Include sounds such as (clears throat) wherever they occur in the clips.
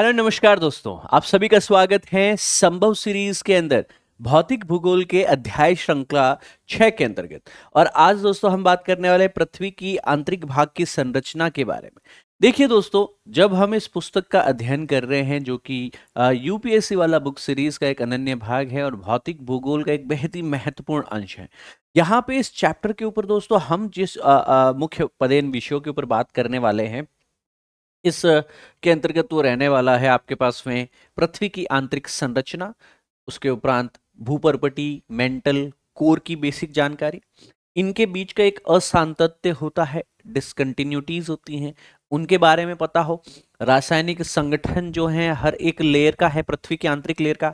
Hello नमस्कार दोस्तों आप सभी का स्वागत है संभव सीरीज के अंदर भौतिक भूगोल के अध्याय श्रृंखला छः के अंतर्गत और आज दोस्तों हम बात करने वाले पृथ्वी की आंतरिक भाग की संरचना के बारे में देखिए दोस्तों जब हम इस पुस्तक का अध्ययन कर रहे हैं जो कि यूपीएससी वाला बुक सीरीज का एक अनन्य भाग है और भौतिक भूगोल का एक बेहद ही महत्वपूर्ण अंश है यहाँ पे इस चैप्टर के ऊपर दोस्तों हम जिस आ, आ, मुख्य पदेन विषयों के ऊपर बात करने वाले हैं इस के अंतर्गत वो रहने वाला है आपके पास में पृथ्वी की आंतरिक संरचना उसके उपरांत भूपर्पटी मेंटल कोर की बेसिक जानकारी इनके बीच का एक असांतत्य होता है डिसकंटिन्यूटीज होती हैं उनके बारे में पता हो रासायनिक संगठन जो है हर एक लेयर का है पृथ्वी के आंतरिक लेयर का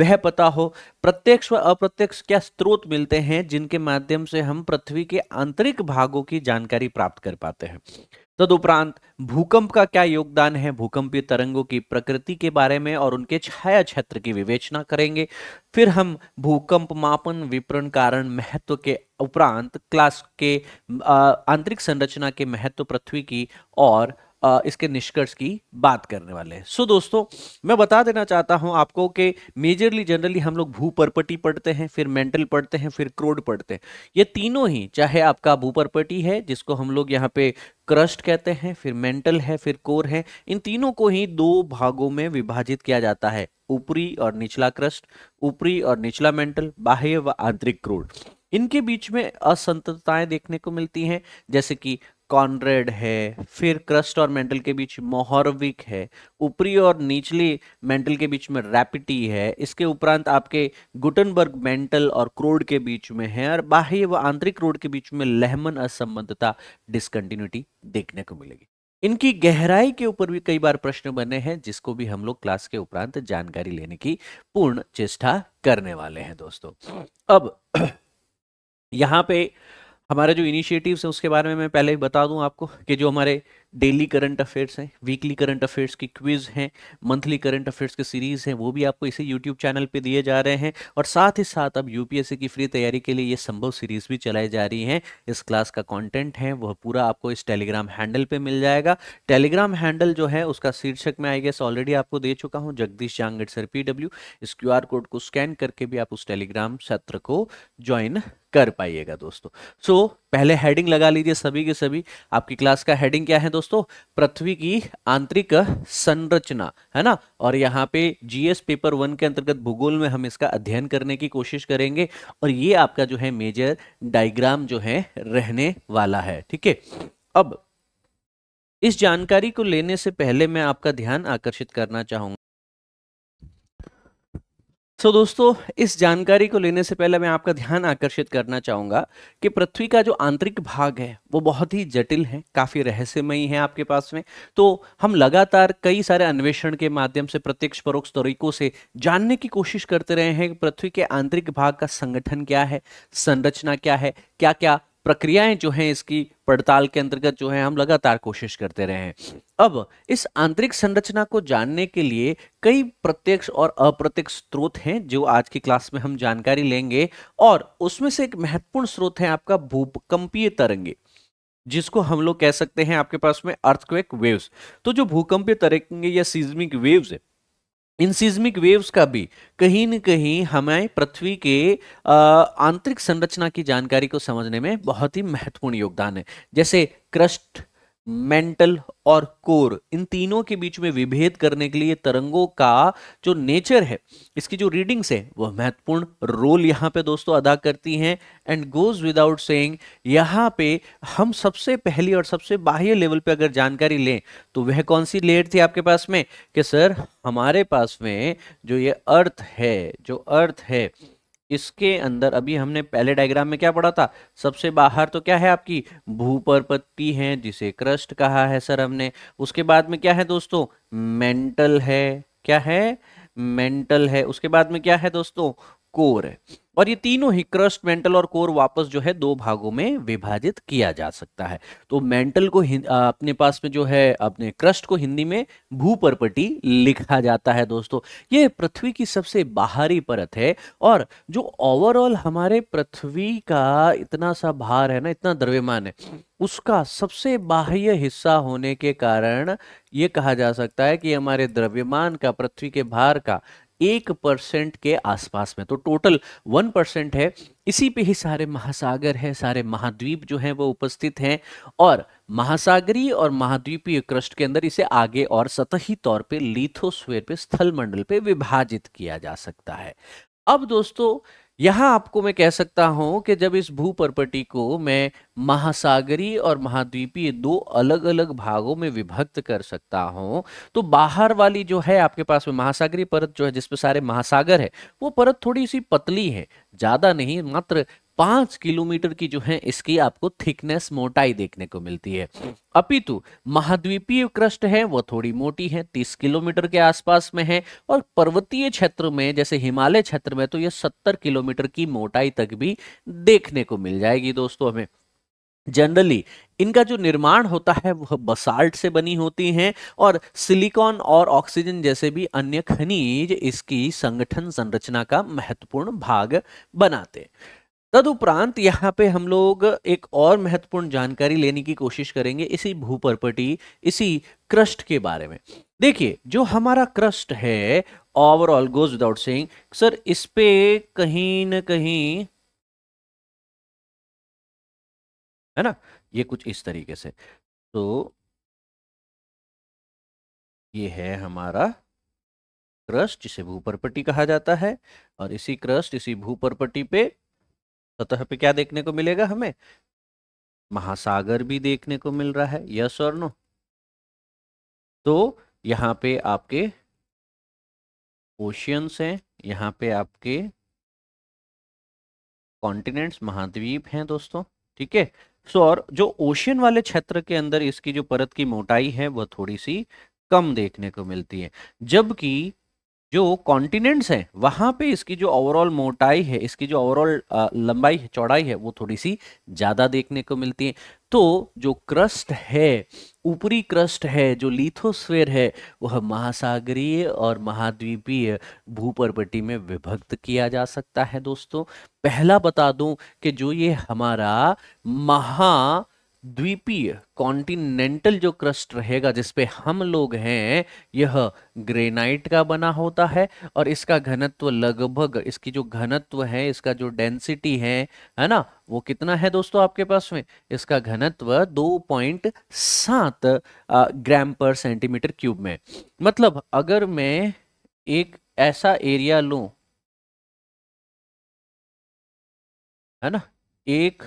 वह पता हो प्रत्यक्ष व अप्रत्यक्ष क्या स्रोत मिलते हैं जिनके माध्यम से हम पृथ्वी के आंतरिक भागों की जानकारी प्राप्त कर पाते हैं तदुपरांत भूकंप का क्या योगदान है भूकंपीय तरंगों की प्रकृति के बारे में और उनके छाया क्षेत्र की विवेचना करेंगे फिर हम भूकंप मापन विपरण कारण महत्व के उपरांत क्लास के आंतरिक संरचना के महत्व पृथ्वी की और इसके निष्कर्ष की बात करने वाले हैं सो दोस्तों मैं बता देना चाहता हूं आपको कि मेजरली जनरली हम लोग भूपरपटी पढ़ते हैं फिर मेंटल पढ़ते हैं फिर क्रोड पढ़ते हैं ये तीनों ही चाहे आपका भूपरपटी है जिसको हम लोग यहाँ पे क्रस्ट कहते हैं फिर मेंटल है फिर कोर है इन तीनों को ही दो भागों में विभाजित किया जाता है ऊपरी और निचला क्रस्ट ऊपरी और निचला मेंटल बाह्य व आंतरिक क्रोड इनके बीच में असंतताएं देखने को मिलती हैं जैसे कि कॉनरेड है फिर क्रस्ट और मेंटल के बीच मोहरविक है ऊपरी और निचली मेंटल के बीच में रैपिटी है इसके उपरांत आपके गुटनबर्ग मेंटल और क्रोड के बीच में है और बाह्य व आंतरिक रोड के बीच में लहमन असंबद्धता डिसकंटिन्यूटी देखने को मिलेगी इनकी गहराई के ऊपर भी कई बार प्रश्न बने हैं जिसको भी हम लोग क्लास के उपरांत जानकारी लेने की पूर्ण चेष्टा करने वाले हैं दोस्तों अब (clears throat) यहाँ पे हमारा जो इनिशिएटिव्स है उसके बारे में मैं पहले ही बता दूं आपको कि जो हमारे डेली करंट अफेयर्स हैं वीकली करंट अफेयर्स की क्विज हैं मंथली करंट अफेयर्स की सीरीज़ हैं वो भी आपको इसी यूट्यूब चैनल पे दिए जा रहे हैं और साथ ही साथ अब यूपीएससी की फ्री तैयारी के लिए ये संभव सीरीज़ भी चलाई जा रही हैं इस क्लास का कॉन्टेंट है वह पूरा आपको इस टेलीग्राम हैंडल पर मिल जाएगा टेलीग्राम हैंडल जो है उसका शीर्षक में आई गेस ऑलरेडी आपको दे चुका हूँ जगदीश जांगड़ सर पी इस क्यू कोड को स्कैन करके भी आप उस टेलीग्राम सत्र को ज्वाइन कर पाइएगा दोस्तों सो so, पहले हेडिंग लगा लीजिए सभी के सभी आपकी क्लास का हेडिंग क्या है दोस्तों पृथ्वी की आंतरिक संरचना है ना और यहाँ पे जीएस पेपर वन के अंतर्गत भूगोल में हम इसका अध्ययन करने की कोशिश करेंगे और ये आपका जो है मेजर डायग्राम जो है रहने वाला है ठीक है अब इस जानकारी को लेने से पहले मैं आपका ध्यान आकर्षित करना चाहूंगा सो so, दोस्तों इस जानकारी को लेने से पहले मैं आपका ध्यान आकर्षित करना चाहूँगा कि पृथ्वी का जो आंतरिक भाग है वो बहुत ही जटिल है काफ़ी रहस्यमयी है आपके पास में तो हम लगातार कई सारे अन्वेषण के माध्यम से प्रत्यक्ष परोक्ष तरीकों से जानने की कोशिश करते रहे हैं कि पृथ्वी के आंतरिक भाग का संगठन क्या है संरचना क्या है क्या क्या प्रक्रियाएं जो हैं इसकी पड़ताल के अंतर्गत जो है हम लगातार कोशिश करते रहे हैं अब इस आंतरिक संरचना को जानने के लिए कई प्रत्यक्ष और अप्रत्यक्ष स्रोत हैं जो आज की क्लास में हम जानकारी लेंगे और उसमें से एक महत्वपूर्ण स्रोत है आपका भूकंपीय तरंगे जिसको हम लोग कह सकते हैं आपके पास में अर्थक्वेक वेव्स तो जो भूकंपीय तरंगे या सीजमिक वेव्स है इन सीज्मिक वेव्स का भी कहीं न कहीं हमें पृथ्वी के आंतरिक संरचना की जानकारी को समझने में बहुत ही महत्वपूर्ण योगदान है जैसे क्रस्ट मेंटल और कोर इन तीनों के बीच में विभेद करने के लिए तरंगों का जो नेचर है इसकी जो रीडिंग्स है वह महत्वपूर्ण रोल यहाँ पे दोस्तों अदा करती हैं एंड गोज विदाउट सेइंग यहाँ पे हम सबसे पहली और सबसे बाह्य लेवल पे अगर जानकारी लें तो वह कौन सी लेयर थी आपके पास में कि सर हमारे पास में जो ये अर्थ है जो अर्थ है इसके अंदर अभी हमने पहले डायग्राम में क्या पढ़ा था सबसे बाहर तो क्या है आपकी भूपरपत्ति है जिसे क्रस्ट कहा है सर हमने उसके बाद में क्या है दोस्तों मेंटल है क्या है मेंटल है उसके बाद में क्या है दोस्तों कोर है और ये तीनों ही क्रस्ट मेंटल और कोर वापस जो है दो भागों में विभाजित किया जा सकता है तो मेंटल को अपने पास में जो है अपने क्रस्ट को हिंदी में भूपरपटी लिखा जाता है दोस्तों ये पृथ्वी की सबसे बाहरी परत है और जो ओवरऑल हमारे पृथ्वी का इतना सा भार है ना इतना द्रव्यमान है उसका सबसे बाह्य हिस्सा होने के कारण ये कहा जा सकता है कि हमारे द्रव्यमान का पृथ्वी के भार का एक परसेंट के आसपास में तो टोटल वन परसेंट है इसी पे ही सारे महासागर हैं सारे महाद्वीप जो हैं वो उपस्थित हैं और महासागरीय और महाद्वीपीय क्रस्ट के अंदर इसे आगे और सतही तौर पे लिथोस्फीयर पे स्थल मंडल पे विभाजित किया जा सकता है अब दोस्तों यहां आपको मैं कह सकता हूं कि जब इस भूपर्पटी को मैं महासागरी और महाद्वीपीय दो अलग अलग भागों में विभक्त कर सकता हूँ तो बाहर वाली जो है आपके पास में महासागरी परत जो है जिसपे सारे महासागर है वो परत थोड़ी सी पतली है ज़्यादा नहीं मात्र पांच किलोमीटर की जो है इसकी आपको थिकनेस मोटाई देखने को मिलती है अपितु महाद्वीपीय क्रस्ट है वो थोड़ी मोटी है तीस किलोमीटर के आसपास में है और पर्वतीय क्षेत्र में जैसे हिमालय क्षेत्र में तो ये सत्तर किलोमीटर की मोटाई तक भी देखने को मिल जाएगी दोस्तों हमें जनरली इनका जो निर्माण होता है वह बसाल्ट से बनी होती हैं और सिलिकॉन और ऑक्सीजन जैसे भी अन्य खनिज इसकी संगठन संरचना का महत्वपूर्ण भाग बनाते हैं तदुपरांत यहाँ पे हम लोग एक और महत्वपूर्ण जानकारी लेने की कोशिश करेंगे इसी भूपरपटी इसी क्रस्ट के बारे में देखिए जो हमारा क्रस्ट है overall goes without saying sir इस पे कहीं ना कहीं है ना ये कुछ इस तरीके से तो ये है हमारा क्रस्ट जिसे भूपरपटी कहा जाता है और इसी क्रस्ट इसी भूपरपटी पे सतह पे क्या देखने को मिलेगा हमें महासागर भी देखने को मिल रहा है यस और नो तो यहाँ पे आपके ओशियंस हैं यहाँ पे आपके कॉन्टिनेंट्स महाद्वीप हैं दोस्तों ठीक है सो और जो ओशियन वाले क्षेत्र के अंदर इसकी जो परत की मोटाई है वह थोड़ी सी कम देखने को मिलती है जबकि जो कॉन्टिनेंट्स हैं वहाँ पे इसकी जो ओवरऑल मोटाई है इसकी जो ओवरऑल लंबाई है चौड़ाई है वो थोड़ी सी ज़्यादा देखने को मिलती है तो जो क्रस्ट है ऊपरी क्रस्ट है जो लिथोस्फेयर है वह महासागरीय और महाद्वीपीय भूपरपट्टी में विभक्त किया जा सकता है दोस्तों पहला बता दूं कि जो ये हमारा महा द्वीपीय कॉन्टिनेंटल जो क्रस्ट रहेगा जिसपे हम लोग हैं यह ग्रेनाइट का बना होता है और इसका घनत्व लगभग इसकी जो घनत्व है इसका जो डेंसिटी है है ना वो कितना है दोस्तों आपके पास में इसका घनत्व 2.7 ग्राम पर सेंटीमीटर क्यूब में मतलब अगर मैं एक ऐसा एरिया लूं है ना एक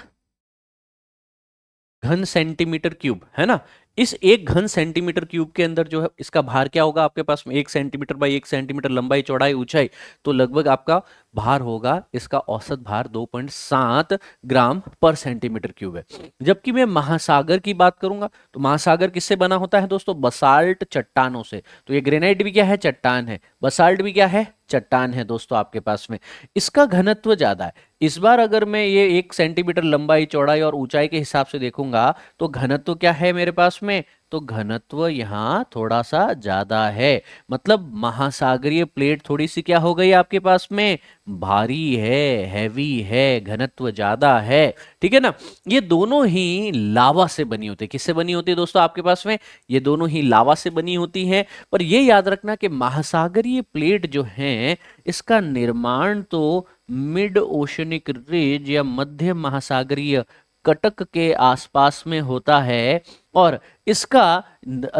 घन सेंटीमीटर क्यूब है ना इस एक घन सेंटीमीटर क्यूब के अंदर जो है इसका भार क्या होगा आपके पास एक सेंटीमीटर बाई एक सेंटीमीटर लंबाई चौड़ाई ऊंचाई तो लगभग आपका भार होगा इसका औसत भार 2.7 ग्राम पर सेंटीमीटर क्यूब है जबकि मैं महासागर की बात करूंगा तो महासागर किससे बना होता है दोस्तों बसाल्ट चट्टानों से तो ये ग्रेनाइट भी क्या है चट्टान है बसाल्ट भी क्या है चट्टान है दोस्तों आपके पास में इसका घनत्व ज्यादा है इस बार अगर मैं ये एक सेंटीमीटर लंबाई चौड़ाई और ऊंचाई के हिसाब से देखूंगा तो घनत्व क्या है मेरे पास में तो घनत्व यहाँ थोड़ा सा ज्यादा है मतलब महासागरीय प्लेट थोड़ी सी क्या हो गई आपके पास में भारी है हैवी है घनत्व ज्यादा है ठीक है ना ये दोनों ही लावा से बनी होती है किससे बनी होती है दोस्तों आपके पास में ये दोनों ही लावा से बनी होती है पर यह याद रखना कि महासागरीय प्लेट जो है इसका निर्माण तो मिड ओशनिक रिज या मध्य महासागरीय कटक के आसपास में होता है और इसका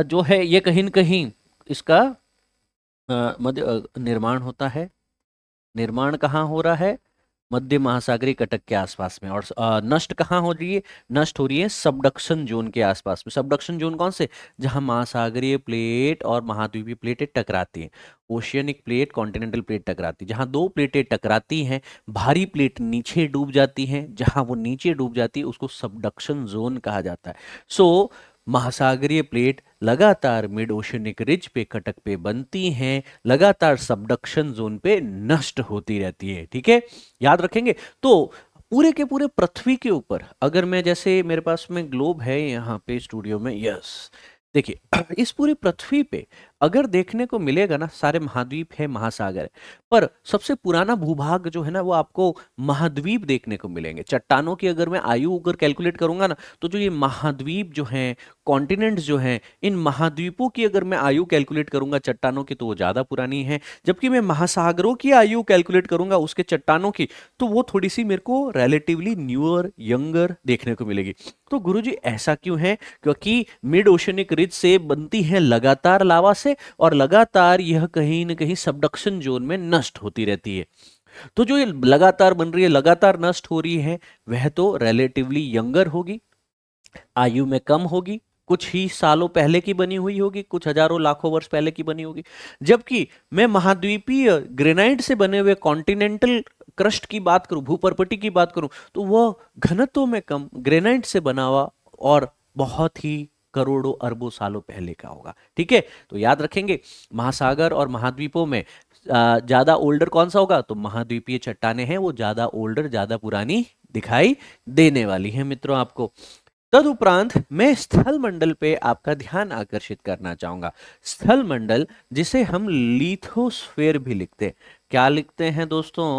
जो है ये कहीं न कहीं इसका निर्माण होता है निर्माण कहाँ हो रहा है मध्य महासागरीय कटक के आसपास में और नष्ट कहाँ हो रही है नष्ट हो रही है सबडक्शन जोन के आसपास में सबडक्शन जोन कौन से जहाँ महासागरीय प्लेट और महाद्वीपीय प्लेटें टकराती हैं ओशियनिक प्लेट कॉन्टिनेंटल प्लेट टकराती है जहाँ दो प्लेटें टकराती हैं भारी प्लेट नीचे डूब जाती हैं जहाँ वो नीचे डूब जाती है उसको सबडक्शन जोन कहा जाता है सो so, महासागरीय प्लेट लगातार मिड ओशनिक रिज पे कटक पे बनती हैं लगातार सबडक्शन जोन पे नष्ट होती रहती है ठीक है याद रखेंगे तो पूरे के पूरे पृथ्वी के ऊपर अगर मैं जैसे मेरे पास में ग्लोब है यहाँ पे स्टूडियो में यस देखिए (clears throat) इस पूरी पृथ्वी पे अगर देखने को मिलेगा ना सारे महाद्वीप है महासागर है पर सबसे पुराना भूभाग जो है ना वो आपको महाद्वीप देखने को मिलेंगे चट्टानों की अगर मैं आयु अगर कैलकुलेट करूंगा ना तो जो ये महाद्वीप जो है कॉन्टिनेंट्स जो हैं इन महाद्वीपों की अगर मैं आयु कैलकुलेट करूंगा चट्टानों की तो वो ज़्यादा पुरानी है जबकि मैं महासागरों की आयु कैलकुलेट करूंगा उसके चट्टानों की तो वो थोड़ी सी मेरे को रिलेटिवली न्यूअर यंगर देखने को मिलेगी तो गुरु जी ऐसा क्यों है क्योंकि मिड ओशनिक रिज से बनती है लगातार लावा से और लगातार यह कहीं ना कहीं सबडक्शन जोन में नष्ट होती रहती है तो जो ये लगातार बन रही है लगातार नष्ट हो रही है वह तो रिलेटिवली यंगर होगी आयु में कम होगी कुछ ही सालों पहले की बनी हुई होगी कुछ हजारों लाखों वर्ष पहले की बनी होगी जबकि मैं महाद्वीपीय ग्रेनाइट से बने हुए कॉन्टिनेंटल क्रस्ट की बात करूं भूपरपटी की बात करूं तो वह घनत्व में कम ग्रेनाइट से बना हुआ और बहुत ही करोड़ों अरबों सालों पहले का होगा ठीक है तो याद रखेंगे महासागर और महाद्वीपों में ज्यादा ओल्डर कौन सा होगा तो महाद्वीपीय चट्टाने हैं वो ज्यादा ओल्डर ज्यादा पुरानी दिखाई देने वाली है मित्रों आपको तदुपरांत मैं स्थल मंडल पे आपका ध्यान आकर्षित करना चाहूंगा स्थल मंडल जिसे हम लिथोस्फेयर भी लिखते हैं क्या लिखते हैं दोस्तों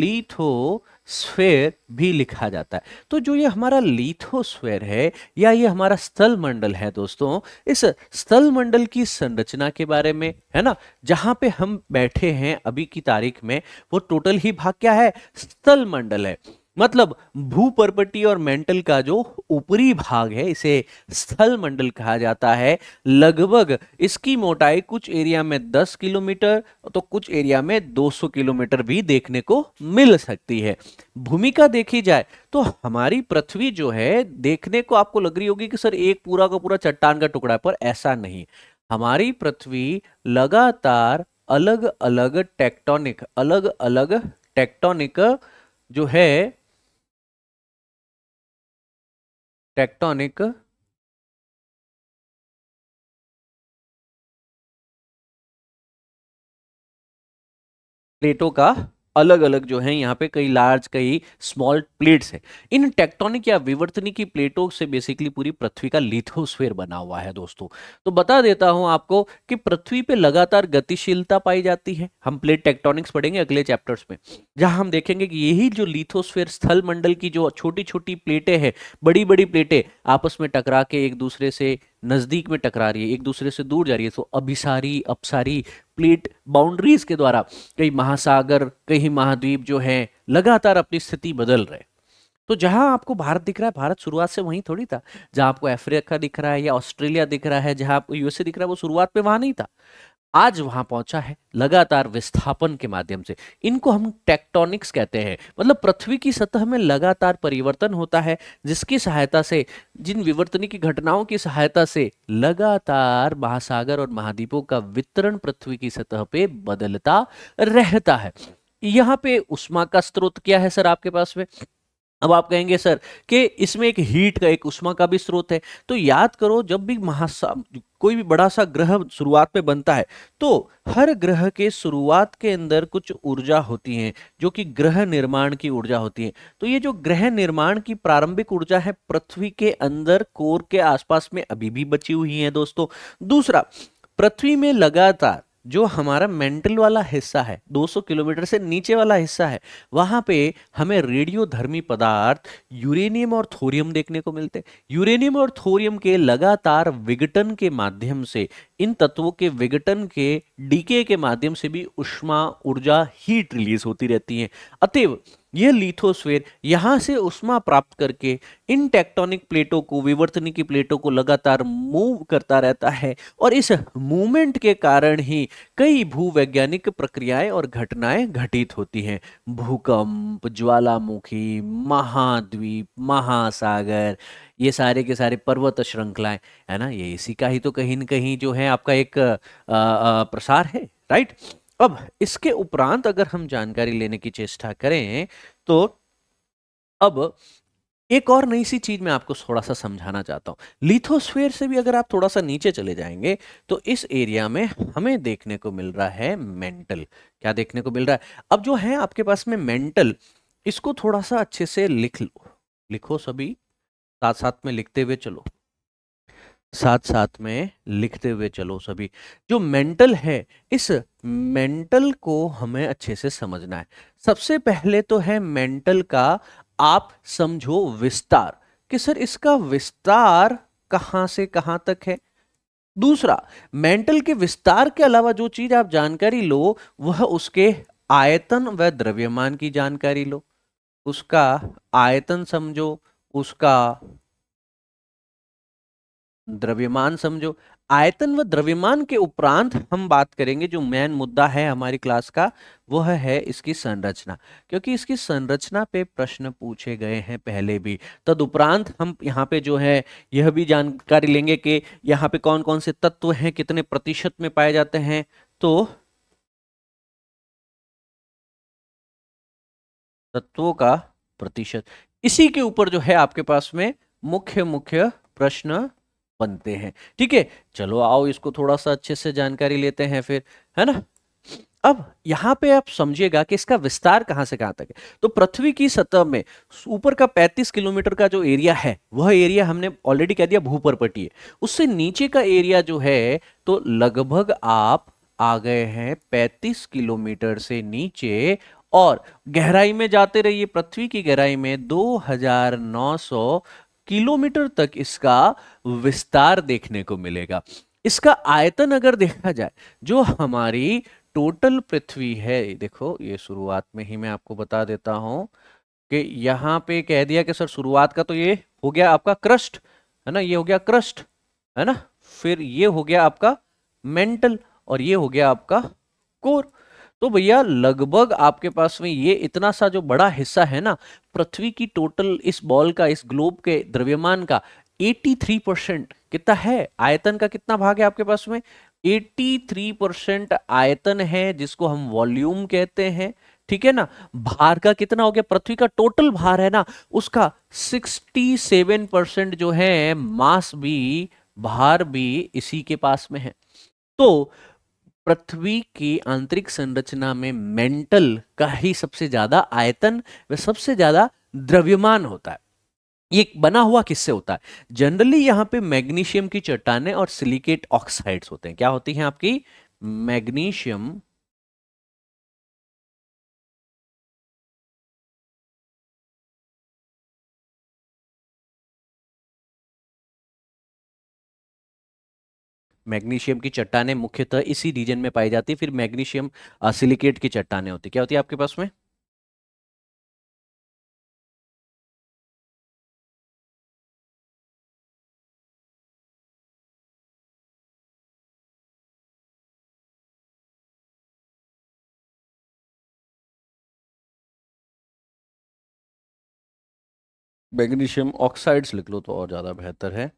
लिथोस्फेयर भी लिखा जाता है तो जो ये हमारा लिथोस्फेयर है या ये हमारा स्थल मंडल है दोस्तों इस स्थल मंडल की संरचना के बारे में है ना जहां पे हम बैठे हैं अभी की तारीख में वो टोटल ही भाग क्या है स्थल मंडल है मतलब भूपर्पटी और मेंटल का जो ऊपरी भाग है इसे स्थल मंडल कहा जाता है लगभग इसकी मोटाई कुछ एरिया में 10 किलोमीटर तो कुछ एरिया में 200 किलोमीटर भी देखने को मिल सकती है भूमिका देखी जाए तो हमारी पृथ्वी जो है देखने को आपको लग रही होगी कि सर एक पूरा का पूरा चट्टान का टुकड़ा है पर ऐसा नहीं हमारी पृथ्वी लगातार अलग अलग टेक्टोनिक अलग अलग टेक्टोनिक जो है टेक्टोनिक प्लेटों का अलग अलग जो है यहाँ पे कई लार्ज कई स्मॉल प्लेट्स है इन टेक्टोनिक या विवर्तनी की प्लेटों से बेसिकली पूरी पृथ्वी का लिथोस्फेयर बना हुआ है दोस्तों तो बता देता हूं आपको कि पृथ्वी पे लगातार गतिशीलता पाई जाती है हम प्लेट टेक्टोनिक्स पढ़ेंगे अगले चैप्टर्स में जहां हम देखेंगे कि यही जो लिथोस्फेयर स्थल मंडल की जो छोटी छोटी प्लेटें हैं बड़ी बड़ी प्लेटें आपस में टकरा के एक दूसरे से नजदीक में टकरा रही है एक दूसरे से दूर जा रही है तो अभिसारी अपसारी प्लेट बाउंड्रीज के द्वारा कई महासागर कहीं महाद्वीप जो है लगातार अपनी स्थिति बदल रहे तो जहां आपको भारत दिख रहा है भारत शुरुआत से वहीं थोड़ी था जहां आपको अफ्रीका दिख रहा है या ऑस्ट्रेलिया दिख रहा है जहां आपको यूएसए दिख रहा है वो शुरुआत में वहां नहीं था आज वहां पहुंचा है लगातार विस्थापन के माध्यम से इनको हम टेक्टोनिक्स कहते हैं मतलब पृथ्वी की सतह में लगातार परिवर्तन होता है जिसकी सहायता से जिन विवर्तनी की घटनाओं की सहायता से लगातार महासागर और महाद्वीपों का वितरण पृथ्वी की सतह पे बदलता रहता है यहाँ पे उष्मा का स्रोत क्या है सर आपके पास में अब आप कहेंगे सर कि इसमें एक हीट का एक उष्मा का भी स्रोत है तो याद करो जब भी महासा कोई भी बड़ा सा ग्रह शुरुआत में बनता है तो हर ग्रह के शुरुआत के अंदर कुछ ऊर्जा होती है जो कि ग्रह निर्माण की ऊर्जा होती है तो ये जो ग्रह निर्माण की प्रारंभिक ऊर्जा है पृथ्वी के अंदर कोर के आसपास में अभी भी बची हुई है दोस्तों दूसरा पृथ्वी में लगातार जो हमारा मेंटल वाला हिस्सा है 200 किलोमीटर से नीचे वाला हिस्सा है वहां पे हमें रेडियोधर्मी पदार्थ यूरेनियम और थोरियम देखने को मिलते हैं यूरेनियम और थोरियम के लगातार विघटन के माध्यम से इन तत्वों के विघटन के डीके के माध्यम से भी उष्मा ऊर्जा हीट रिलीज होती रहती है अतएव यह लिथोस्फेयर यहाँ से उष्मा प्राप्त करके इन टेक्टोनिक प्लेटों को विवर्तनी की प्लेटों को लगातार मूव करता रहता है और इस मूवमेंट के कारण ही कई भूवैज्ञानिक प्रक्रियाएं और घटनाएं घटित होती हैं भूकंप ज्वालामुखी महाद्वीप महासागर ये सारे के सारे पर्वत श्रृंखलाएं है ना ये इसी का ही तो कहीं ना कहीं जो है आपका एक आ, आ, प्रसार है राइट अब इसके उपरांत अगर हम जानकारी लेने की चेष्टा करें तो अब एक और नई सी चीज मैं आपको थोड़ा सा समझाना चाहता हूं लिथोस्फेयर से भी अगर आप थोड़ा सा नीचे चले जाएंगे तो इस एरिया में हमें देखने को मिल रहा है मेंटल क्या देखने को मिल रहा है अब जो है आपके पास में मेंटल इसको थोड़ा सा अच्छे से लिख लो लिखो सभी साथ साथ में लिखते हुए चलो साथ साथ में लिखते हुए चलो सभी जो मेंटल है इस मेंटल को हमें अच्छे से समझना है सबसे पहले तो है मेंटल का आप समझो विस्तार कि सर इसका विस्तार कहां से कहां तक है दूसरा मेंटल के विस्तार के अलावा जो चीज आप जानकारी लो वह उसके आयतन व द्रव्यमान की जानकारी लो उसका आयतन समझो उसका द्रव्यमान समझो आयतन व द्रव्यमान के उपरांत हम बात करेंगे जो मेन मुद्दा है हमारी क्लास का वह है इसकी संरचना क्योंकि इसकी संरचना पे प्रश्न पूछे गए हैं पहले भी तदुपरांत हम यहाँ पे जो है यह भी जानकारी लेंगे कि यहाँ पे कौन कौन से तत्व हैं कितने प्रतिशत में पाए जाते हैं तो तत्वों का प्रतिशत इसी के ऊपर जो है आपके पास में मुख्य मुख्य प्रश्न बनते हैं ठीक है चलो आओ इसको थोड़ा सा अच्छे से जानकारी लेते हैं फिर है ना अब यहां पे आप समझिएगा कि इसका विस्तार कहां से कहां तक है तो पृथ्वी की सतह में ऊपर का 35 किलोमीटर का जो एरिया है वह एरिया हमने ऑलरेडी कह दिया है उससे नीचे का एरिया जो है तो लगभग आप आ गए हैं 35 किलोमीटर से नीचे और गहराई में जाते रहिए पृथ्वी की गहराई में 2900 किलोमीटर तक इसका विस्तार देखने को मिलेगा इसका आयतन अगर देखा जाए जो हमारी टोटल पृथ्वी है देखो ये शुरुआत में ही मैं आपको बता देता हूं कि यहां पे कह दिया कि सर शुरुआत का तो ये हो गया आपका क्रस्ट है ना ये हो गया क्रस्ट है ना फिर ये हो गया आपका मेंटल और ये हो गया आपका कोर तो भैया लगभग आपके पास में ये इतना सा जो बड़ा हिस्सा है ना पृथ्वी की टोटल इस बॉल का इस ग्लोब के द्रव्यमान का 83 परसेंट कितना है आयतन का कितना भाग है आपके पास में 83 परसेंट आयतन है जिसको हम वॉल्यूम कहते हैं ठीक है ना भार का कितना हो गया पृथ्वी का टोटल भार है ना उसका 67 परसेंट जो है मास भी भार भी इसी के पास में है तो पृथ्वी की आंतरिक संरचना में मेंटल का ही सबसे ज्यादा आयतन व सबसे ज्यादा द्रव्यमान होता है ये बना हुआ किससे होता है जनरली यहां पे मैग्नीशियम की चट्टाने और सिलिकेट ऑक्साइड्स होते हैं क्या होती हैं आपकी मैग्नीशियम मैग्नीशियम की चट्टाने मुख्यतः इसी रीजन में पाई जाती है फिर मैग्नीशियम सिलिकेट की चट्टाने होती क्या होती है आपके पास में मैग्नीशियम ऑक्साइड्स लिख लो तो और ज़्यादा बेहतर है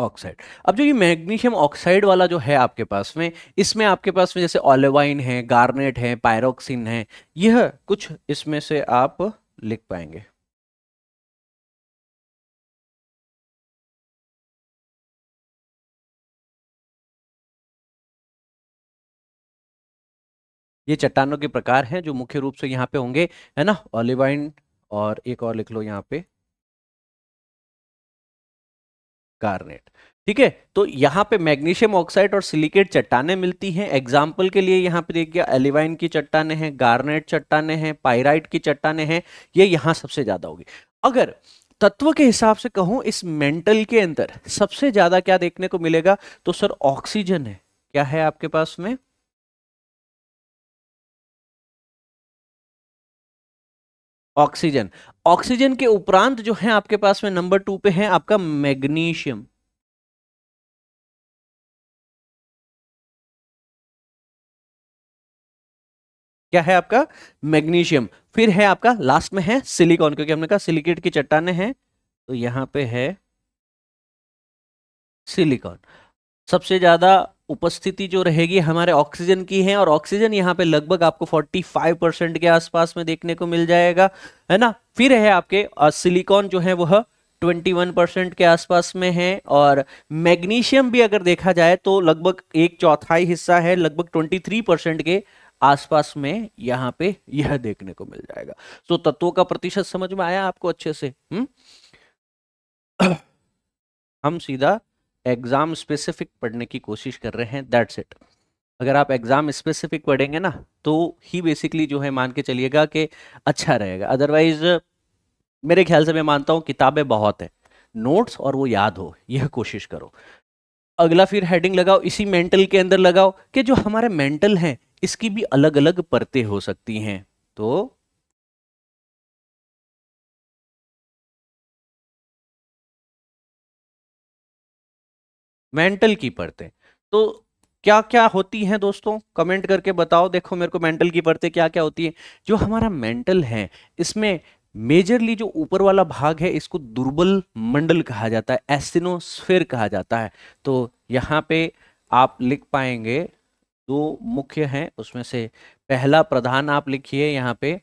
ऑक्साइड अब जो ये मैग्नीशियम ऑक्साइड वाला जो है आपके पास में इसमें आपके पास में जैसे ऑलेवाइन है गार्नेट है पायरोक्सिन है यह कुछ इसमें से आप लिख पाएंगे ये चट्टानों के प्रकार हैं जो मुख्य रूप से यहाँ पे होंगे है ना ऑलिवाइन और एक और लिख लो यहाँ पे कार्नेट ठीक है तो यहाँ पे मैग्नीशियम ऑक्साइड और सिलिकेट चट्टाने मिलती हैं एग्जाम्पल के लिए यहाँ पे देखिए एलिवाइन की चट्टाने हैं गार्नेट चट्टाने हैं पाइराइट की चट्टाने हैं ये यह यहाँ सबसे ज्यादा होगी अगर तत्व के हिसाब से कहूँ इस मेंटल के अंदर सबसे ज्यादा क्या देखने को मिलेगा तो सर ऑक्सीजन है क्या है आपके पास में ऑक्सीजन ऑक्सीजन के उपरांत जो है आपके पास में नंबर टू पे है आपका मैग्नीशियम क्या है आपका मैग्नीशियम फिर है आपका लास्ट में है सिलिकॉन क्योंकि हमने कहा सिलिकेट की चट्टाने हैं तो यहां पे है सिलिकॉन सबसे ज्यादा उपस्थिति जो रहेगी हमारे ऑक्सीजन की है और ऑक्सीजन यहाँ पे लगभग आपको 45 परसेंट के आसपास में देखने को मिल जाएगा है ना फिर है आपके सिलिकॉन जो है वह 21 परसेंट के आसपास में है और मैग्नीशियम भी अगर देखा जाए तो लगभग एक चौथाई हिस्सा है लगभग 23 परसेंट के आसपास में यहाँ पे यह देखने को मिल जाएगा तो तत्वों का प्रतिशत समझ में आया आपको अच्छे से हम्म (coughs) हम सीधा एग्ज़ाम स्पेसिफिक पढ़ने की कोशिश कर रहे हैं दैट्स इट अगर आप एग्ज़ाम स्पेसिफिक पढ़ेंगे ना तो ही बेसिकली जो है मान के चलिएगा कि अच्छा रहेगा अदरवाइज मेरे ख्याल से मैं मानता हूँ किताबें बहुत हैं नोट्स और वो याद हो यह कोशिश करो अगला फिर हेडिंग लगाओ इसी मेंटल के अंदर लगाओ कि जो हमारे मेंटल हैं इसकी भी अलग अलग परतें हो सकती हैं तो मेंटल की परतें तो क्या क्या होती हैं दोस्तों कमेंट करके बताओ देखो मेरे को मेंटल की परतें क्या क्या होती है जो हमारा मेंटल है इसमें मेजरली जो ऊपर वाला भाग है इसको दुर्बल मंडल कहा जाता है एसिनोस्फेयर कहा जाता है तो यहाँ पे आप लिख पाएंगे दो मुख्य हैं उसमें से पहला प्रधान आप लिखिए यहाँ पे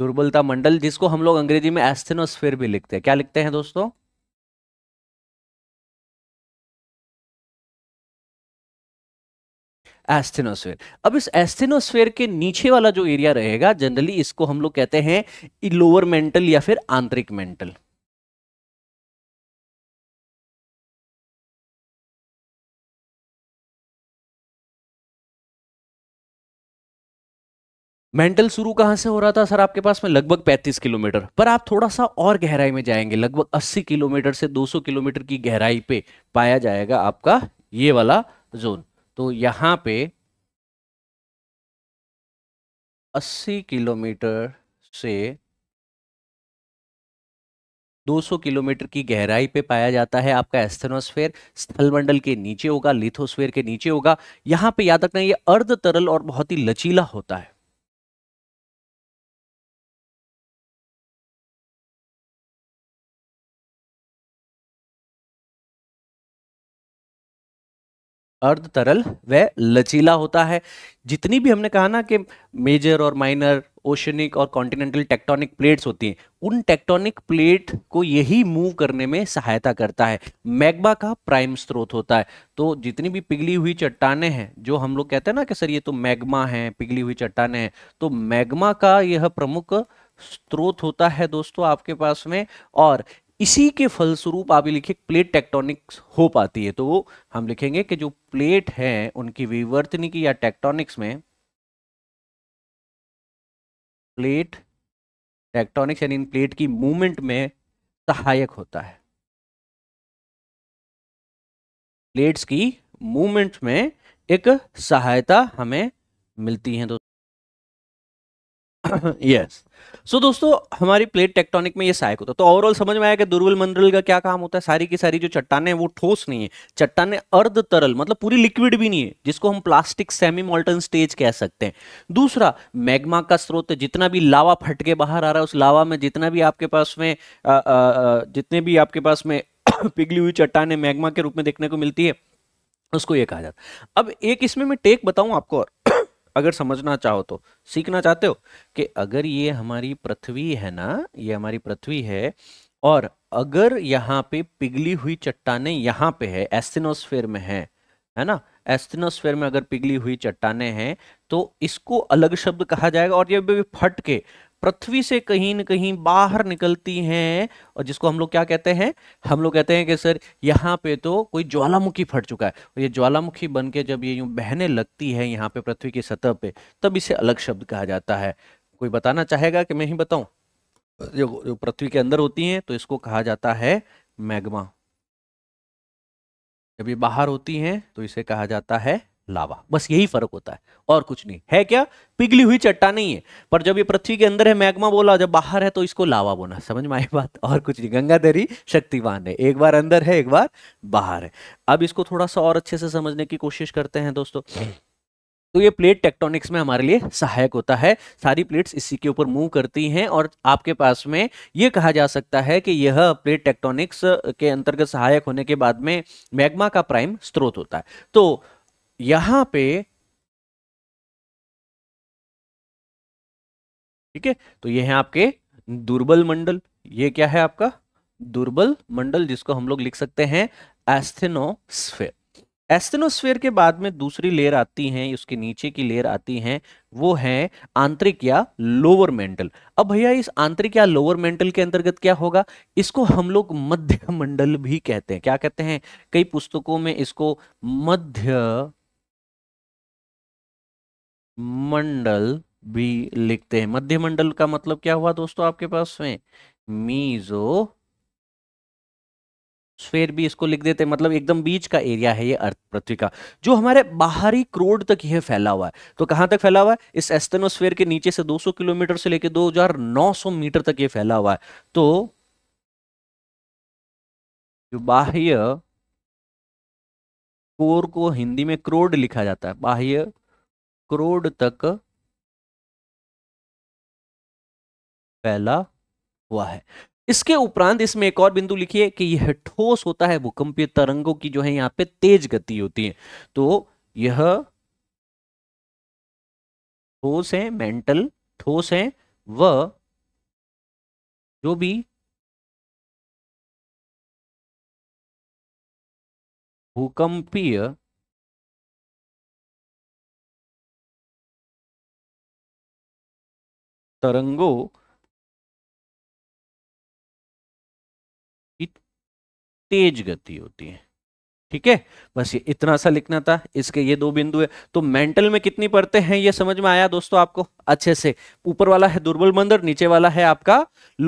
दुर्बलता मंडल जिसको हम लोग अंग्रेजी में एस्थेनोस्फेयर भी लिखते हैं क्या लिखते हैं दोस्तों एस्थेनोस्फेयर अब इस एस्थेनोस्फेयर के नीचे वाला जो एरिया रहेगा जनरली इसको हम लोग कहते हैं लोअर मेंटल या फिर आंतरिक मेंटल मेंटल शुरू कहाँ से हो रहा था सर आपके पास में लगभग 35 किलोमीटर पर आप थोड़ा सा और गहराई में जाएंगे लगभग 80 किलोमीटर से 200 किलोमीटर की गहराई पे पाया जाएगा आपका ये वाला जोन तो यहाँ पे 80 किलोमीटर से 200 किलोमीटर की गहराई पे पाया जाता है आपका एस्थेनोस्फेयर स्थलमंडल के नीचे होगा लिथोस्फेयर के नीचे होगा यहाँ पे याद रखना ये अर्ध तरल और बहुत ही लचीला होता है अर्ध तरल व लचीला होता है जितनी भी हमने कहा ना कि मेजर और माइनर ओशनिक और कॉन्टिनेंटल टेक्टोनिक प्लेट्स होती हैं उन टेक्टोनिक प्लेट को यही मूव करने में सहायता करता है मैग्मा का प्राइम स्रोत होता है तो जितनी भी पिघली हुई चट्टाने हैं जो हम लोग कहते हैं ना कि सर ये तो मैग्मा है पिघली हुई चट्टाने हैं तो मैग्मा का यह प्रमुख स्रोत होता है दोस्तों आपके पास में और इसी के फलस्वरूप आप लिखे प्लेट टेक्टोनिक्स हो पाती है तो वो हम लिखेंगे कि जो प्लेट है उनकी विवर्तनी की या टेक्टोनिक्स में प्लेट टेक्टोनिक्स यानी इन प्लेट की मूवमेंट में सहायक होता है प्लेट्स की मूवमेंट में एक सहायता हमें मिलती है दोस्तों यस (coughs) सो दोस्तों हमारी प्लेट टेक्टोनिक में ये सहायक होता है तो ओवरऑल समझ में आया कि दुर्बल मंडल का क्या काम होता है सारी की सारी जो चट्टाने वो ठोस नहीं है चट्टाने अर्ध तरल मतलब पूरी लिक्विड भी नहीं है जिसको हम प्लास्टिक सेमी मोल्टन स्टेज कह सकते हैं दूसरा मैग्मा का स्रोत जितना भी लावा फट के बाहर आ रहा है उस लावा में जितना भी आपके पास में आ, आ, आ, जितने भी आपके पास में (coughs) पिघली हुई चट्टाने मैग्मा के रूप में देखने को मिलती है उसको ये कहा जाता है अब एक इसमें मैं टेक बताऊं आपको और अगर समझना चाहो तो सीखना चाहते हो कि अगर ये हमारी पृथ्वी है ना ये हमारी पृथ्वी है और अगर यहाँ पे पिघली हुई चट्टाने यहाँ पे है एस्टिनोस्फेयर में है है ना एस्टिनोस्फेयर में अगर पिघली हुई चट्टाने हैं तो इसको अलग शब्द कहा जाएगा और ये भी फट के पृथ्वी से कहीं न कहीं बाहर निकलती हैं और जिसको हम लोग क्या कहते हैं हम लोग कहते हैं कि सर यहाँ पे तो कोई ज्वालामुखी फट चुका है और ये ज्वालामुखी बन के जब ये यूं बहने लगती है यहाँ पे पृथ्वी की सतह पे तब इसे अलग शब्द कहा जाता है कोई बताना चाहेगा कि मैं ही बताऊं जो, जो पृथ्वी के अंदर होती हैं तो इसको कहा जाता है मैगमा जब ये बाहर होती हैं तो इसे कहा जाता है लावा बस यही फर्क होता है और कुछ नहीं है क्या पिघली हुई चट्टा नहीं है पर जब ये पृथ्वी के अंदर है मैग्मा बोला जब बाहर है तो इसको लावा बोला समझ में आई बात और कुछ नहीं गंगा दरी शक्तिवान है एक बार अंदर है एक बार बाहर है अब इसको थोड़ा सा और अच्छे से समझने की कोशिश करते हैं दोस्तों तो ये प्लेट टेक्टोनिक्स में हमारे लिए सहायक होता है सारी प्लेट्स इसी के ऊपर मूव करती हैं और आपके पास में ये कहा जा सकता है कि यह प्लेट टेक्टोनिक्स के अंतर्गत सहायक होने के बाद में मैग्मा का प्राइम स्रोत होता है तो यहां पे ठीक है तो ये है आपके दुर्बल मंडल ये क्या है आपका दुर्बल मंडल जिसको हम लोग लिख सकते हैं एस्थेनोस्फेयर एस्थेनोस्फेयर के बाद में दूसरी लेयर आती है उसके नीचे की लेयर आती है वो है आंतरिक या लोअर मेंटल अब भैया इस आंतरिक या लोअर मेंटल के अंतर्गत क्या होगा इसको हम लोग मध्य मंडल भी कहते हैं क्या कहते हैं कई पुस्तकों में इसको मध्य मंडल भी लिखते हैं मध्य मंडल का मतलब क्या हुआ दोस्तों आपके पास में मीजो स्फेयर भी इसको लिख देते हैं मतलब एकदम बीच का एरिया है ये अर्थ पृथ्वी का जो हमारे बाहरी क्रोड तक यह फैला हुआ है तो कहां तक फैला हुआ है इस एस्टेनोस्फेयर के नीचे से 200 किलोमीटर से लेकर 2900 मीटर तक ये फैला हुआ है तो जो बाह्य कोर को हिंदी में क्रोड लिखा जाता है बाह्य करोड़ तक फैला हुआ है इसके उपरांत इसमें एक और बिंदु लिखिए कि यह ठोस होता है भूकंपीय तरंगों की जो है यहां पे तेज गति होती है तो यह ठोस है मेंटल ठोस है व जो भी भूकंपीय तरंगों की तेज गति होती है ठीक है बस ये इतना सा लिखना था इसके ये दो बिंदु है तो मेंटल में कितनी पढ़ते हैं ये समझ में आया दोस्तों आपको अच्छे से ऊपर वाला है दुर्बल बंदर नीचे वाला है आपका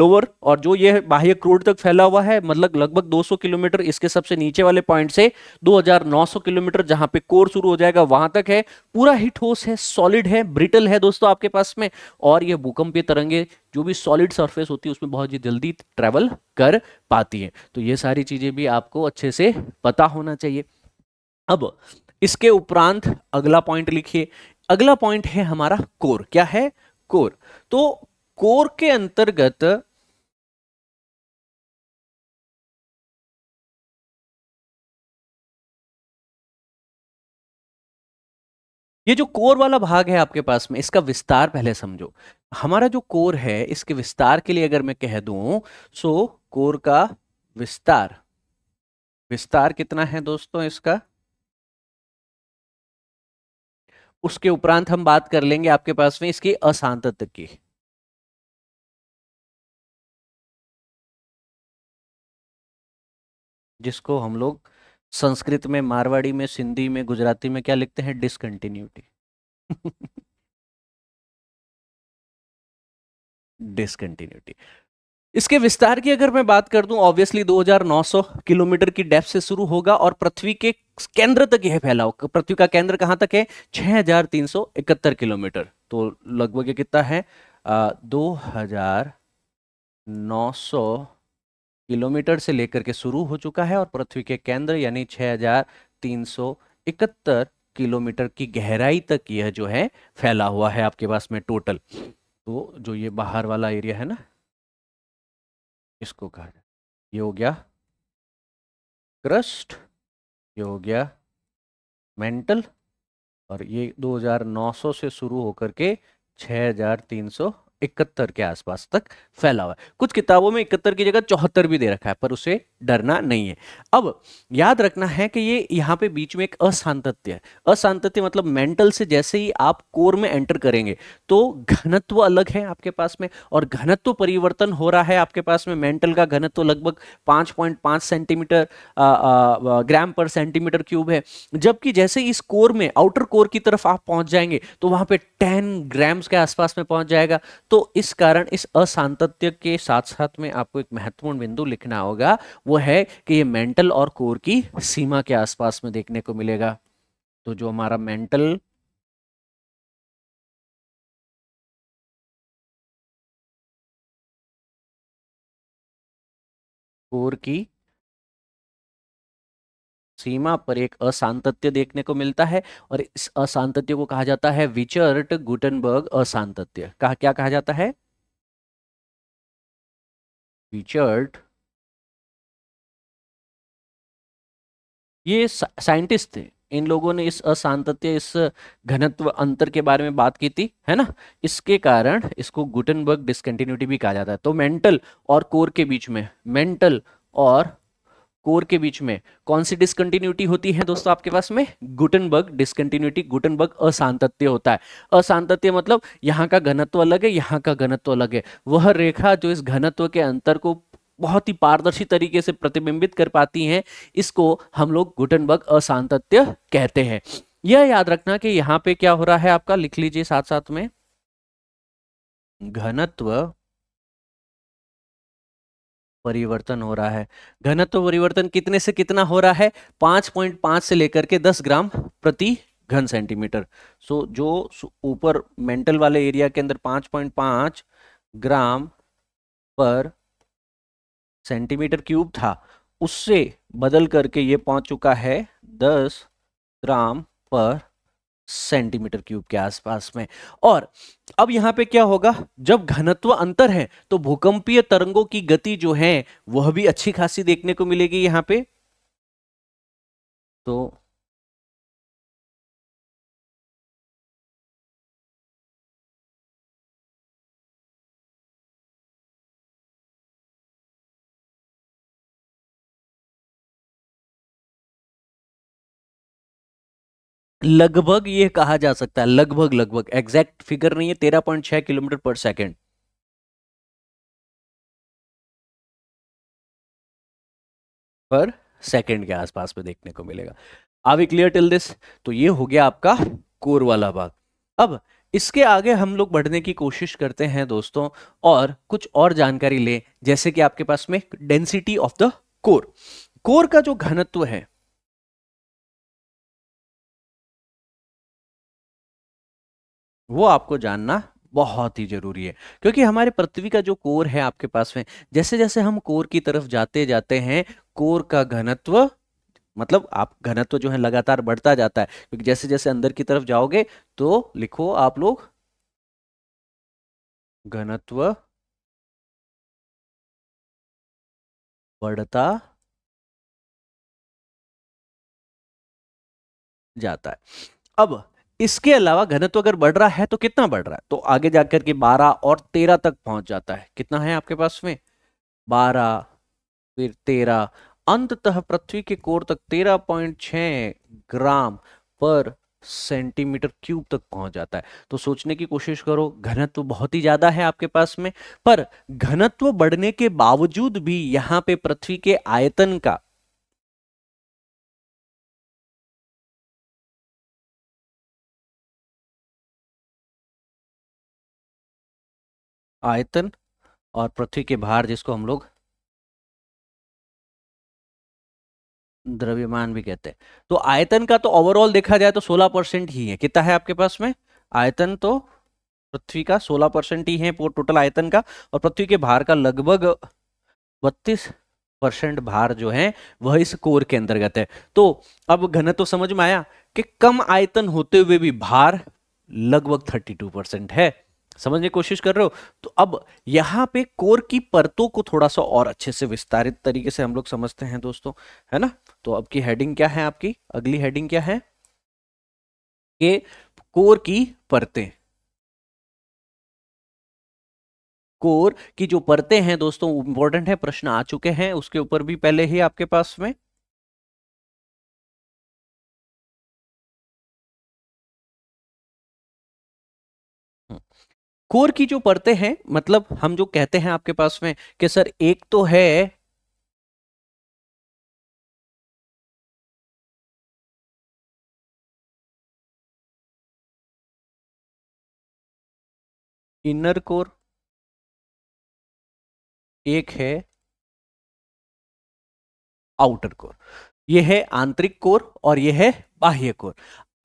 लोअर और जो ये बाह्य क्रोड तक फैला हुआ है मतलब लगभग 200 किलोमीटर इसके सबसे नीचे वाले पॉइंट से 2900 किलोमीटर जहां पे कोर शुरू हो जाएगा वहां तक है पूरा ही ठोस है सॉलिड है ब्रिटल है दोस्तों आपके पास में और ये भूकंपीय तरंगे जो भी सॉलिड सरफेस होती है उसमें बहुत ही जल्दी ट्रेवल कर पाती है तो ये सारी चीजें भी आपको अच्छे से पता होना चाहिए अब इसके उपरांत अगला पॉइंट लिखिए अगला पॉइंट है हमारा कोर क्या है कोर तो कोर के अंतर्गत ये जो कोर वाला भाग है आपके पास में इसका विस्तार पहले समझो हमारा जो कोर है इसके विस्तार के लिए अगर मैं कह दूं सो कोर का विस्तार विस्तार कितना है दोस्तों इसका उसके उपरांत हम बात कर लेंगे आपके पास में इसकी अशांत की जिसको हम लोग संस्कृत में मारवाड़ी में सिंधी में गुजराती में क्या लिखते हैं डिसकंटिन्यूटी (laughs) डिसकंटिन्यूटी इसके विस्तार की अगर मैं बात कर दूं ऑब्वियसली 2900 किलोमीटर की डेप्थ से शुरू होगा और पृथ्वी के केंद्र तक यह फैलाव पृथ्वी का केंद्र कहां तक है 6371 किलोमीटर तो लगभग कितना है दो हजार नौ सौ किलोमीटर से लेकर के शुरू हो चुका है और पृथ्वी के केंद्र यानी 6371 किलोमीटर की गहराई तक यह जो है फैला हुआ है आपके पास में टोटल तो जो ये बाहर वाला एरिया है ना इसको कहा जाए ये हो गया क्रस्ट ये हो गया मेंटल और ये 2900 से शुरू होकर के इकहत्तर के आसपास तक फैला हुआ है कुछ किताबों में इकहत्तर की जगह चौहत्तर भी दे रखा है पर उसे डरना नहीं है अब याद रखना है कि ये यहाँ पे बीच में एक असांतत्य है असांतत्य मतलब मेंटल से जैसे ही आप कोर में एंटर करेंगे तो घनत्व अलग है आपके पास में और घनत्व परिवर्तन हो रहा है आपके पास में मेंटल का घनत्व लगभग पांच पॉइंट पांच सेंटीमीटर ग्राम पर सेंटीमीटर क्यूब है जबकि जैसे इस कोर में आउटर कोर की तरफ आप पहुंच जाएंगे तो वहां पर टेन ग्राम्स के आसपास में पहुंच जाएगा तो इस कारण इस असांतत्य के साथ साथ में आपको एक महत्वपूर्ण बिंदु लिखना होगा वो है कि ये मेंटल और कोर की सीमा के आसपास में देखने को मिलेगा तो जो हमारा मेंटल कोर की सीमा पर एक असांतत्य देखने को मिलता है और इस असांतत्य को कहा जाता है विचर्ट गुटनबर्ग असांतत्य कहा क्या कहा जाता है विचर्ट ये साइंटिस्ट थे इन लोगों ने इस असांतत्य इस घनत्व अंतर के बारे में बात की थी है ना इसके कारण इसको गुटनबर्ग डिसकंटिन्यूटी भी कहा जाता है तो मेंटल और कोर के बीच में मेंटल और कोर के बीच में कौन सी डिसकंटिन्यूटी होती है दोस्तों आपके पास में गुटनबर्ग डिसकंटिन्यूटी गुटनबर्ग असांतत्य होता है असांतत्य मतलब यहाँ का घनत्व अलग है यहाँ का घनत्व अलग है वह रेखा जो इस घनत्व के अंतर को बहुत ही पारदर्शी तरीके से प्रतिबिंबित कर पाती हैं इसको हम लोग गुटनबर्ग असांतत्य कहते हैं यह याद रखना कि यहाँ पे क्या हो रहा है आपका लिख लीजिए साथ साथ में घनत्व परिवर्तन हो रहा है घनत्व परिवर्तन कितने से कितना हो रहा है पांच पॉइंट पांच से लेकर के दस ग्राम प्रति घन सेंटीमीटर सो जो ऊपर मेंटल वाले एरिया के अंदर पांच पॉइंट पांच ग्राम पर सेंटीमीटर क्यूब था उससे बदल करके ये पहुंच चुका है दस ग्राम पर सेंटीमीटर क्यूब के आसपास में और अब यहां पे क्या होगा जब घनत्व अंतर है तो भूकंपीय तरंगों की गति जो है वह भी अच्छी खासी देखने को मिलेगी यहां पे तो लगभग ये कहा जा सकता है लगभग लगभग एग्जैक्ट फिगर नहीं है तेरह पॉइंट छह किलोमीटर पर सेकेंड पर सेकेंड के आसपास में देखने को मिलेगा आर क्लियर टिल दिस तो ये हो गया आपका कोर वाला भाग अब इसके आगे हम लोग बढ़ने की कोशिश करते हैं दोस्तों और कुछ और जानकारी ले जैसे कि आपके पास में density of the core core का जो घनत्व है वो आपको जानना बहुत ही जरूरी है क्योंकि हमारे पृथ्वी का जो कोर है आपके पास में जैसे जैसे हम कोर की तरफ जाते जाते हैं कोर का घनत्व मतलब आप घनत्व जो है लगातार बढ़ता जाता है क्योंकि जैसे जैसे अंदर की तरफ जाओगे तो लिखो आप लोग घनत्व बढ़ता जाता है अब इसके अलावा घनत्व अगर बढ़ रहा है तो कितना बढ़ रहा है तो आगे जाकर के 12 और 13 तक पहुंच जाता है कितना है आपके पास में 12 फिर 13 अंततः पृथ्वी के कोर तक 13.6 ग्राम पर सेंटीमीटर क्यूब तक पहुंच जाता है तो सोचने की कोशिश करो घनत्व बहुत ही ज्यादा है आपके पास में पर घनत्व बढ़ने के बावजूद भी यहाँ पे पृथ्वी के आयतन का आयतन और पृथ्वी के भार जिसको हम लोग द्रव्यमान भी कहते हैं तो आयतन का तो ओवरऑल देखा जाए तो 16 परसेंट ही है कितना है आपके पास में आयतन तो पृथ्वी का 16 परसेंट ही है टोटल आयतन का और पृथ्वी के भार का लगभग 32 परसेंट भार जो है वह इस कोर के अंतर्गत है तो अब घन तो समझ में आया कि कम आयतन होते हुए भी भार लगभग टू परसेंट है समझने की कोशिश कर रहे हो तो अब यहाँ पे कोर की परतों को थोड़ा सा और अच्छे से विस्तारित तरीके से हम लोग समझते हैं दोस्तों है ना तो अब की हेडिंग क्या है आपकी अगली हेडिंग क्या है के कोर की परतें कोर की जो परतें हैं दोस्तों इंपॉर्टेंट है प्रश्न आ चुके हैं उसके ऊपर भी पहले ही आपके पास में कोर की जो परतें हैं मतलब हम जो कहते हैं आपके पास में कि सर एक तो है इनर कोर एक है आउटर कोर यह है आंतरिक कोर और यह है बाह्य कोर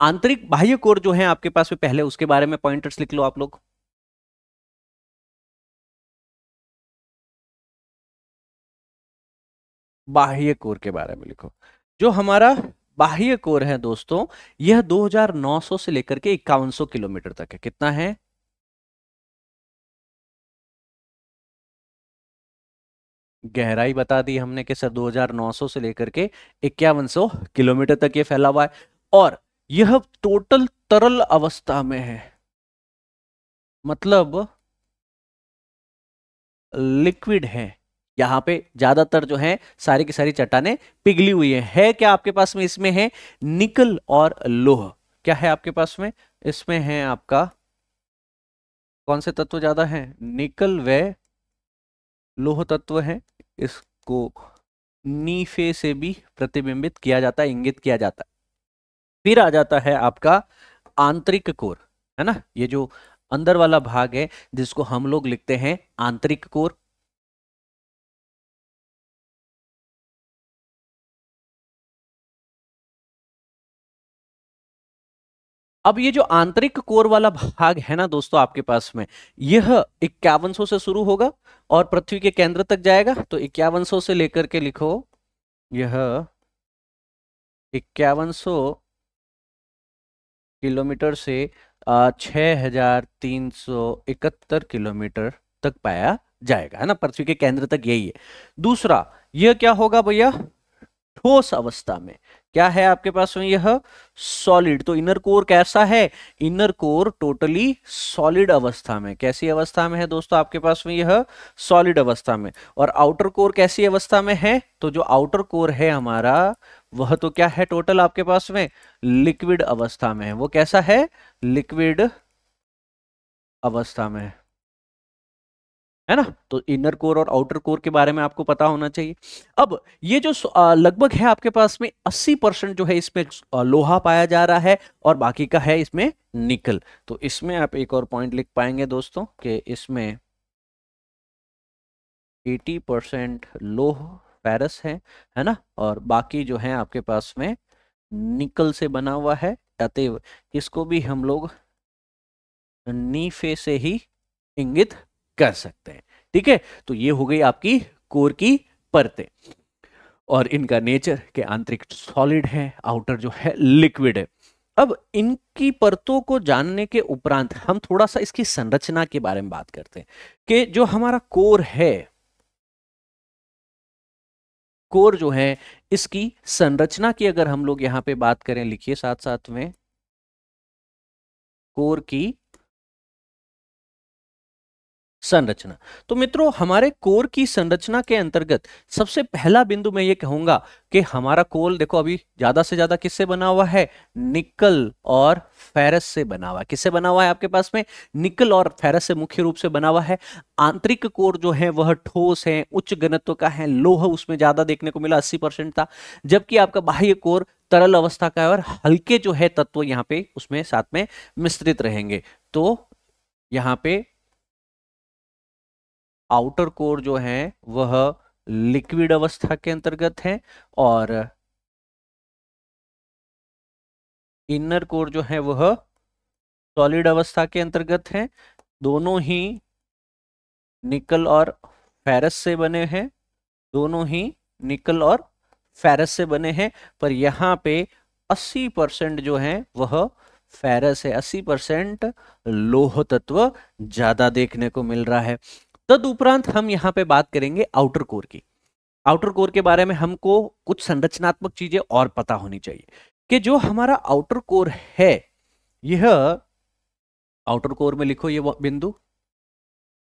आंतरिक बाह्य कोर जो है आपके पास में पहले उसके बारे में पॉइंटर्स लिख लो आप लोग बाह्य कोर के बारे में लिखो जो हमारा बाह्य कोर है दोस्तों यह 2900 से लेकर के 5100 किलोमीटर तक है कितना है गहराई बता दी हमने कि सर 2900 से लेकर के 5100 किलोमीटर तक यह फैला हुआ है और यह टोटल तरल अवस्था में है मतलब लिक्विड है यहाँ पे ज्यादातर जो है सारी की सारी चट्टाने पिघली हुई है, है क्या आपके पास में इसमें है निकल और लोह क्या है आपके पास में इसमें है आपका कौन से तत्व ज्यादा है निकल व लोह तत्व है इसको नीफे से भी प्रतिबिंबित किया जाता है इंगित किया जाता है फिर आ जाता है आपका आंतरिक कोर है ना ये जो अंदर वाला भाग है जिसको हम लोग लिखते हैं आंतरिक कोर अब ये जो आंतरिक कोर वाला भाग है ना दोस्तों आपके पास में यह इक्यावन से शुरू होगा और पृथ्वी के केंद्र तक जाएगा तो इक्यावन से लेकर के लिखो यह इक्यावन किलोमीटर से छह हजार तीन सौ इकहत्तर किलोमीटर तक पाया जाएगा है ना पृथ्वी के केंद्र तक यही है दूसरा यह क्या होगा भैया ठोस अवस्था में क्या है आपके पास में यह सॉलिड तो इनर कोर कैसा है इनर कोर टोटली सॉलिड अवस्था में कैसी अवस्था में है दोस्तों आपके पास में यह सॉलिड अवस्था में और आउटर कोर कैसी अवस्था में है तो जो आउटर कोर है हमारा वह तो क्या है टोटल आपके पास में लिक्विड अवस्था में है वो कैसा है लिक्विड अवस्था में है है ना तो इनर कोर और आउटर कोर के बारे में आपको पता होना चाहिए अब ये जो लगभग है आपके पास में 80 परसेंट जो है इसमें लोहा पाया जा रहा है और बाकी का है इसमें निकल तो इसमें आप एक और पॉइंट लिख पाएंगे दोस्तों कि इसमें 80 परसेंट लोह पैरस है है ना और बाकी जो है आपके पास में निकल से बना हुआ है अतएव इसको भी हम लोग नीफे से ही इंगित कर सकते हैं ठीक है तो ये हो गई आपकी कोर की परतें और इनका नेचर के आंतरिक सॉलिड है आउटर जो है लिक्विड है अब इनकी परतों को जानने के उपरांत हम थोड़ा सा इसकी संरचना के बारे में बात करते हैं कि जो हमारा कोर है कोर जो है इसकी संरचना की अगर हम लोग यहां पे बात करें लिखिए साथ साथ में कोर की संरचना तो मित्रों हमारे कोर की संरचना के अंतर्गत सबसे पहला बिंदु मैं ये कहूंगा कि हमारा कोल देखो अभी ज्यादा से ज्यादा किससे बना हुआ है निकल और फेरस से बना हुआ है किससे बना हुआ है आपके पास में निकल और फेरस से मुख्य रूप से बना हुआ है आंतरिक कोर जो है वह ठोस है उच्च घनत्व का है लोह उसमें ज्यादा देखने को मिला अस्सी परसेंट था जबकि आपका बाह्य कोर तरल अवस्था का है और हल्के जो है तत्व यहाँ पे उसमें साथ में मिश्रित रहेंगे तो यहाँ पे आउटर कोर जो है वह लिक्विड अवस्था के अंतर्गत है और इनर कोर जो है वह सॉलिड अवस्था के अंतर्गत है दोनों ही निकल और फेरस से बने हैं दोनों ही निकल और फेरस से बने हैं पर यहाँ पे 80 परसेंट जो है वह फेरस है 80 परसेंट लोह तत्व ज्यादा देखने को मिल रहा है तदउपरांत हम यहाँ पे बात करेंगे आउटर कोर की आउटर कोर के बारे में हमको कुछ संरचनात्मक चीजें और पता होनी चाहिए कि जो हमारा आउटर कोर है यह आउटर कोर में लिखो ये बिंदु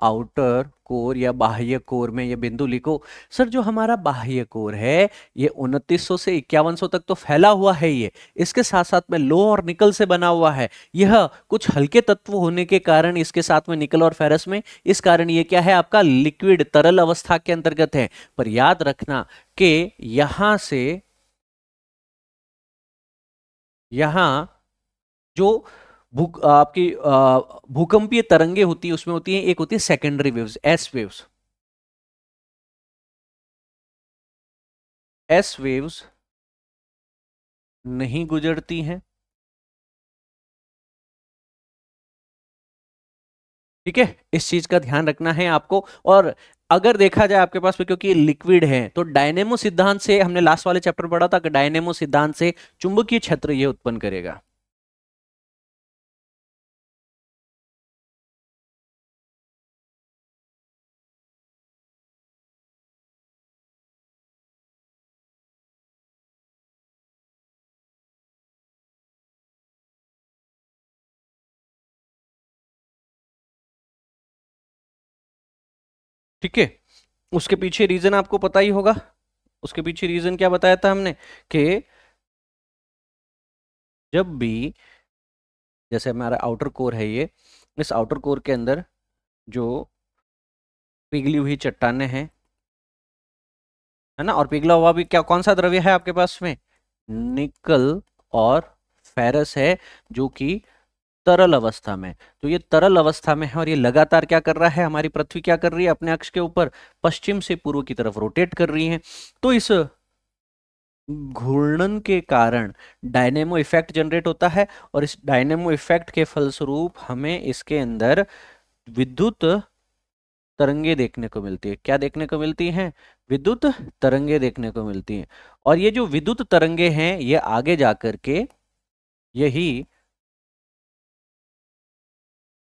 आउटर कोर या बाह्य कोर में ये बिंदु लिखो सर जो हमारा बाह्य कोर है ये 2900 से 5100 तक तो फैला हुआ है ये इसके साथ साथ में लो और निकल से बना हुआ है यह कुछ हल्के तत्व होने के कारण इसके साथ में निकल और फेरस में इस कारण ये क्या है आपका लिक्विड तरल अवस्था के अंतर्गत है पर याद रखना कि यहां से यहां जो भू आपकी भूकंपीय तरंगे होती है उसमें होती है एक होती है secondary waves S waves S waves नहीं गुजरती हैं ठीक है इस चीज का ध्यान रखना है आपको और अगर देखा जाए आपके पास में क्योंकि ये लिक्विड है तो डायनेमो सिद्धांत से हमने लास्ट वाले चैप्टर पढ़ा था कि डायनेमो सिद्धांत से चुंबकीय क्षेत्र ये उत्पन्न करेगा ठीक है उसके पीछे रीजन आपको पता ही होगा उसके पीछे रीजन क्या बताया था हमने कि जब भी जैसे हमारा आउटर कोर है ये इस आउटर कोर के अंदर जो पिघली हुई चट्टाने हैं है ना और पिघला हुआ भी क्या कौन सा द्रव्य है आपके पास में निकल और फेरस है जो कि तरल अवस्था में तो ये तरल अवस्था में है और ये लगातार क्या कर रहा है हमारी पृथ्वी क्या कर रही है अपने अक्ष के ऊपर पश्चिम से पूर्व की तरफ रोटेट कर रही है तो इस घूर्णन के कारण डायनेमो इफेक्ट जनरेट होता है और इस डायनेमो इफेक्ट के फलस्वरूप हमें इसके अंदर विद्युत तरंगे देखने को मिलती है क्या देखने को मिलती हैं विद्युत तरंगे देखने को मिलती हैं और ये जो विद्युत तरंगे हैं ये आगे जाकर के यही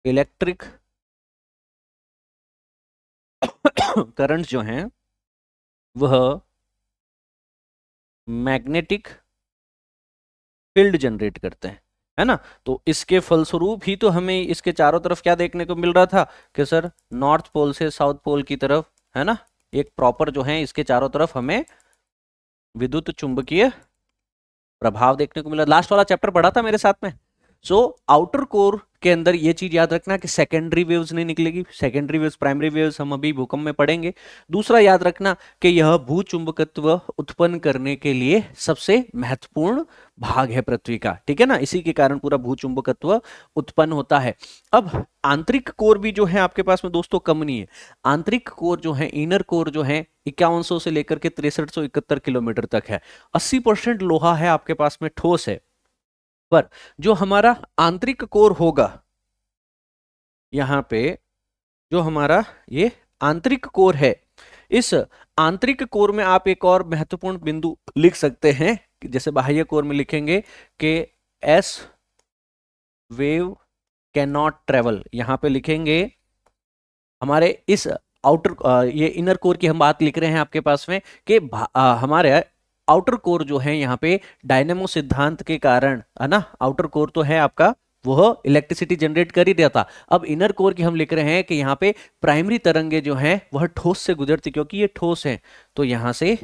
इलेक्ट्रिक (coughs) करंट जो हैं वह मैग्नेटिक फील्ड जनरेट करते हैं है ना तो इसके फलस्वरूप ही तो हमें इसके चारों तरफ क्या देखने को मिल रहा था कि सर नॉर्थ पोल से साउथ पोल की तरफ है ना एक प्रॉपर जो है इसके चारों तरफ हमें विद्युत चुंबकीय प्रभाव देखने को मिला लास्ट वाला चैप्टर पढ़ा था मेरे साथ में सो आउटर कोर के अंदर ये चीज याद रखना कि सेकेंडरी वेव्स नहीं निकलेगी सेकेंडरी वेव्स प्राइमरी वेव्स हम अभी भूकंप में पढ़ेंगे दूसरा याद रखना कि यह भू चुंबकत्व उत्पन्न करने के लिए सबसे महत्वपूर्ण भाग है पृथ्वी का ठीक है ना इसी के कारण पूरा भू चुंबकत्व उत्पन्न होता है अब आंतरिक कोर भी जो है आपके पास में दोस्तों कम नहीं है आंतरिक कोर जो है इनर कोर जो है इक्यावन से लेकर के तिरसठ किलोमीटर तक है अस्सी लोहा है आपके पास में ठोस है पर जो हमारा आंतरिक कोर होगा यहां पे जो हमारा ये आंतरिक कोर है इस आंतरिक कोर में आप एक और महत्वपूर्ण बिंदु लिख सकते हैं जैसे बाह्य कोर में लिखेंगे कि S wave can not travel यहां पे लिखेंगे हमारे इस आउटर ये इनर कोर की हम बात लिख रहे हैं आपके पास में कि हमारे आउटर कोर जो है यहाँ पे डायनेमो सिद्धांत के कारण है ना आउटर कोर तो है आपका वो इलेक्ट्रिसिटी जनरेट कर ही दिया था अब इनर कोर की हम लिख रहे हैं कि यहाँ पे प्राइमरी तरंगे जो हैं वह ठोस से गुजरती क्योंकि ये ठोस है तो यहां से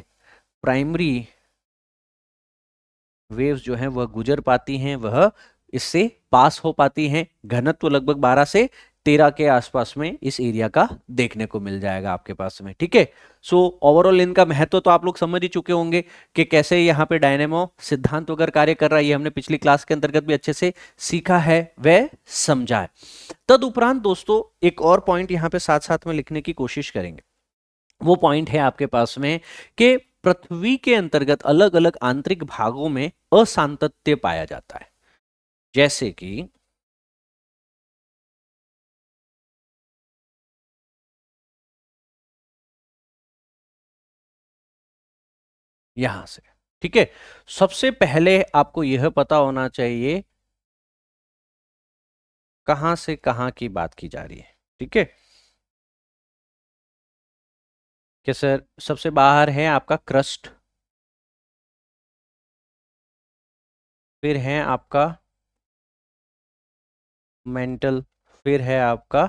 प्राइमरी वेव्स जो हैं वह गुजर पाती हैं वह इससे पास हो पाती हैं घनत्व लगभग 12 से तेरह के आसपास में इस एरिया का देखने को मिल जाएगा आपके पास में ठीक है सो ओवरऑल इनका महत्व तो आप लोग समझ ही चुके होंगे कि कैसे यहाँ पे डायनेमो सिद्धांत वगैरह कार्य कर रहा है ये हमने पिछली क्लास के अंतर्गत भी अच्छे से सीखा है वह समझा है तदुपरांत दोस्तों एक और पॉइंट यहाँ पे साथ साथ में लिखने की कोशिश करेंगे वो पॉइंट है आपके पास में कि पृथ्वी के अंतर्गत अलग अलग आंतरिक भागों में असांतत्य पाया जाता है जैसे कि यहां से ठीक है सबसे पहले आपको यह पता होना चाहिए कहां से कहां की बात की जा रही है ठीक है कि सर सबसे बाहर है आपका क्रस्ट फिर है आपका मेंटल फिर है आपका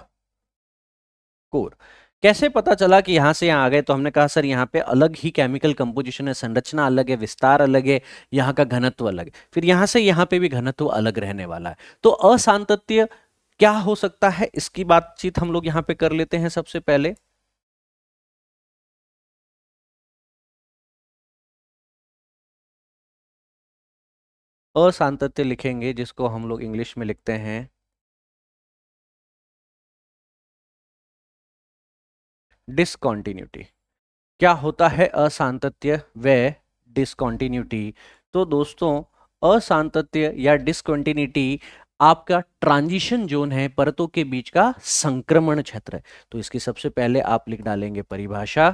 कोर कैसे पता चला कि यहाँ से यहाँ आ गए तो हमने कहा सर यहाँ पे अलग ही केमिकल कंपोजिशन है संरचना अलग है विस्तार अलग है यहाँ का घनत्व अलग है फिर यहाँ से यहाँ पे भी घनत्व अलग रहने वाला है तो असांतत्य क्या हो सकता है इसकी बातचीत हम लोग यहाँ पे कर लेते हैं सबसे पहले असांतत्य लिखेंगे जिसको हम लोग इंग्लिश में लिखते हैं डिसकॉन्टिन्यूटी क्या होता है असांतत्य व डिसकॉन्टिन्यूटी तो दोस्तों असांतत्य या डिसकॉन्टिन्यूटी आपका ट्रांजिशन जोन है परतों के बीच का संक्रमण क्षेत्र है तो इसकी सबसे पहले आप लिख डालेंगे परिभाषा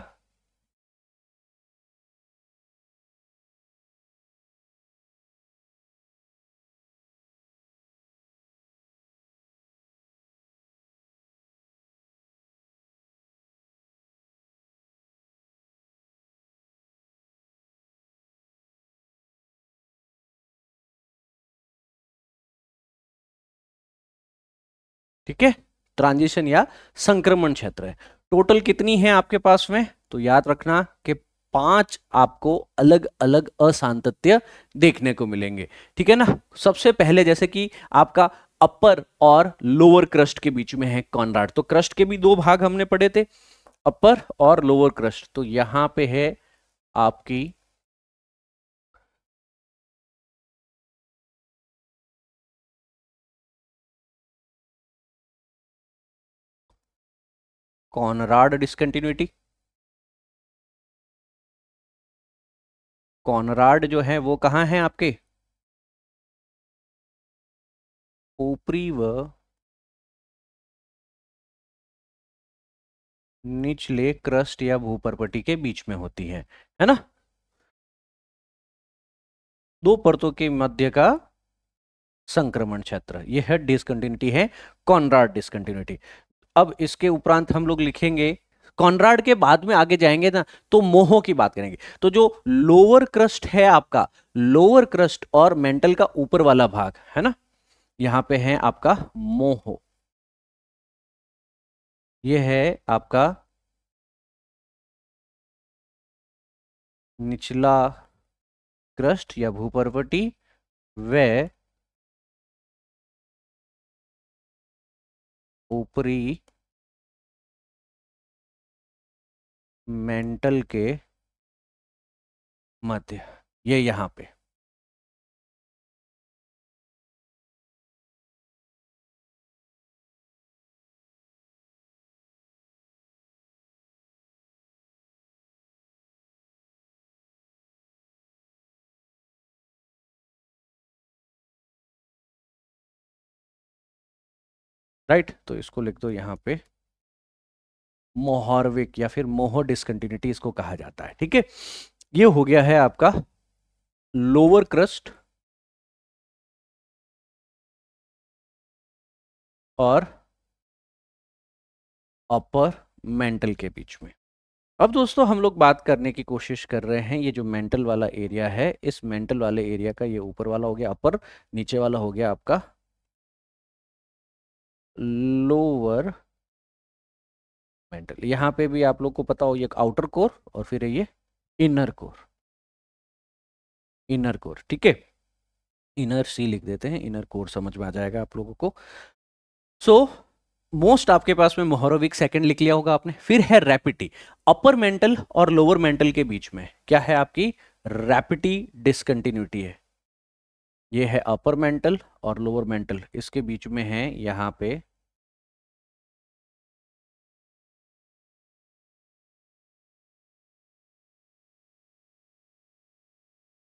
ठीक है ट्रांजिशन या संक्रमण क्षेत्र है टोटल कितनी है आपके पास में तो याद रखना कि पांच आपको अलग अलग असांतत्य देखने को मिलेंगे ठीक है ना सबसे पहले जैसे कि आपका अपर और लोअर क्रस्ट के बीच में है कॉनराड तो क्रस्ट के भी दो भाग हमने पढ़े थे अपर और लोअर क्रस्ट तो यहां पे है आपकी कॉनराड डिसकंटिन्यूटी कॉनराड जो है वो कहाँ हैं आपके ऊपरी व निचले क्रस्ट या भूपरपटी के बीच में होती है है ना दो परतों के मध्य का संक्रमण क्षेत्र यह है डिसकंटिन्यूटी है कॉनराड डिसकंटिन्यूटी अब इसके उपरांत हम लोग लिखेंगे कॉनराड के बाद में आगे जाएंगे ना तो मोहो की बात करेंगे तो जो लोअर क्रस्ट है आपका लोअर क्रस्ट और मेंटल का ऊपर वाला भाग है ना यहां पे है आपका मोहो ये है आपका निचला क्रस्ट या भूपर्वटी व ऊपरी मेंटल के मध्य ये यहाँ पे राइट तो इसको लिख दो यहाँ पे मोहरविक या फिर मोहर डिसकंटिन्यूटी इसको कहा जाता है ठीक है ये हो गया है आपका लोअर क्रस्ट और अपर मेंटल के बीच में अब दोस्तों हम लोग बात करने की कोशिश कर रहे हैं ये जो मेंटल वाला एरिया है इस मेंटल वाले एरिया का ये ऊपर वाला हो गया अपर नीचे वाला हो गया आपका लोअर मेंटल यहाँ पे भी आप लोग को पता हो ये आउटर कोर और फिर ये इनर कोर इनर कोर ठीक है इनर सी लिख देते हैं इनर कोर समझ में आ जाएगा आप लोगों को सो so, मोस्ट आपके पास में मोहरोविक सेकंड लिख लिया होगा आपने फिर है रैपिटी अपर मेंटल और लोअर मेंटल के बीच में क्या है आपकी रैपिटी डिसकंटिन्यूटी है ये है अपर मेंटल और लोअर मेंटल इसके बीच में है यहाँ पे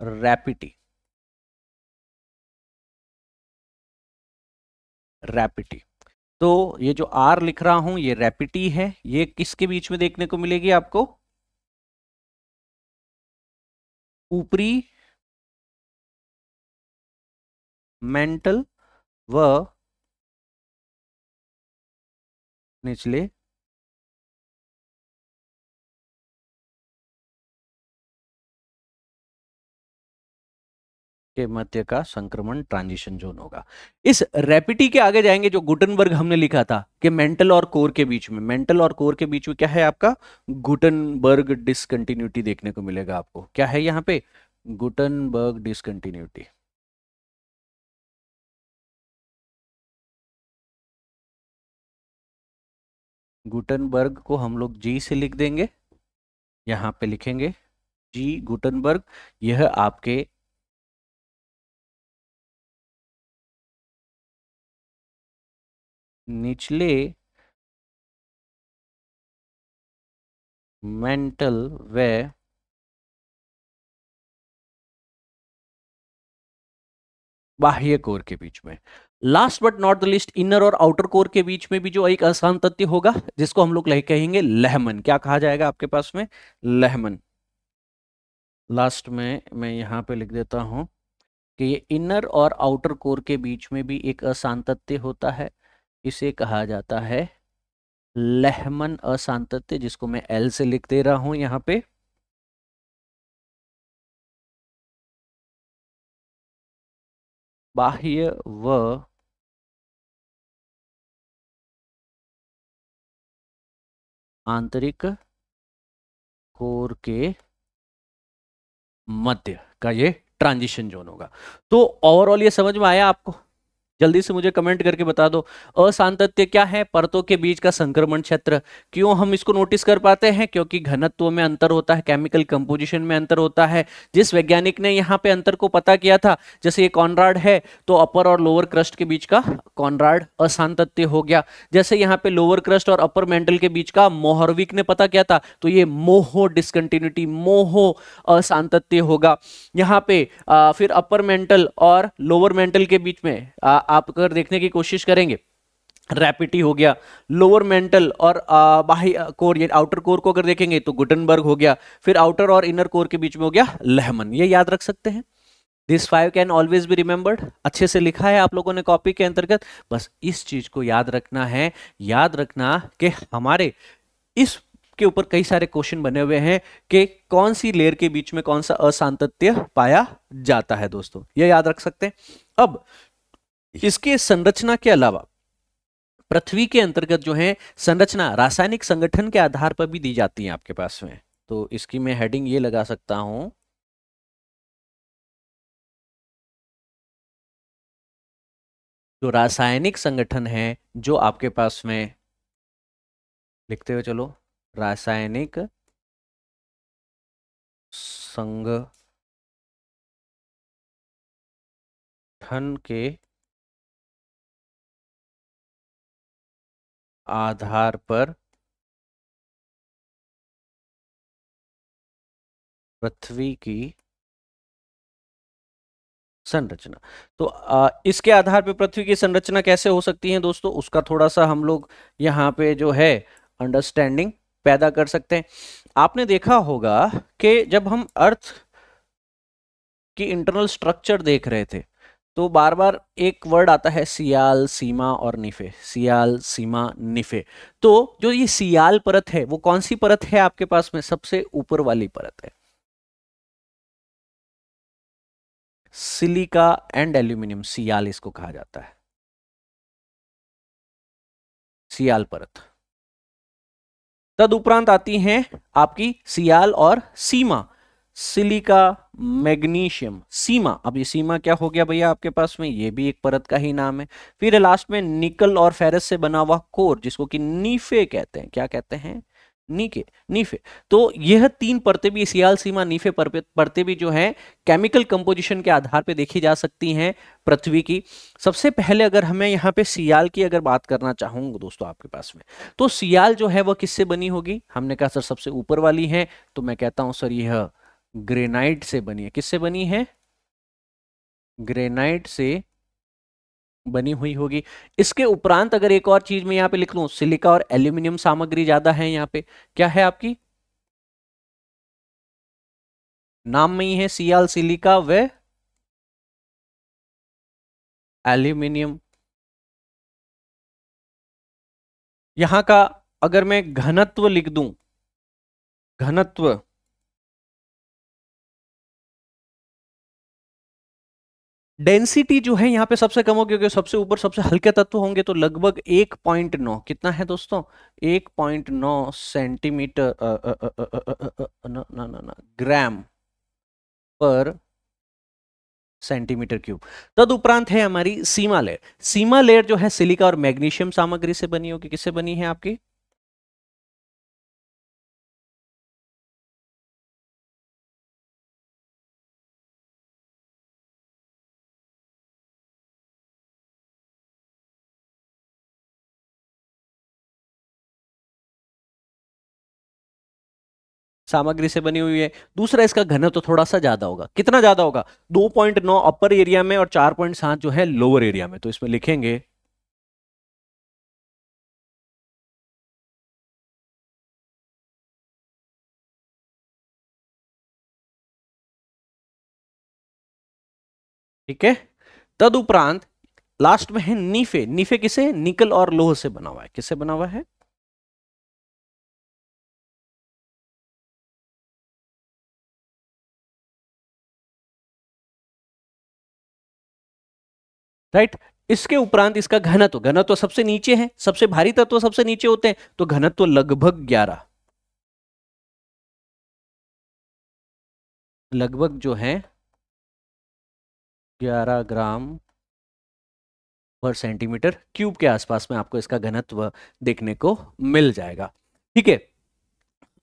रैपिटी रैपिटी तो ये जो आर लिख रहा हूं ये रैपिटी है ये किसके बीच में देखने को मिलेगी आपको ऊपरी मेंटल व निचले के मध्य का संक्रमण ट्रांजिशन जोन होगा इस रेपिटी के आगे जाएंगे जो गुटनबर्ग हमने लिखा था कि मेंटल और कोर के बीच में मेंटल और कोर के बीच में क्या है आपका गुटनबर्ग डिसकंटिन्यूटी देखने को मिलेगा आपको क्या है यहां पे गुटनबर्ग डिसकंटिन्यूटी गुटनबर्ग को हम लोग जी से लिख देंगे यहाँ पे लिखेंगे जी गुटनबर्ग यह आपके निचले मेंटल व बाह्य कोर के बीच में last but not the least inner और आउटर कोर के बीच में भी जो एक आसान तथ्य होगा जिसको हम लोग कहेंगे लहमन क्या कहा जाएगा आपके पास में लहमन लास्ट में मैं यहां पे लिख देता हूं कि ये इनर और आउटर कोर के बीच में भी एक तथ्य होता है इसे कहा जाता है लहमन अशांतत्य जिसको मैं एल से लिख दे रहा हूं यहाँ पे बाह्य व आंतरिक कोर के मध्य का ये ट्रांजिशन जोन होगा तो ओवरऑल ये समझ में आया आपको जल्दी से मुझे कमेंट करके बता दो असांतत्य क्या है परतों के बीच का संक्रमण क्षेत्र क्यों हम इसको नोटिस कर पाते हैं क्योंकि घनत्व में अंतर होता है केमिकल कंपोजिशन में अंतर होता है जिस वैज्ञानिक ने यहाँ पे अंतर को पता किया था जैसे ये कॉनराड है तो अपर और लोअर क्रस्ट के बीच का कॉनराड असांतत्य हो गया जैसे यहाँ पे लोअर क्रस्ट और अपर मेंटल के बीच का मोहरविक ने पता किया था तो ये मोहो डिसकंटिन्यूटी मोहो असांतत्य होगा यहाँ पे फिर अपर मेंटल और लोअर मेंटल के बीच में आप अगर देखने की कोशिश करेंगे रैपिटी हो गया लोअर मेंटल और बाहि कोर ये आउटर कोर को अगर देखेंगे तो गुटनबर्ग हो गया फिर आउटर और इनर कोर के बीच में हो गया लहमन ये याद रख सकते हैं this five can always be remembered अच्छे से लिखा है आप लोगों ने कॉपी के अंतर्गत बस इस चीज को याद रखना है याद रखना कि हमारे इस के ऊपर कई सारे क्वेश्चन बने हुए हैं कि कौन सी लेयर के बीच में कौन सा असांतत्य पाया जाता है दोस्तों ये याद रख सकते हैं अब इसके संरचना के अलावा पृथ्वी के अंतर्गत जो है संरचना रासायनिक संगठन के आधार पर भी दी जाती है आपके पास में तो इसकी मैं हेडिंग ये लगा सकता हूं जो रासायनिक संगठन है जो आपके पास में लिखते हुए चलो रासायनिक संगठन के आधार पर पृथ्वी की संरचना तो आ, इसके आधार पर पृथ्वी की संरचना कैसे हो सकती है दोस्तों उसका थोड़ा सा हम लोग यहां पे जो है अंडरस्टैंडिंग पैदा कर सकते हैं आपने देखा होगा कि जब हम अर्थ की इंटरनल स्ट्रक्चर देख रहे थे तो बार बार एक वर्ड आता है सियाल सीमा और निफे सियाल सीमा निफे तो जो ये सियाल परत है वो कौन सी परत है आपके पास में सबसे ऊपर वाली परत है सिलिका एंड एल्यूमिनियम सियाल इसको कहा जाता है सियाल परत तदुपरांत आती हैं आपकी सियाल और सीमा सिलिका मैग्नीशियम सीमा अब ये सीमा क्या हो गया भैया आपके पास में ये भी एक परत का ही नाम है फिर लास्ट में निकल और फेरस से बना हुआ कोर जिसको कि नीफे कहते हैं क्या कहते हैं नीके नीफे तो यह तीन परतें भी सियाल सीमा नीफे परतें भी जो हैं केमिकल कंपोजिशन के आधार पर देखी जा सकती हैं पृथ्वी की सबसे पहले अगर हमें यहाँ पे सियाल की अगर बात करना चाहूंगा दोस्तों आपके पास में तो सियाल जो है वह किससे बनी होगी हमने कहा सर सबसे ऊपर वाली है तो मैं कहता हूँ सर यह ग्रेनाइट से बनी है किससे बनी है ग्रेनाइट से बनी हुई होगी इसके उपरांत अगर एक और चीज में यहां पे लिख लू सिलिका और एल्यूमिनियम सामग्री ज्यादा है यहां पे क्या है आपकी नाम में ही है सियाल सिलिका व एल्यूमिनियम यहां का अगर मैं घनत्व लिख दूं घनत्व डेंसिटी जो है यहाँ पे सबसे कम होगी क्योंकि सबसे ऊपर सबसे हल्के तत्व होंगे तो लगभग एक पॉइंट नौ कितना है दोस्तों एक पॉइंट नौ सेंटीमीटर ग्राम पर सेंटीमीटर क्यूब तदउपरांत है हमारी सीमा लेयर सीमा लेयर जो है सिलिका और मैग्नीशियम सामग्री से बनी होगी किससे बनी है आपकी सामग्री से बनी हुई है दूसरा इसका घनत्व तो थोड़ा सा ज्यादा होगा कितना ज्यादा होगा 2.9 अपर एरिया में और 4.7 जो है लोअर एरिया में तो इसमें लिखेंगे ठीक है तदुपरांत लास्ट में है नीफे नीफे किसे निकल और लोह से बना हुआ है किससे बना हुआ है राइट इसके उपरांत इसका घनत्व घनत्व सबसे नीचे है सबसे भारी तत्व सबसे नीचे होते हैं तो घनत्व लगभग ग्यारह लगभग जो है 11 ग्राम पर सेंटीमीटर क्यूब के आसपास में आपको इसका घनत्व देखने को मिल जाएगा ठीक है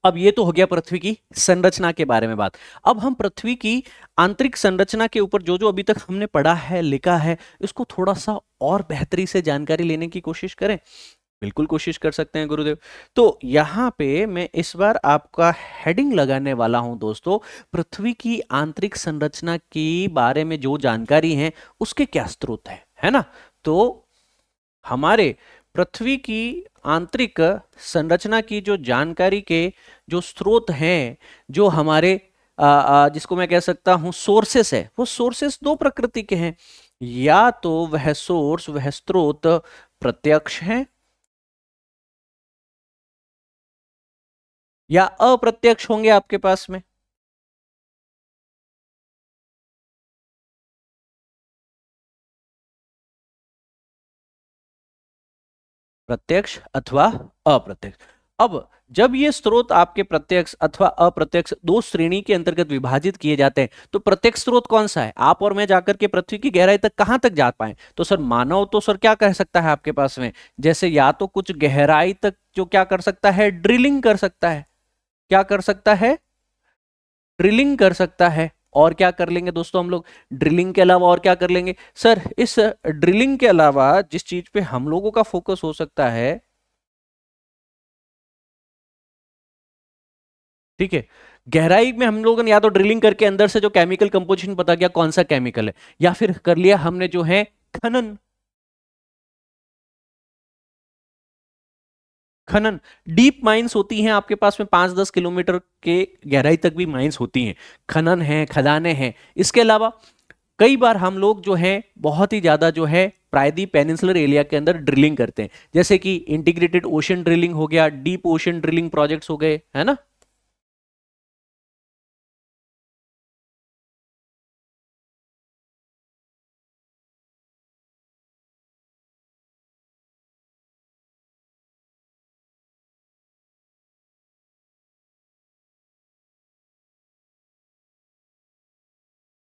अब ये तो हो गया पृथ्वी की संरचना के बारे में बात अब हम पृथ्वी की आंतरिक संरचना के ऊपर जो जो अभी तक हमने पढ़ा है लिखा है इसको थोड़ा सा और बेहतरी से जानकारी लेने की कोशिश करें बिल्कुल कोशिश कर सकते हैं गुरुदेव तो यहाँ पे मैं इस बार आपका हेडिंग लगाने वाला हूँ दोस्तों पृथ्वी की आंतरिक संरचना के बारे में जो जानकारी है उसके क्या स्रोत है है ना तो हमारे पृथ्वी की आंतरिक संरचना की जो जानकारी के जो स्रोत हैं जो हमारे जिसको मैं कह सकता हूँ सोर्सेस है वो सोर्सेस दो प्रकृति के हैं या तो वह सोर्स वह स्रोत प्रत्यक्ष है या अप्रत्यक्ष होंगे आपके पास में प्रत्यक्ष अथवा अप्रत्यक्ष अब जब ये स्रोत आपके प्रत्यक्ष अथवा अप्रत्यक्ष दो श्रेणी के अंतर्गत विभाजित किए जाते हैं तो प्रत्यक्ष स्रोत कौन सा है आप और मैं जाकर के पृथ्वी की गहराई तक कहां तक जा पाए तो सर मानव तो सर क्या कह सकता है आपके पास में जैसे या तो कुछ गहराई तक जो क्या कर सकता है ड्रिलिंग कर सकता है क्या कर सकता है ड्रिलिंग कर सकता है और क्या कर लेंगे दोस्तों हम लोग ड्रिलिंग के अलावा और क्या कर लेंगे सर इस ड्रिलिंग के अलावा जिस चीज पे हम लोगों का फोकस हो सकता है ठीक है गहराई में हम लोगों ने या तो ड्रिलिंग करके अंदर से जो केमिकल कंपोजिशन पता गया कौन सा केमिकल है या फिर कर लिया हमने जो है खनन खनन डीप माइंस होती हैं आपके पास में पांच दस किलोमीटर के गहराई तक भी माइंस होती हैं खनन है खदाने हैं इसके अलावा कई बार हम लोग जो है बहुत ही ज़्यादा जो है प्रायदी पेनिसुलर एरिया के अंदर ड्रिलिंग करते हैं जैसे कि इंटीग्रेटेड ओशन ड्रिलिंग हो गया डीप ओशन ड्रिलिंग प्रोजेक्ट्स हो गए है ना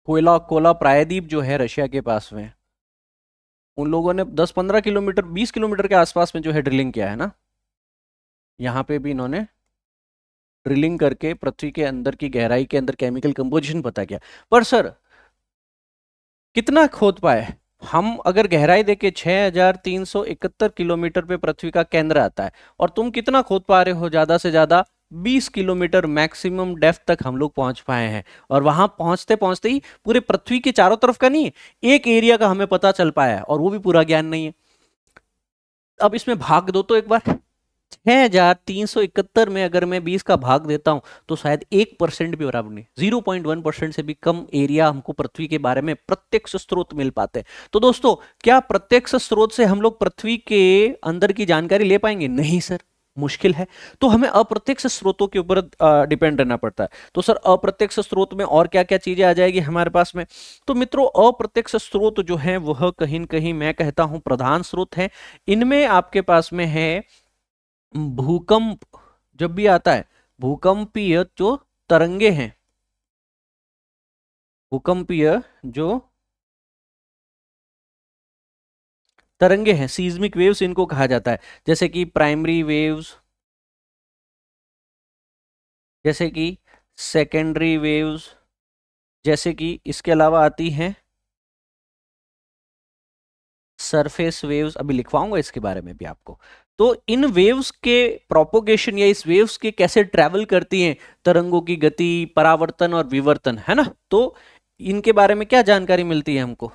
कोयला कोला प्रायद्वीप जो है रशिया के पास में उन लोगों ने 10-15 किलोमीटर 20 किलोमीटर के आसपास में जो है ड्रिलिंग किया है ना यहाँ पे भी इन्होंने ड्रिलिंग करके पृथ्वी के अंदर की गहराई के अंदर केमिकल कंपोजिशन पता किया पर सर कितना खोद पाए हम अगर गहराई देके 6371 किलोमीटर पे पृथ्वी का केंद्र आता है और तुम कितना खोद पा रहे हो ज्यादा से ज्यादा 20 किलोमीटर मैक्सिमम डेफ तक हम लोग पहुंच पाए हैं और वहां पहुंचते पहुंचते ही पूरे पृथ्वी के चारों तरफ का नहीं एक एरिया का हमें पता चल पाया है और वो भी पूरा ज्ञान नहीं है अब इसमें भाग दो तो एक बार इकहत्तर में अगर मैं बीस का भाग देता हूं तो शायद एक परसेंट भी बराबर नहीं जीरो पॉइंट वन परसेंट से भी कम एरिया हमको पृथ्वी के बारे में प्रत्यक्ष स्रोत मिल पाते हैं तो दोस्तों क्या प्रत्यक्ष स्रोत से हम लोग पृथ्वी के अंदर की जानकारी ले पाएंगे नहीं सर मुश्किल है तो हमें अप्रत्यक्ष स्रोतों के ऊपर डिपेंड रहना पड़ता है तो सर अप्रत्यक्ष स्रोत में और क्या क्या चीजें आ जाएगी हमारे पास में तो मित्रों अप्रत्यक्ष स्रोत जो है वह कहीं कहीं मैं कहता हूं प्रधान स्रोत है इनमें आपके पास में है भूकंप जब भी आता है भूकंपीय जो तरंगे हैं भूकंपीय जो तरंगे हैं सीज्मिक वेव्स इनको कहा जाता है जैसे कि प्राइमरी वेव्स जैसे कि सेकेंडरी वेव्स जैसे कि इसके अलावा आती हैं सरफेस वेव्स अभी लिखवाऊंगा इसके बारे में भी आपको तो इन वेव्स के प्रोपोगेशन या इस वेव्स के कैसे ट्रेवल करती हैं तरंगों की गति परावर्तन और विवर्तन है ना तो इनके बारे में क्या जानकारी मिलती है हमको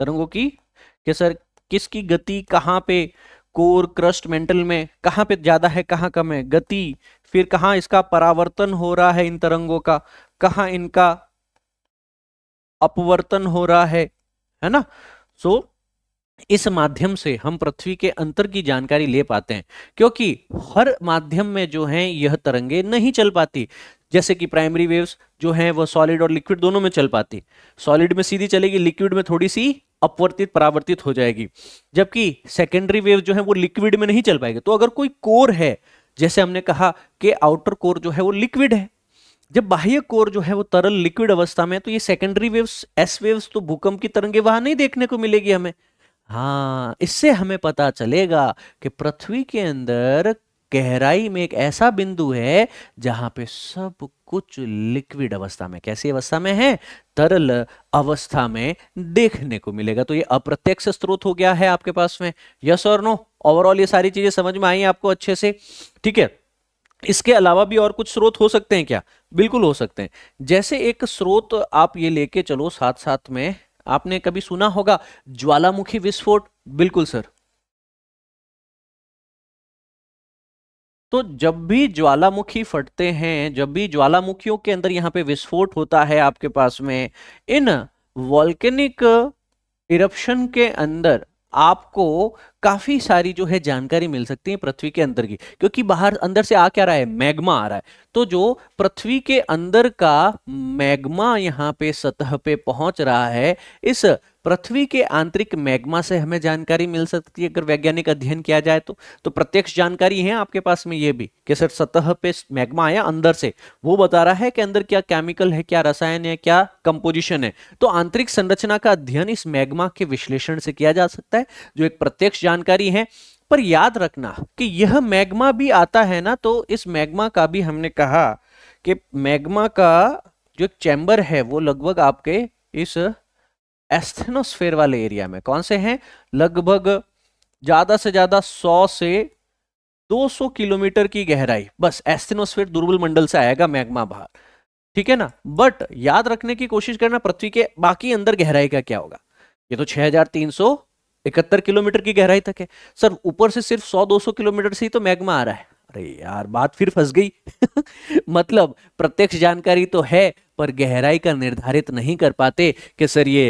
तरंगों की कि सर किसकी गति कहाँ पे कोर क्रस्ट मेंटल में कहाँ पे ज्यादा है कहाँ कम है गति फिर कहाँ इसका परावर्तन हो रहा है इन तरंगों का कहाँ इनका अपवर्तन हो रहा है है ना सो so, इस माध्यम से हम पृथ्वी के अंतर की जानकारी ले पाते हैं क्योंकि हर माध्यम में जो है यह तरंगे नहीं चल पाती जैसे कि प्राइमरी वेव्स जो हैं वह सॉलिड और लिक्विड दोनों में चल पाती सॉलिड में सीधी चलेगी लिक्विड में थोड़ी सी अपवर्तित परावर्तित हो जाएगी जबकि सेकेंडरी वेव जो है वो लिक्विड में नहीं चल पाएगी तो अगर कोई कोर है जैसे हमने कहा कि आउटर कोर जो है वो लिक्विड है जब बाह्य कोर जो है वो तरल लिक्विड अवस्था में तो ये सेकेंडरी वेव्स एस वेव्स तो भूकंप की तरंगे वहां नहीं देखने को मिलेगी हमें हाँ इससे हमें पता चलेगा कि पृथ्वी के अंदर गहराई में एक ऐसा बिंदु है जहां पे सब कुछ लिक्विड अवस्था में कैसी अवस्था में है तरल अवस्था में देखने को मिलेगा तो ये अप्रत्यक्ष स्रोत हो गया है आपके पास में यस और नो ओवरऑल ये सारी चीजें समझ में आई आपको अच्छे से ठीक है इसके अलावा भी और कुछ स्रोत हो सकते हैं क्या बिल्कुल हो सकते हैं जैसे एक स्रोत आप ये लेके चलो साथ साथ में आपने कभी सुना होगा ज्वालामुखी विस्फोट बिल्कुल सर तो जब भी ज्वालामुखी फटते हैं जब भी ज्वालामुखियों के अंदर यहाँ पे विस्फोट होता है आपके पास में इन वॉल्केनिक इरप्शन के अंदर आपको काफ़ी सारी जो है जानकारी मिल सकती है पृथ्वी के अंदर की क्योंकि बाहर अंदर से आ क्या रहा है मैग्मा आ रहा है तो जो पृथ्वी के अंदर का मैग्मा यहाँ पे सतह पे पहुंच रहा है इस पृथ्वी के आंतरिक मैग्मा से हमें जानकारी मिल सकती है अगर वैज्ञानिक अध्ययन किया जाए तो तो प्रत्यक्ष जानकारी है आपके पास में ये भी कि सर सतह पे मैग्मा आया अंदर से वो बता रहा है कि अंदर क्या केमिकल है क्या रसायन है क्या कंपोजिशन है तो आंतरिक संरचना का अध्ययन इस मैग्मा के विश्लेषण से किया जा सकता है जो एक प्रत्यक्ष जानकारी है पर याद रखना कि यह मैग्मा भी आता है ना तो इस मैग्मा का भी हमने कहा कि मैग्मा का जो एक चैम्बर है वो लगभग आपके इस एस्थेनोस्फेयर वाले एरिया में कौन से हैं लगभग ज्यादा से ज्यादा 100 से 200 किलोमीटर की गहराई बस एस्थेनोस्फेयर दुर्बल मंडल से आएगा मैग्मा बाहर ठीक है ना बट याद रखने की कोशिश करना पृथ्वी के बाकी अंदर गहराई का क्या होगा ये तो छह इकहत्तर किलोमीटर की गहराई तक है सर ऊपर से सिर्फ 100-200 किलोमीटर से ही तो मैग्मा आ रहा है अरे यार बात फिर फंस गई (laughs) मतलब प्रत्यक्ष जानकारी तो है पर गहराई का निर्धारित नहीं कर पाते कि सर ये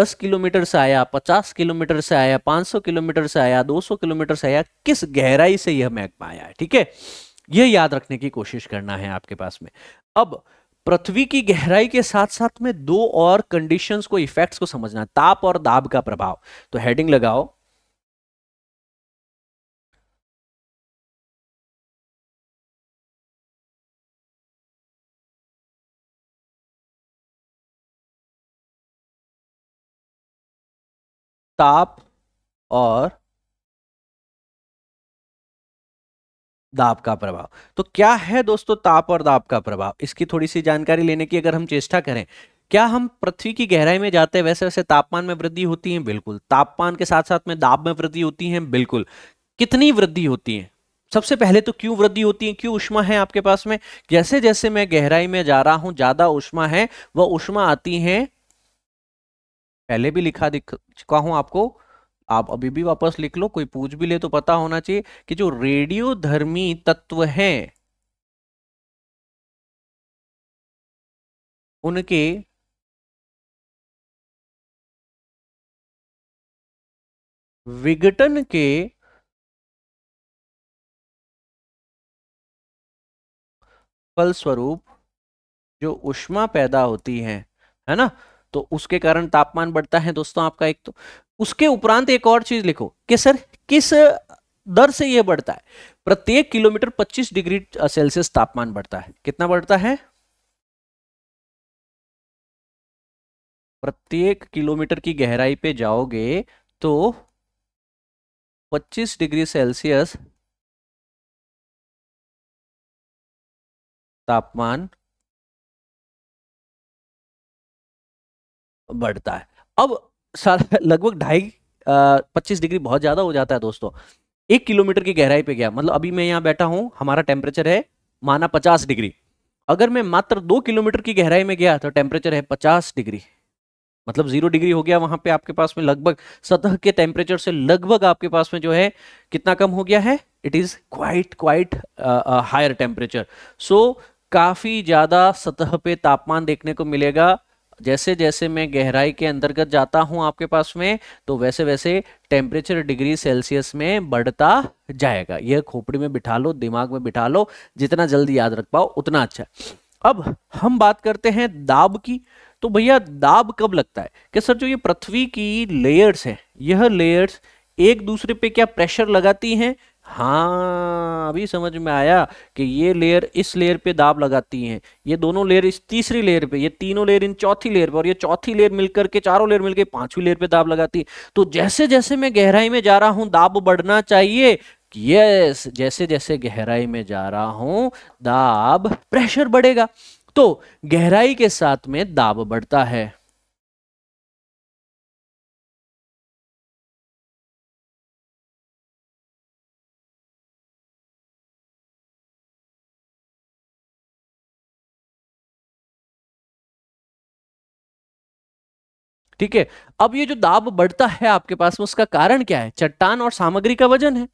दस किलोमीटर से आया पचास किलोमीटर से आया पांच सौ किलोमीटर से आया दो सौ किलोमीटर से आया किस गहराई से यह मैग्मा आया है ठीक है यह याद रखने की कोशिश करना है आपके पास में अब पृथ्वी की गहराई के साथ साथ में दो और कंडीशंस को इफेक्ट्स को समझना ताप और दाब का प्रभाव तो हेडिंग लगाओ ताप और दाब का प्रभाव तो क्या है दोस्तों ताप और दाब का प्रभाव इसकी थोड़ी सी जानकारी लेने की अगर हम चेष्टा करें क्या हम पृथ्वी की गहराई में जाते हैं वैसे वैसे तापमान में वृद्धि होती है बिल्कुल तापमान के साथ साथ में दाब में वृद्धि होती है बिल्कुल कितनी वृद्धि होती है सबसे पहले तो क्यों वृद्धि होती है क्यों उष्मा है आपके पास में जैसे जैसे मैं गहराई में जा रहा हूं ज्यादा उष्मा है वह उष्मा आती है पहले भी लिखा दिख चुका हूं आपको आप अभी भी वापस लिख लो कोई पूछ भी ले तो पता होना चाहिए कि जो रेडियो धर्मी तत्व हैं उनके विघटन के फलस्वरूप जो उष्मा पैदा होती है है ना तो उसके कारण तापमान बढ़ता है दोस्तों आपका एक तो उसके उपरांत एक और चीज लिखो कि सर किस दर से यह बढ़ता है प्रत्येक किलोमीटर 25 डिग्री सेल्सियस तापमान बढ़ता है कितना बढ़ता है प्रत्येक किलोमीटर की गहराई पे जाओगे तो 25 डिग्री सेल्सियस तापमान बढ़ता है अब लगभग ढाई पच्चीस डिग्री बहुत ज़्यादा हो जाता है दोस्तों एक किलोमीटर की गहराई पे गया मतलब अभी मैं यहाँ बैठा हूँ हमारा टेम्परेचर है माना पचास डिग्री अगर मैं मात्र दो किलोमीटर की गहराई में गया तो टेम्परेचर है पचास डिग्री मतलब जीरो डिग्री हो गया वहां पे आपके पास में लगभग सतह के टेम्परेचर से लगभग आपके पास में जो है कितना कम हो गया है it is quite quite higher temperature so काफी ज्यादा सतह पे तापमान देखने को मिलेगा जैसे जैसे मैं गहराई के अंतर्गत जाता हूं आपके पास में तो वैसे वैसे टेम्परेचर डिग्री सेल्सियस में बढ़ता जाएगा यह खोपड़ी में बिठा लो दिमाग में बिठा लो जितना जल्दी याद रख पाओ उतना अच्छा अब हम बात करते हैं दाब की तो भैया दाब कब लगता है कि सर जो ये पृथ्वी की लेयर्स हैं यह लेयर्स एक दूसरे पे क्या प्रेशर लगाती हैं हाँ अभी समझ में आया कि ये लेयर इस लेयर पे दाब लगाती हैं ये दोनों लेयर इस तीसरी लेयर पे ये तीनों लेयर इन चौथी लेयर पे और ये चौथी लेयर मिलकर के चारों लेयर मिलकर पांचवी लेयर पे दाब लगाती है तो जैसे जैसे मैं गहराई में जा रहा हूं दाब बढ़ना चाहिए यस जैसे जैसे गहराई में जा रहा हूं दाब प्रेशर बढ़ेगा तो गहराई के साथ में दाब बढ़ता है ठीक है अब ये जो दाब बढ़ता है आपके पास में उसका कारण क्या है चट्टान और सामग्री का वजन है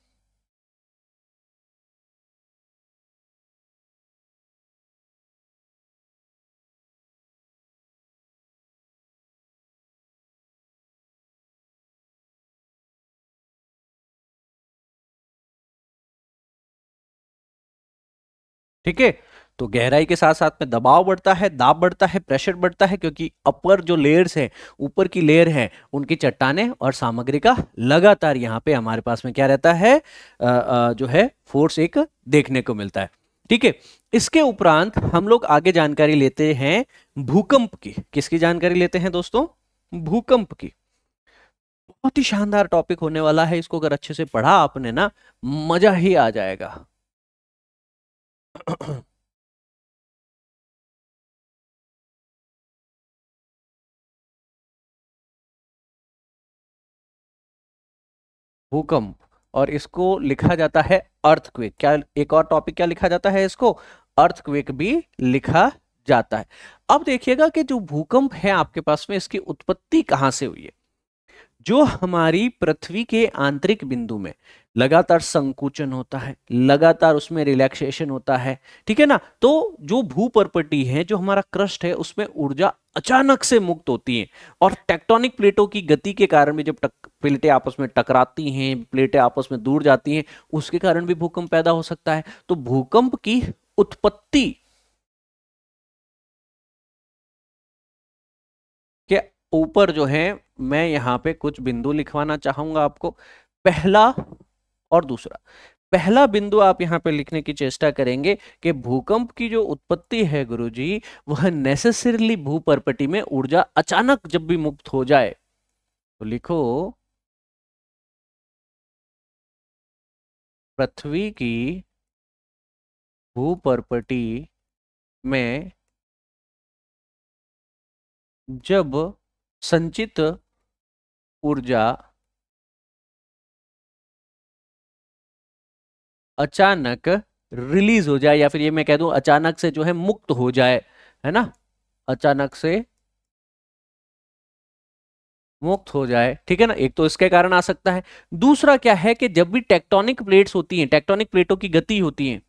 ठीक है तो गहराई के साथ साथ में दबाव बढ़ता है दाब बढ़ता है प्रेशर बढ़ता है क्योंकि अपर जो लेयर्स हैं ऊपर की लेयर है उनकी चट्टाने और सामग्री का लगातार यहाँ पे हमारे पास में क्या रहता है आ, आ, जो है फोर्स एक देखने को मिलता है ठीक है इसके उपरांत हम लोग आगे जानकारी लेते हैं भूकंप की किसकी जानकारी लेते हैं दोस्तों भूकंप की बहुत ही शानदार टॉपिक होने वाला है इसको अगर अच्छे से पढ़ा आपने ना मजा ही आ जाएगा (clears throat) भूकंप और इसको लिखा जाता है अर्थक्वेक क्या एक और टॉपिक क्या लिखा जाता है इसको अर्थक्वेक भी लिखा जाता है अब देखिएगा कि जो भूकंप है आपके पास में इसकी उत्पत्ति कहां से हुई है जो हमारी पृथ्वी के आंतरिक बिंदु में लगातार संकुचन होता है लगातार उसमें रिलैक्सेशन होता है ठीक है ना तो जो भूपरपटी है जो हमारा क्रस्ट है उसमें ऊर्जा अचानक से मुक्त होती है और टेक्टोनिक प्लेटों की गति के कारण भी जब प्लेटें आपस में टकराती हैं प्लेटें आपस में दूर जाती हैं उसके कारण भी भूकंप पैदा हो सकता है तो भूकंप की उत्पत्ति के ऊपर जो है मैं यहां पे कुछ बिंदु लिखवाना चाहूंगा आपको पहला और दूसरा पहला बिंदु आप यहाँ पे लिखने की चेष्टा करेंगे कि भूकंप की जो उत्पत्ति है गुरुजी वह नेसेसरली भूपरपटी में ऊर्जा अचानक जब भी मुक्त हो जाए तो लिखो पृथ्वी की भूपरपटी में जब संचित ऊर्जा अचानक रिलीज हो जाए या फिर ये मैं कह दूं अचानक से जो है मुक्त हो जाए है ना अचानक से मुक्त हो जाए ठीक है ना एक तो इसके कारण आ सकता है दूसरा क्या है कि जब भी टेक्टोनिक प्लेट्स होती हैं टेक्टोनिक प्लेटों की गति होती है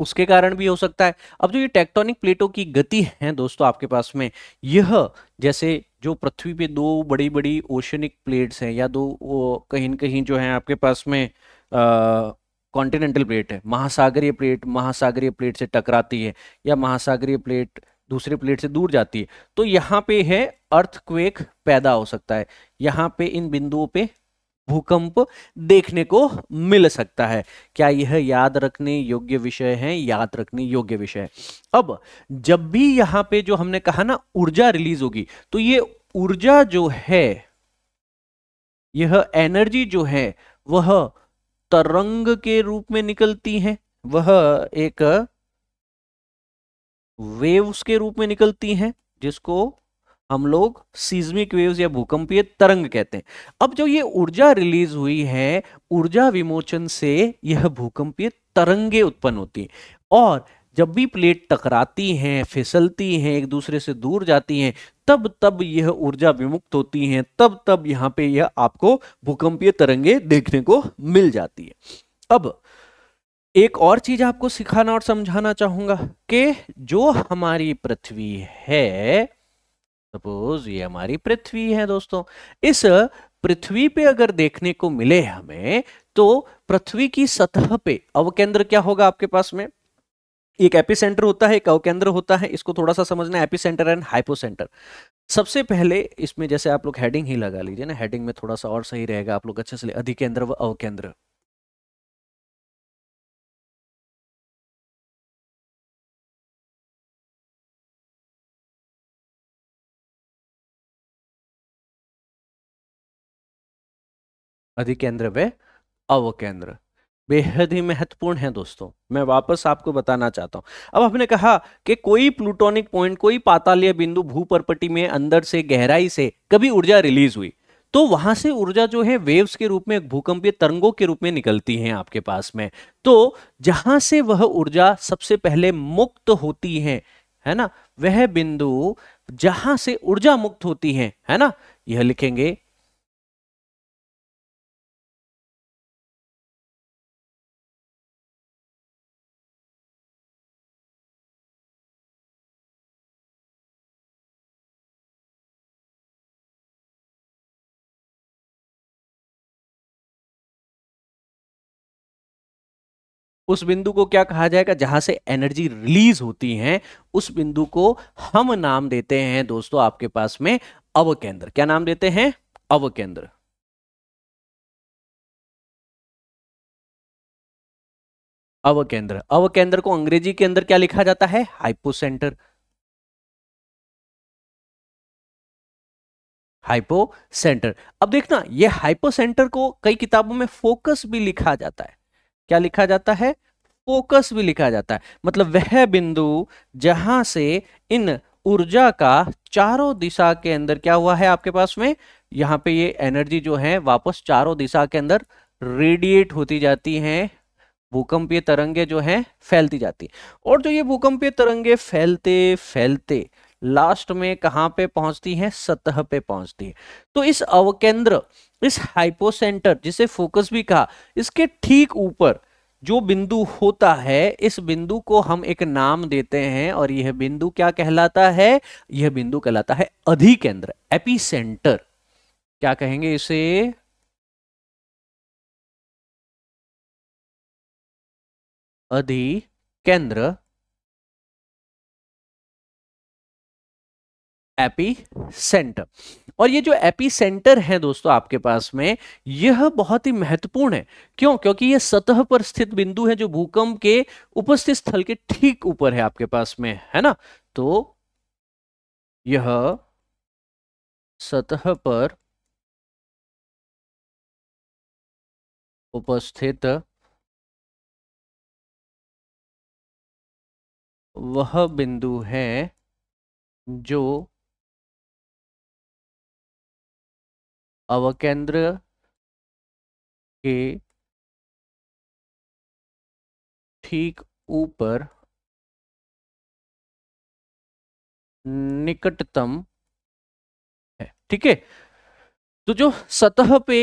उसके कारण भी हो सकता है अब जो ये टेक्टोनिक प्लेटों की गति है दोस्तों आपके पास में यह जैसे जो पृथ्वी पे दो बड़ी बड़ी ओशनिक प्लेट्स हैं या दो कहीं ना कहीं जो है आपके पास में कॉन्टिनेंटल प्लेट है महासागरीय प्लेट महासागरीय प्लेट से टकराती है या महासागरीय प्लेट दूसरे प्लेट से दूर जाती है तो यहाँ पे है अर्थक्वेक पैदा हो सकता है यहाँ पे इन बिंदुओं पे भूकंप देखने को मिल सकता है क्या यह याद रखने योग्य विषय है याद रखने योग्य विषय अब जब भी यहां पे जो हमने कहा ना ऊर्जा रिलीज होगी तो ये ऊर्जा जो है यह एनर्जी जो है वह तरंग के रूप में निकलती है वह एक वेव्स के रूप में निकलती हैं जिसको हम लोग सीज्मिक वेव्स या भूकंपीय तरंग कहते हैं अब जो ये ऊर्जा रिलीज हुई है ऊर्जा विमोचन से यह भूकंपीय तरंगे उत्पन्न होती हैं और जब भी प्लेट टकराती हैं फिसलती हैं एक दूसरे से दूर जाती हैं तब तब यह ऊर्जा विमुक्त होती हैं तब तब यहाँ पे यह आपको भूकंपीय तरंगे देखने को मिल जाती है अब एक और चीज आपको सिखाना और समझाना चाहूंगा कि जो हमारी पृथ्वी है सपोज ये हमारी पृथ्वी है दोस्तों इस पृथ्वी पे अगर देखने को मिले हमें तो पृथ्वी की सतह पे अवकेंद्र क्या होगा आपके पास में एक एपिसेंटर होता है एक अवकेंद्र होता है इसको थोड़ा सा समझना एपिसेंटर एंड हाइपोसेंटर सबसे पहले इसमें जैसे आप लोग हेडिंग ही लगा लीजिए ना हेडिंग में थोड़ा सा और सही रहेगा आप लोग अच्छे से अधिकेंद्र व अवकेंद्र अधिकेंद्र व अवकेंद्र बेहद ही महत्वपूर्ण है दोस्तों मैं वापस आपको बताना चाहता हूं अब हमने कहा कि कोई प्लूटोनिक पॉइंट कोई पातालीय बिंदु भूपरपटी में अंदर से गहराई से कभी ऊर्जा रिलीज हुई तो वहां से ऊर्जा जो है वेव्स के रूप में भूकंपीय तरंगों के रूप में निकलती है आपके पास में तो जहां से वह ऊर्जा सबसे पहले मुक्त होती है है ना वह बिंदु जहां से ऊर्जा मुक्त होती है है ना यह लिखेंगे उस बिंदु को क्या कहा जाएगा जहां से एनर्जी रिलीज होती है उस बिंदु को हम नाम देते हैं दोस्तों आपके पास में अवकेंद्र क्या नाम देते हैं अवकेंद्र अवकेंद्र अवकेंद्र को अंग्रेजी के अंदर क्या लिखा जाता है हाइपोसेंटर हाइपो सेंटर अब देखना ये हाइपो सेंटर को कई किताबों में फोकस भी लिखा जाता है क्या लिखा जाता है फोकस भी लिखा जाता है मतलब वह बिंदु जहां से इन ऊर्जा का चारों दिशा के अंदर क्या हुआ है आपके पास में यहां पे ये एनर्जी जो है वापस चारों दिशा के अंदर रेडिएट होती जाती है भूकंपीय तरंगे जो हैं फैलती जाती और जो ये भूकंपीय तरंगे फैलते फैलते लास्ट में कहां पे पहुंचती हैं सतह पे पहुंचती है तो इस अवकेंद्र इस हाइपोसेंटर जिसे फोकस भी कहा इसके ठीक ऊपर जो बिंदु होता है इस बिंदु को हम एक नाम देते हैं और यह बिंदु क्या कहलाता है यह बिंदु कहलाता है अधिकेंद्र एपिसेंटर क्या कहेंगे इसे अधिकेंद्र एपी सेंटर और ये जो एपी सेंटर है दोस्तों आपके पास में यह बहुत ही महत्वपूर्ण है क्यों क्योंकि यह सतह पर स्थित बिंदु है जो भूकंप के उपस्थित स्थल के ठीक ऊपर है आपके पास में है ना तो यह सतह पर उपस्थित वह बिंदु है जो अवकेंद्र के ठीक ऊपर निकटतम है ठीक है तो जो सतह पे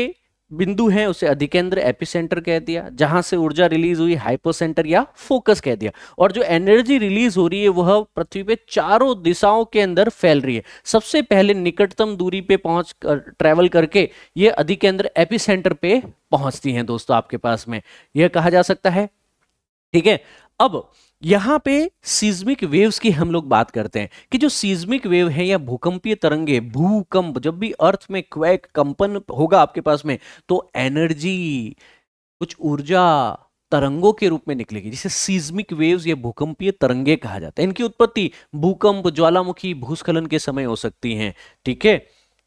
बिंदु है उसे अधिकेंद्र एपिसेंटर कह दिया जहां से ऊर्जा रिलीज हुई हाइपोसेंटर या फोकस कह दिया और जो एनर्जी रिलीज हो रही है वह पृथ्वी पे चारों दिशाओं के अंदर फैल रही है सबसे पहले निकटतम दूरी पे पहुंच कर, ट्रेवल करके ये अधिकेंद्र एपिसेंटर पे पहुंचती हैं दोस्तों आपके पास में यह कहा जा सकता है ठीक है अब यहां पे सीज्मिक वेव्स की हम लोग बात करते हैं कि जो सीज्मिक वेव है या भूकंपीय तरंगे भूकंप जब भी अर्थ में क्वैक कंपन होगा आपके पास में तो एनर्जी कुछ ऊर्जा तरंगों के रूप में निकलेगी जिसे सीज्मिक वेव्स या भूकंपीय तरंगे कहा जाता है इनकी उत्पत्ति भूकंप ज्वालामुखी भूस्खलन के समय हो सकती है ठीक है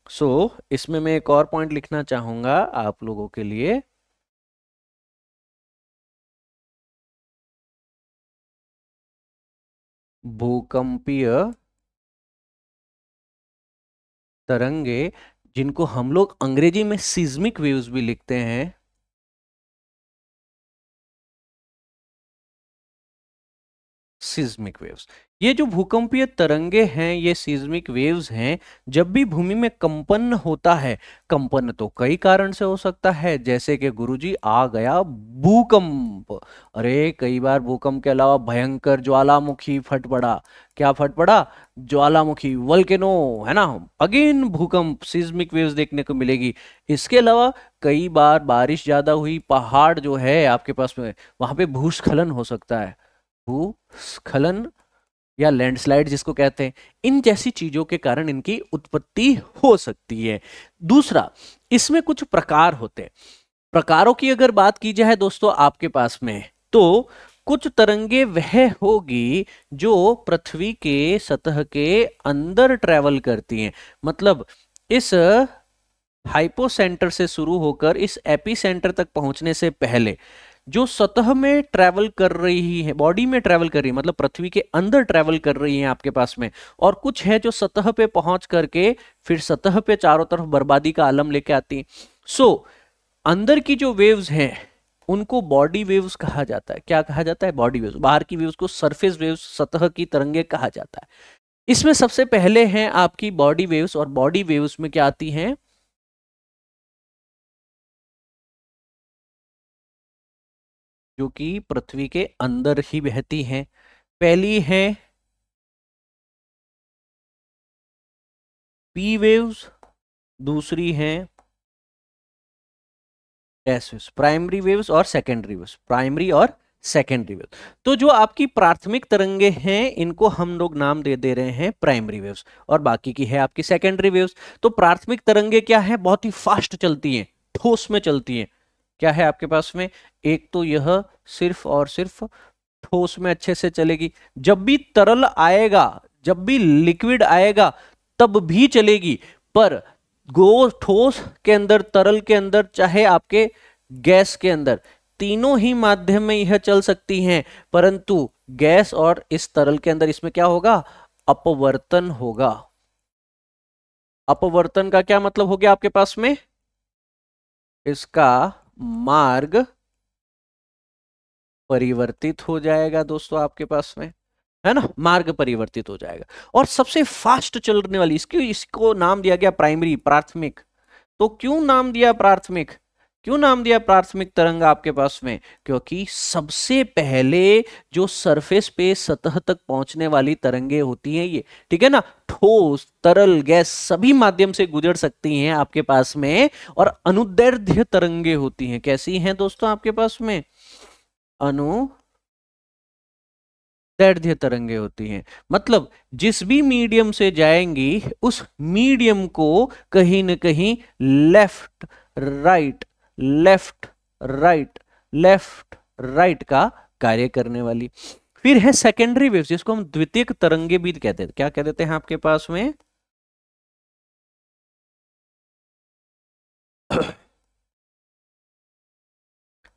सो so, इसमें मैं एक और पॉइंट लिखना चाहूंगा आप लोगों के लिए भूकंपीय तरंगे जिनको हम लोग अंग्रेजी में सिज्मिक वेव्स भी लिखते हैं सीज्मिक वेव्स ये जो भूकंपीय तरंगे हैं ये सीज्मिक वेव्स हैं जब भी भूमि में कंपन होता है कंपन तो कई कारण से हो सकता है जैसे कि गुरुजी आ गया भूकंप अरे कई बार भूकंप के अलावा भयंकर ज्वालामुखी फट पड़ा क्या फट पड़ा ज्वालामुखी वल्केनो है ना अगेन भूकंप सीज्मिक वेव्स देखने को मिलेगी इसके अलावा कई बार बारिश ज्यादा हुई पहाड़ जो है आपके पास में वहां पे भूस्खलन हो सकता है भूस्खलन या लैंडस्लाइड जिसको कहते हैं इन जैसी चीजों के कारण इनकी उत्पत्ति हो सकती है दूसरा इसमें कुछ प्रकार होते हैं प्रकारों की अगर बात की जाए दोस्तों आपके पास में तो कुछ तरंगे वह होगी जो पृथ्वी के सतह के अंदर ट्रेवल करती हैं मतलब इस हाइपोसेंटर से शुरू होकर इस एपी सेंटर तक पहुंचने से पहले जो सतह में ट्रैवल कर रही है बॉडी में ट्रैवल कर रही है मतलब पृथ्वी के अंदर ट्रैवल कर रही है आपके पास में और कुछ है जो सतह पे पहुंच करके फिर सतह पे चारों तरफ बर्बादी का आलम लेके आती है सो so, अंदर की जो वेव्स हैं उनको बॉडी वेव्स कहा जाता है क्या कहा जाता है बॉडी वेव्स बाहर की वेव्स को सरफेस वेव्स सतह की तरंगे कहा जाता है इसमें सबसे पहले हैं आपकी बॉडी वेव्स और बॉडी वेव्स में क्या आती हैं जो कि पृथ्वी के अंदर ही बहती हैं पहली है पी वेव्स दूसरी है एस वेव्स प्राइमरी वेव्स और सेकेंडरी वेव्स प्राइमरी और सेकेंडरी वेव्स तो जो आपकी प्राथमिक तरंगे हैं इनको हम लोग नाम दे दे रहे हैं प्राइमरी वेव्स और बाकी की है आपकी सेकेंडरी वेव्स तो प्राथमिक तरंगे क्या है बहुत ही फास्ट चलती हैं ठोस में चलती हैं क्या है आपके पास में एक तो यह सिर्फ और सिर्फ ठोस में अच्छे से चलेगी जब भी तरल आएगा जब भी लिक्विड आएगा तब भी चलेगी पर गो ठोस के अंदर तरल के अंदर चाहे आपके गैस के अंदर तीनों ही माध्यम में यह चल सकती हैं परंतु गैस और इस तरल के अंदर इसमें क्या होगा अपवर्तन होगा अपवर्तन का क्या मतलब हो गया आपके पास में इसका मार्ग परिवर्तित हो जाएगा दोस्तों आपके पास में है ना मार्ग परिवर्तित हो जाएगा और सबसे फास्ट चलने वाली इसकी इसको नाम दिया गया प्राइमरी प्राथमिक तो क्यों नाम दिया प्राथमिक क्यों नाम दिया प्राथमिक तरंग आपके पास में क्योंकि सबसे पहले जो सरफेस पे सतह तक पहुंचने वाली तरंगे होती हैं ये ठीक है ना ठोस तरल गैस सभी माध्यम से गुजर सकती हैं आपके पास में और अनुदैर्ध्य तरंगे होती हैं कैसी हैं दोस्तों आपके पास में अनु दैर्ध्य तरंगे होती हैं मतलब जिस भी मीडियम से जाएंगी उस मीडियम को कहीं ना कहीं left right left right left right का कार्य करने वाली फिर है सेकेंडरी वेव्स जिसको हम द्वितीयक तरंगे भी कहते हैं क्या कह देते हैं आपके पास में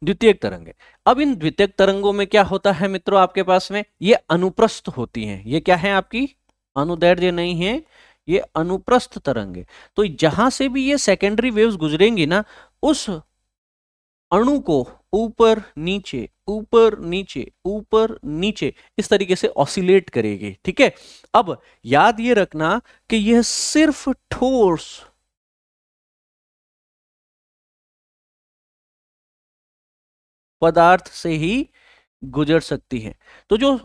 द्वितीयक तरंगे अब इन द्वितीयक तरंगों में क्या होता है मित्रों आपके पास में ये अनुप्रस्थ होती हैं ये क्या है आपकी अनुदैर्य नहीं है ये अनुप्रस्थ तरंगे तो जहां से भी ये सेकेंडरी वेव्स गुजरेंगी ना उस अणु को ऊपर नीचे ऊपर नीचे ऊपर नीचे इस तरीके से ऑसिलेट करेगी ठीक है अब याद ये रखना कि यह सिर्फ ठोस पदार्थ से ही गुजर सकती है तो जो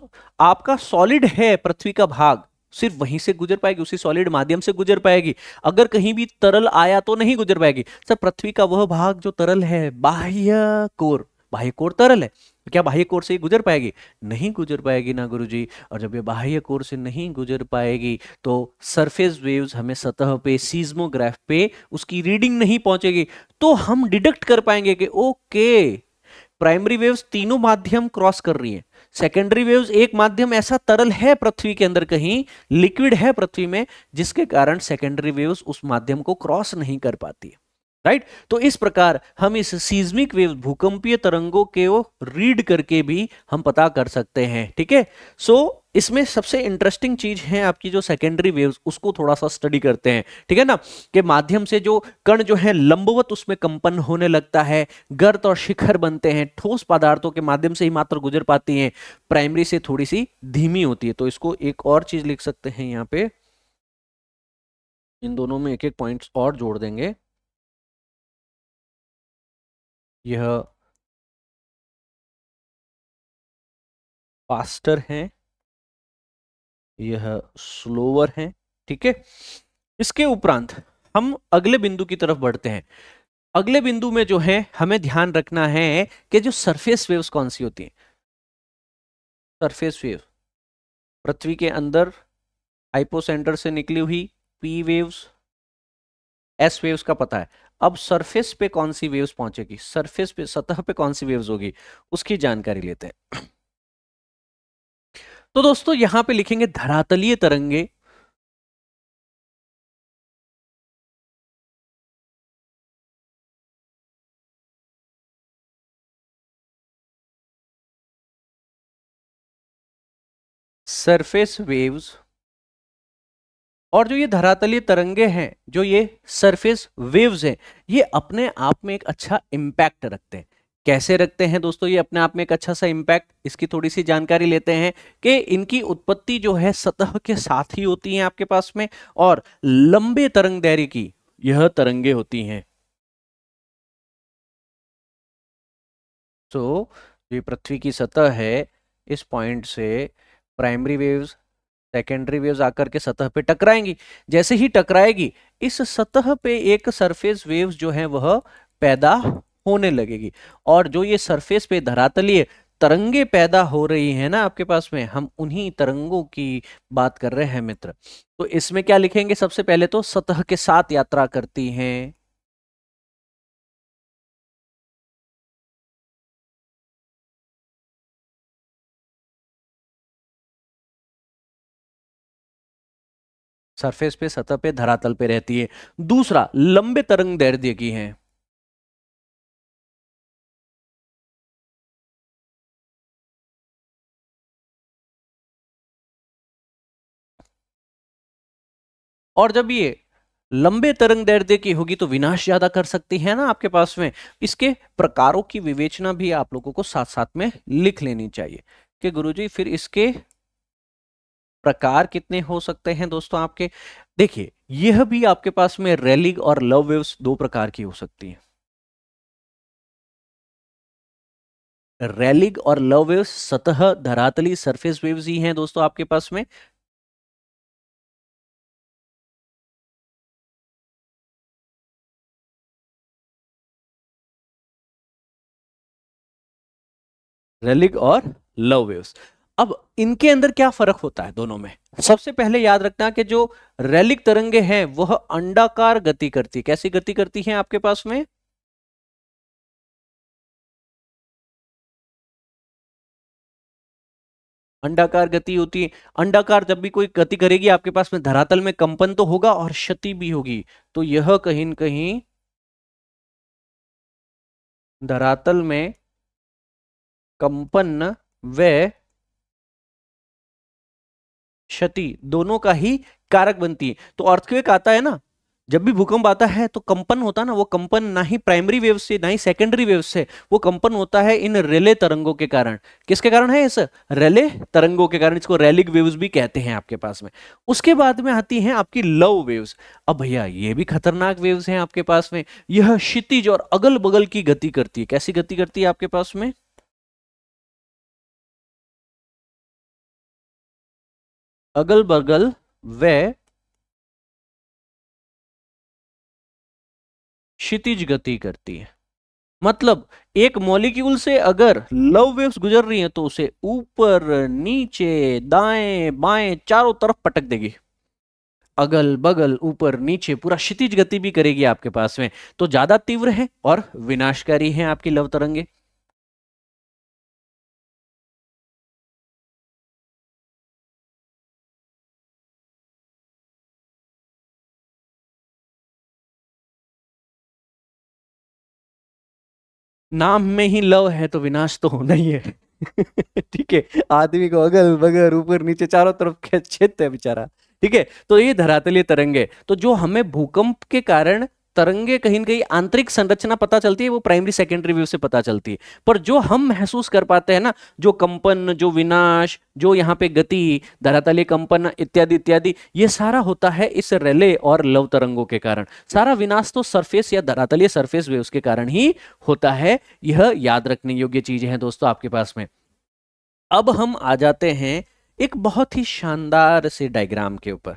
आपका सॉलिड है पृथ्वी का भाग सिर्फ वहीं से गुजर पाएगी उसी सॉलिड माध्यम से गुजर पाएगी अगर कहीं भी तरल आया तो नहीं गुजर पाएगी सर पृथ्वी का वह भाग जो तरल है बाह्य कोर बाह्य कोर तरल है तो क्या बाह्य कोर से गुजर पाएगी नहीं गुजर पाएगी ना गुरुजी और जब ये बाह्य कोर से नहीं गुजर पाएगी तो सरफेस वेव्स हमें सतह पे सीज्मोग्राफ पे उसकी रीडिंग नहीं पहुंचेगी तो हम डिडक्ट कर पाएंगे कि ओके प्राइमरी वेव्स तीनों माध्यम क्रॉस कर रही है सेकेंडरी वेव्स एक माध्यम ऐसा तरल है पृथ्वी के अंदर कहीं लिक्विड है पृथ्वी में जिसके कारण सेकेंडरी वेव्स उस माध्यम को क्रॉस नहीं कर पाती राइट तो इस प्रकार हम इस सीज्मिक वेव भूकंपीय तरंगों के रीड करके भी हम पता कर सकते हैं ठीक है सो इसमें सबसे इंटरेस्टिंग चीज है आपकी जो सेकेंडरी वेव्स उसको थोड़ा सा स्टडी करते हैं ठीक है ना के माध्यम से जो कण जो है लंबवत उसमें कंपन होने लगता है गर्त और शिखर बनते हैं ठोस पदार्थों के माध्यम से ही मात्र गुजर पाती हैं प्राइमरी से थोड़ी सी धीमी होती है तो इसको एक और चीज लिख सकते हैं यहाँ पे इन दोनों में एक एक पॉइंट और जोड़ देंगे यह फास्टर हैं यह स्लोवर है ठीक है इसके उपरांत हम अगले बिंदु की तरफ बढ़ते हैं अगले बिंदु में जो है हमें ध्यान रखना है कि जो सरफेस वेव्स कौन सी होती हैं सरफेस वेव पृथ्वी के अंदर हाइपोसेंटर से निकली हुई पी वेव्स एस वेव्स का पता है अब सरफेस पे कौन सी वेव्स पहुंचेगी सरफेस पे सतह पे कौन सी वेव्स होगी उसकी जानकारी लेते हैं तो दोस्तों यहां पे लिखेंगे धरातलीय तरंगे सरफेस वेव्स और जो ये धरातलीय तरंगे हैं जो ये सरफेस वेव्स हैं ये अपने आप में एक अच्छा इम्पैक्ट रखते हैं कैसे रखते हैं दोस्तों ये अपने आप में एक अच्छा सा इम्पैक्ट इसकी थोड़ी सी जानकारी लेते हैं कि इनकी उत्पत्ति जो है सतह के साथ ही होती है आपके पास में और लंबे तरंग दैर्य की यह तरंगे होती हैं तो ये पृथ्वी की सतह है इस पॉइंट से प्राइमरी वेव्स सेकेंडरी वेव्स आकर के सतह पे टकराएंगी जैसे ही टकराएगी इस सतह पे एक सरफेस वेव्स जो है वह पैदा होने लगेगी और जो ये सरफेस पे धरातलीय तरंगे पैदा हो रही है ना आपके पास में हम उन्हीं तरंगों की बात कर रहे हैं मित्र तो इसमें क्या लिखेंगे सबसे पहले तो सतह के साथ यात्रा करती हैं सरफेस पे सतह पे धरातल पे रहती है दूसरा लंबे तरंग दैर्ध्य की हैं और जब ये लंबे तरंग दैर्ध्य की होगी तो विनाश ज्यादा कर सकती है ना आपके पास में इसके प्रकारों की विवेचना भी आप लोगों को साथ साथ में लिख लेनी चाहिए कि गुरुजी फिर इसके प्रकार कितने हो सकते हैं दोस्तों आपके देखिए यह भी आपके पास में रेलिंग और लव वेव्स दो प्रकार की हो सकती है रेलिंग और लव वेव्स सतह धरातली सरफेस वेव्स ही हैं दोस्तों आपके पास में रेलिक और लव वेव्स अब इनके अंदर क्या फर्क होता है दोनों में सबसे पहले याद रखना कि जो रेलिक तरंगे हैं वह अंडाकार गति करती है कैसी गति करती है आपके पास में अंडाकार गति होती है अंडाकार जब भी कोई गति करेगी आपके पास में धरातल में कंपन तो होगा और क्षति भी होगी तो यह कहीं न कहीं धरातल में कंपन व क्षति दोनों का ही कारक बनती है तो अर्थक्वेक आता है ना जब भी भूकंप आता है तो कंपन होता है ना वो कंपन ना ही प्राइमरी वेव से ना ही सेकेंडरी वेव से वो कंपन होता है इन रेले तरंगों के कारण किसके कारण है इस रेले तरंगों के कारण इसको रैलिक वेव्स भी कहते हैं आपके पास में उसके बाद में आती हैं आपकी लव वेव्स अब भैया ये भी खतरनाक वेव्स हैं आपके पास में यह क्षितिज और अगल बगल की गति करती है कैसी गति करती है आपके पास में अगल बगल व क्षितिज गति करती है मतलब एक मॉलिक्यूल से अगर लव वेव्स गुजर रही हैं तो उसे ऊपर नीचे दाएं बाएं चारों तरफ पटक देगी अगल बगल ऊपर नीचे पूरा क्षितिज गति भी करेगी आपके पास में तो ज्यादा तीव्र है और विनाशकारी है आपकी लव तरंगे नाम में ही लव है तो विनाश तो होना ही है (laughs) ठीक है आदमी को अगल बगल ऊपर नीचे चारों तरफ खेत है बेचारा ठीक है तो ये धरातलीय तरंगे तो जो हमें भूकंप के कारण तरंगे कहीं ना कहीं आंतरिक संरचना पता चलती है वो प्राइमरी सेकेंडरी व्यू से पता चलती है पर जो हम महसूस कर पाते हैं ना जो कंपन जो विनाश जो यहाँ पे गति धरातलीय कंपन इत्यादि इत्यादि ये सारा होता है इस रेले और लव तरंगों के कारण सारा विनाश तो सरफेस या धरातलीय सरफेस वेव्स के कारण ही होता है यह याद रखने योग्य चीजें हैं दोस्तों आपके पास में अब हम आ जाते हैं एक बहुत ही शानदार से डायग्राम के ऊपर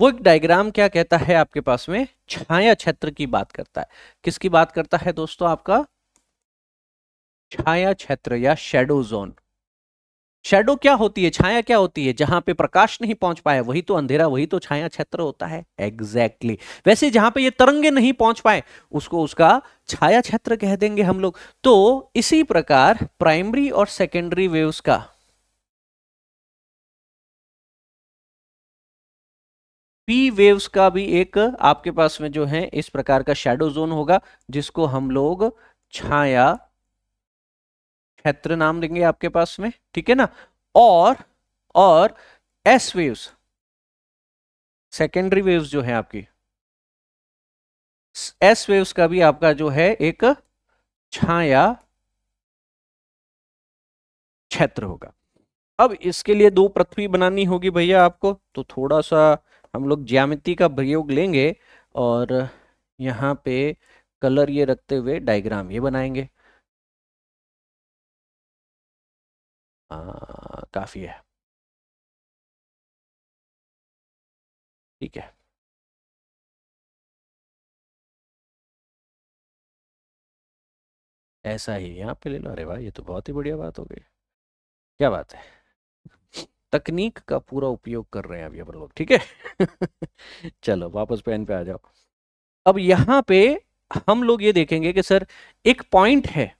वो एक डायग्राम क्या कहता है आपके पास में छाया क्षेत्र की बात करता है किसकी बात करता है दोस्तों आपका छाया क्षेत्र या शेडो जोन शेडो क्या होती है छाया क्या होती है जहां पे प्रकाश नहीं पहुंच पाए वही तो अंधेरा वही तो छाया क्षेत्र होता है एग्जैक्टली exactly. वैसे जहां पे ये तरंगे नहीं पहुंच पाए उसको उसका छाया क्षेत्र कह देंगे हम लोग तो इसी प्रकार प्राइमरी और सेकेंडरी वेव्स का पी वेव्स का भी एक आपके पास में जो है इस प्रकार का शेडो जोन होगा जिसको हम लोग छाया क्षेत्र नाम देंगे आपके पास में ठीक है ना और और एस वेव्स सेकेंडरी वेव्स जो है आपकी एस वेव्स का भी आपका जो है एक छाया क्षेत्र होगा अब इसके लिए दो पृथ्वी बनानी होगी भैया आपको तो थोड़ा सा हम लोग ज्यामिति का प्रयोग लेंगे और यहाँ पे कलर ये रखते हुए डायग्राम ये बनाएंगे आ, हाँ, काफ़ी है ठीक है ऐसा ही यहाँ पे ले लो अरे वाह ये तो बहुत ही बढ़िया बात हो गई क्या बात है तकनीक का पूरा उपयोग कर रहे हैं अभी अपन लोग ठीक है (laughs) चलो वापस पेन पे आ जाओ अब यहां पे हम लोग ये देखेंगे कि सर एक पॉइंट है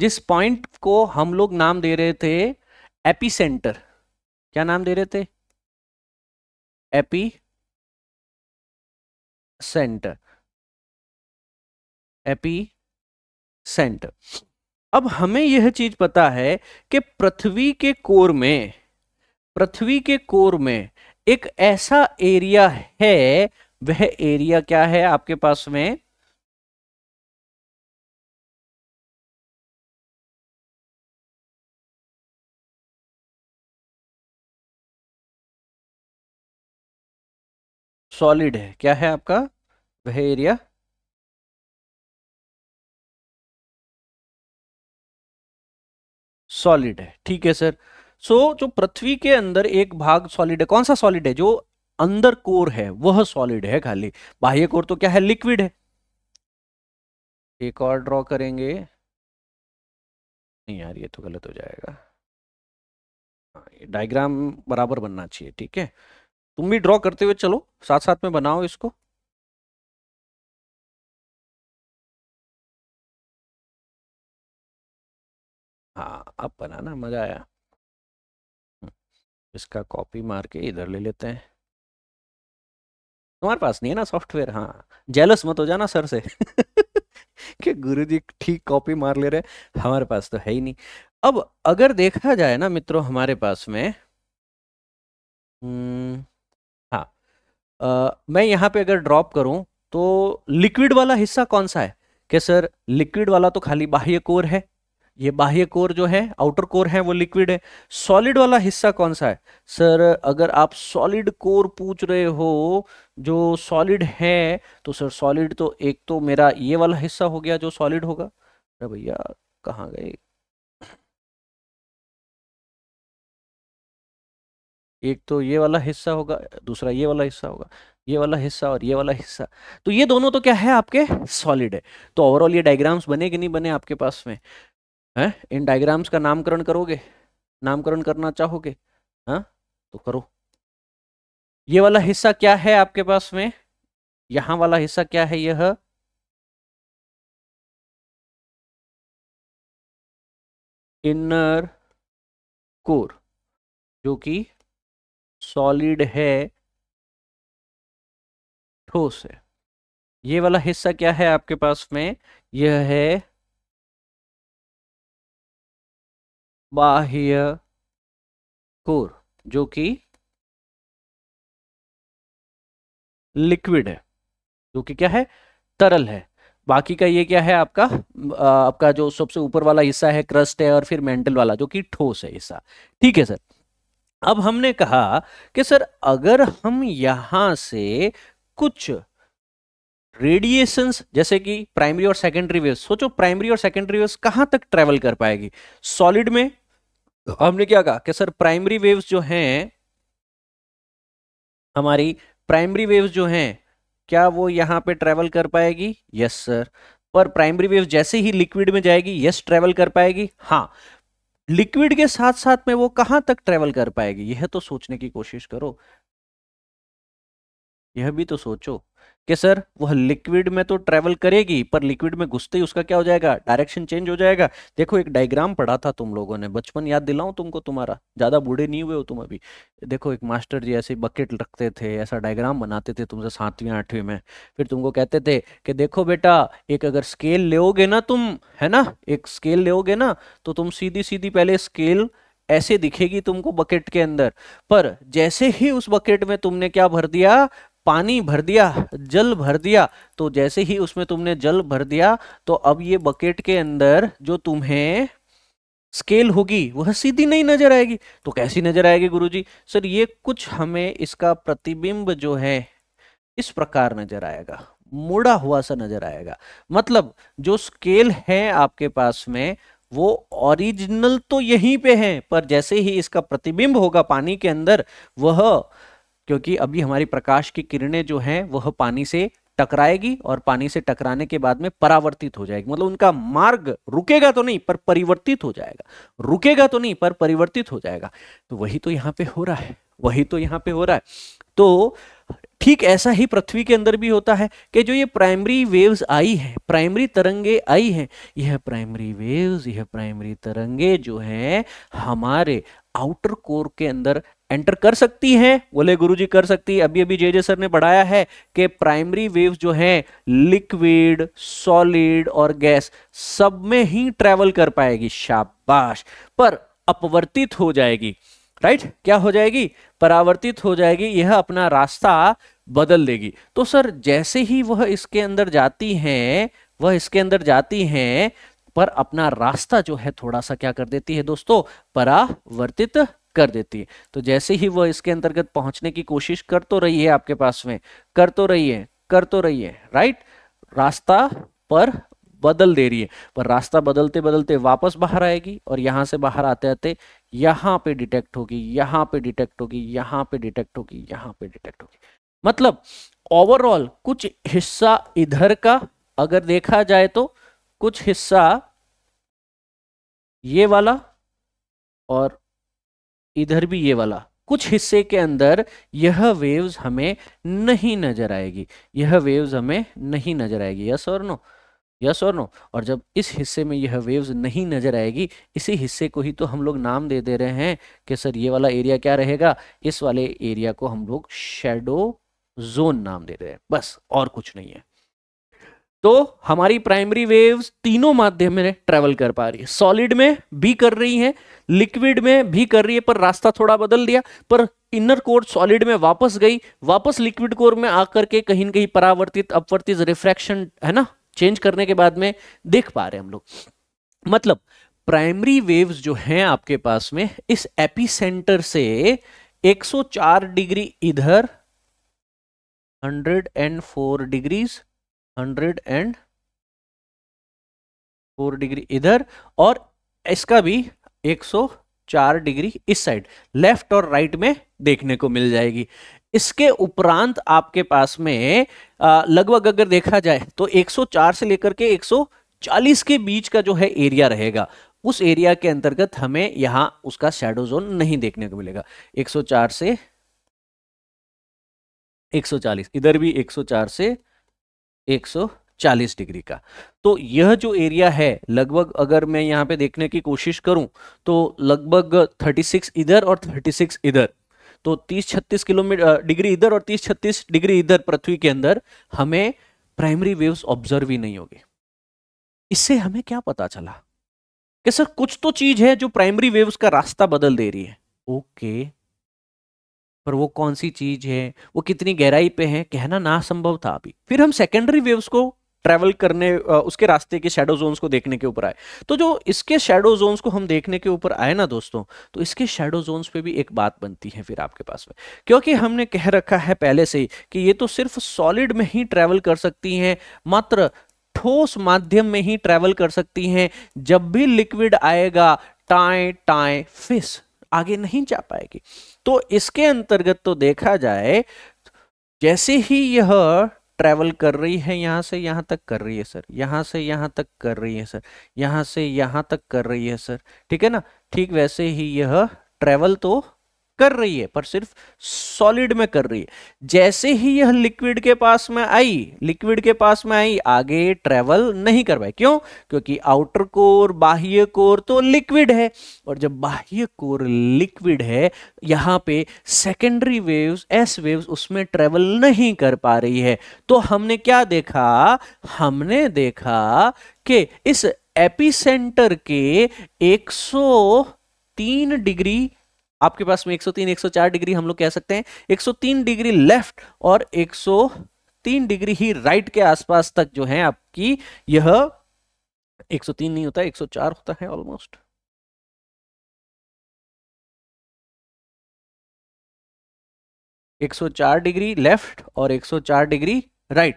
जिस पॉइंट को हम लोग नाम दे रहे थे एपी सेंटर क्या नाम दे रहे थे एपी सेंटर एपी सेंटर अब हमें यह चीज पता है कि पृथ्वी के कोर में पृथ्वी के कोर में एक ऐसा एरिया है वह एरिया क्या है आपके पास में सॉलिड है क्या है आपका वह एरिया सॉलिड है ठीक है सर सो so, जो पृथ्वी के अंदर एक भाग सॉलिड है कौन सा सॉलिड है जो अंदर कोर है वह सॉलिड है खाली बाह्य कोर तो क्या है लिक्विड है एक और ड्रॉ करेंगे नहीं यार ये तो गलत हो जाएगा डायग्राम हाँ, बराबर बनना चाहिए ठीक है तुम भी ड्रॉ करते हुए चलो साथ साथ में बनाओ इसको हाँ अब बनाना मजा आया इसका कॉपी मार के इधर ले लेते हैं तुम्हारे पास नहीं है ना सॉफ्टवेयर हाँ जेलस मत हो जाना सर से (laughs) कि गुरु जी ठीक कॉपी मार ले रहे हमारे पास तो है ही नहीं अब अगर देखा जाए ना मित्रों हमारे पास में हम्म, हाँ आ, मैं यहाँ पे अगर ड्रॉप करूँ तो लिक्विड वाला हिस्सा कौन सा है कि सर लिक्विड वाला तो खाली बाह्य कोर है ये बाह्य कोर जो है आउटर कोर है वो लिक्विड है सॉलिड वाला हिस्सा कौन सा है सर अगर आप सॉलिड कोर पूछ रहे हो जो सॉलिड है तो सर सॉलिड तो एक तो मेरा ये वाला हिस्सा हो गया जो सॉलिड होगा अरे भैया कहाँ गए एक तो ये वाला हिस्सा होगा दूसरा ये वाला हिस्सा होगा ये वाला हिस्सा और ये वाला हिस्सा तो ये दोनों तो क्या है आपके सॉलिड है तो ओवरऑल ये डायग्राम्स बने कि नहीं बने आपके पास में हैं इन डायग्राम्स का नामकरण करोगे नामकरण करना चाहोगे हाँ तो करो ये वाला हिस्सा क्या है आपके पास में यहां वाला हिस्सा क्या है यह इनर कोर जो कि सॉलिड है ठोस है ये वाला हिस्सा क्या है आपके पास में यह है बाह्य कोर जो कि लिक्विड है जो कि क्या है तरल है बाकी का ये क्या है आपका आपका जो सबसे ऊपर वाला हिस्सा है क्रस्ट है और फिर मेंटल वाला जो कि ठोस है हिस्सा ठीक है सर अब हमने कहा कि सर अगर हम यहां से कुछ रेडिएशंस जैसे कि प्राइमरी और सेकेंडरी वेव्स सोचो प्राइमरी और सेकेंडरी वेव्स कहां तक ट्रेवल कर पाएगी सॉलिड में हमने क्या कहा कि सर प्राइमरी वेव्स जो हैं हमारी प्राइमरी वेव्स जो हैं क्या वो यहां पे ट्रेवल कर पाएगी यस सर पर प्राइमरी वेव जैसे ही लिक्विड में जाएगी यस ट्रेवल कर पाएगी हाँ लिक्विड के साथ साथ में वो कहां तक ट्रेवल कर पाएगी यह तो सोचने की कोशिश करो यह भी तो सोचो कि सर वह लिक्विड में तो ट्रेवल करेगी पर लिक्विड में घुसते ही उसका क्या हो जाएगा डायरेक्शन चेंज हो जाएगा देखो एक डायग्राम पढ़ा था तुम लोगों ने बचपन याद दिलाऊं तुमको तुम्हारा ज्यादा बूढ़े नहीं हुए हो तुम अभी देखो एक मास्टर जी ऐसे बकेट रखते थे ऐसा डायग्राम बनाते थे तुमसे सातवीं आठवीं में फिर तुमको कहते थे कि देखो बेटा एक अगर स्केल लेगे ना तुम है ना एक स्केल लेगे ना तो तुम सीधी सीधी पहले स्केल ऐसे दिखेगी तुमको बकेट के अंदर पर जैसे ही उस बकेट में तुमने क्या भर दिया पानी भर दिया जल भर दिया तो जैसे ही उसमें तुमने जल भर दिया तो अब ये बकेट के अंदर जो तुम्हें स्केल होगी वह सीधी नहीं नजर आएगी तो कैसी नजर आएगी गुरुजी सर ये कुछ हमें इसका प्रतिबिंब जो है इस प्रकार नजर आएगा मुड़ा हुआ सा नजर आएगा मतलब जो स्केल है आपके पास में वो ओरिजिनल तो यहीं पे है पर जैसे ही इसका प्रतिबिंब होगा पानी के अंदर वह क्योंकि अभी हमारी प्रकाश की किरणें जो हैं वह पानी से टकराएगी और पानी से टकराने के बाद में परावर्तित हो जाएगी मतलब उनका मार्ग रुकेगा तो नहीं पर परिवर्तित हो जाएगा रुकेगा तो नहीं पर परिवर्तित हो जाएगा तो वही तो यहाँ पे हो रहा है वही तो यहाँ पे हो रहा है तो ठीक ऐसा ही पृथ्वी के अंदर भी होता है कि जो ये प्राइमरी वेव्स आई है प्राइमरी तरंगे आई हैं यह प्राइमरी वेव्स यह प्राइमरी तरंगे जो है हमारे आउटर कोर के अंदर एंटर कर सकती हैं बोले गुरुजी कर सकती है अभी अभी जे जे सर ने पढ़ाया है कि प्राइमरी वेव्स जो हैं लिक्विड सॉलिड और गैस सब में ही ट्रेवल कर पाएगी शाबाश पर अपवर्तित हो जाएगी राइट right? क्या हो जाएगी परावर्तित हो जाएगी यह अपना रास्ता बदल देगी तो सर जैसे ही वह इसके अंदर जाती हैं वह इसके अंदर जाती हैं पर अपना रास्ता जो है थोड़ा सा क्या कर देती है दोस्तों परावर्तित कर देती है तो जैसे ही वह इसके अंतर्गत पहुंचने की कोशिश कर तो रही है आपके पास में कर तो रही है कर तो रही है राइट रास्ता पर बदल दे रही है पर रास्ता बदलते बदलते वापस बाहर आएगी और यहां से बाहर आते आते यहां पे डिटेक्ट होगी यहां पे डिटेक्ट होगी यहां पे डिटेक्ट होगी यहां पे डिटेक्ट होगी मतलब ओवरऑल कुछ हिस्सा इधर का अगर देखा जाए तो कुछ हिस्सा ये वाला और इधर भी ये वाला कुछ हिस्से के अंदर यह वेव्स हमें नहीं नजर आएगी यह वेव्स हमें नहीं नजर आएगी यस और नो यस और नो और जब इस हिस्से में यह वेव्स नहीं नजर आएगी इसी हिस्से को ही तो हम लोग नाम दे दे रहे हैं कि सर ये वाला एरिया क्या रहेगा इस वाले एरिया को हम लोग शेडो जोन नाम दे रहे हैं बस और कुछ नहीं है तो हमारी प्राइमरी वेव्स तीनों माध्यम में ट्रेवल कर पा रही है सॉलिड में भी कर रही है लिक्विड में भी कर रही है पर रास्ता थोड़ा बदल दिया पर इनर कोर सॉलिड में वापस गई वापस लिक्विड कोर में आकर के कहीं ना कहीं परावर्तित अपवर्तित रिफ्रैक्शन है ना चेंज करने के बाद में देख पा रहे हम लोग मतलब प्राइमरी वेव्स जो हैं आपके पास में इस एपी से एक डिग्री इधर four degrees hundred and four degree इधर और इसका भी एक सौ चार डिग्री इस साइड लेफ्ट और राइट में देखने को मिल जाएगी इसके उपरांत आपके पास में लगभग अगर देखा जाए तो 104 से लेकर के 140 के बीच का जो है एरिया रहेगा उस एरिया के अंतर्गत हमें यहां उसका शेडो जोन नहीं देखने को मिलेगा 104 से 140 इधर भी 104 से 140 डिग्री का तो यह जो एरिया है लगभग अगर मैं यहाँ पे देखने की कोशिश करूं तो लगभग 36 इधर और 36 इधर तो 30-36 किलोमीटर डिग्री इधर और 30-36 डिग्री इधर पृथ्वी के अंदर हमें प्राइमरी वेव्स ऑब्जर्व ही नहीं होगी इससे हमें क्या पता चला कि सर कुछ तो चीज है जो प्राइमरी वेव्स का रास्ता बदल दे रही है ओके okay, पर वो कौन सी चीज है वो कितनी गहराई पे है कहना ना संभव था अभी फिर हम सेकेंडरी वेव्स को ट्रेवल करने उसके रास्ते के शेडो जोन्स को देखने के ऊपर आए तो जो इसके शेडो जोन्स को हम देखने के ऊपर आए ना दोस्तों तो इसके शेडो जोन्स पे भी एक बात बनती है फिर आपके पास में क्योंकि हमने कह रखा है पहले से ही कि ये तो सिर्फ सॉलिड में ही ट्रेवल कर सकती हैं मात्र ठोस माध्यम में ही ट्रेवल कर सकती हैं जब भी लिक्विड आएगा टाए टाए फिस आगे नहीं जा पाएगी तो इसके अंतर्गत तो देखा जाए जैसे ही यह ट्रेवल कर रही है यहां से यहां तक कर रही है सर यहां से यहां तक कर रही है सर यहां से यहां तक कर रही है सर ठीक है ना ठीक वैसे ही यह ट्रेवल तो कर रही है पर सिर्फ सॉलिड में कर रही है जैसे ही यह लिक्विड के पास में आई लिक्विड के पास में आई आगे ट्रेवल नहीं कर पाई क्यों क्योंकि आउटर कोर बाह्य कोर तो लिक्विड है और जब बाह्य कोर लिक्विड है यहाँ पे सेकेंडरी वेव्स एस वेव्स उसमें ट्रेवल नहीं कर पा रही है तो हमने क्या देखा हमने देखा कि इस एपी के एक डिग्री आपके पास में 103 104 डिग्री हम लोग कह सकते हैं 103 डिग्री लेफ्ट और 103 डिग्री ही राइट के आसपास तक जो है आपकी यह 103 नहीं होता 104 होता है ऑलमोस्ट एक सौ चार डिग्री लेफ्ट और एक सौ चार डिग्री राइट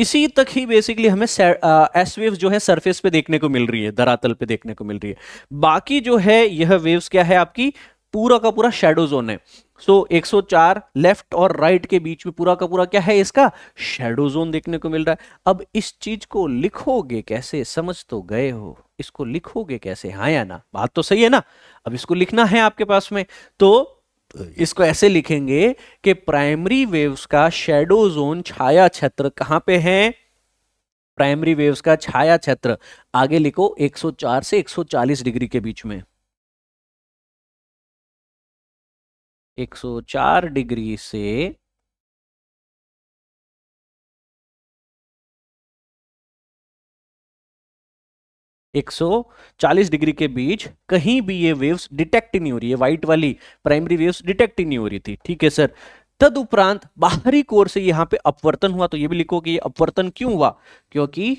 इसी तक ही बेसिकली हमें एस वेव्स जो है सरफेस पे देखने को मिल रही है धरातल पे देखने को मिल रही है बाकी जो है यह वेव्स क्या है आपकी पूरा का पूरा शेडो जोन है सो so, 104 लेफ्ट और राइट के बीच में पूरा का पूरा क्या है इसका शेडो जोन देखने को मिल रहा है अब इस चीज को लिखोगे कैसे समझ तो गए हो इसको लिखोगे कैसे हाँ या ना बात तो सही है ना अब इसको लिखना है आपके पास में तो इसको ऐसे लिखेंगे कि प्राइमरी वेव्स का शेडो जोन छाया क्षेत्र कहां पे है प्राइमरी वेव्स का छाया क्षेत्र आगे लिखो 104 से 140 डिग्री के बीच में 104 डिग्री से एक सौ चालीस डिग्री के बीच कहीं भी ये वेव्स डिटेक्ट नहीं हो रही है व्हाइट वाली प्राइमरी वेव्स डिटेक्ट नहीं हो रही थी ठीक है सर तदउपरांत बाहरी कोर से यहां पे अपवर्तन हुआ तो ये भी लिखो कि ये अपवर्तन क्यों हुआ क्योंकि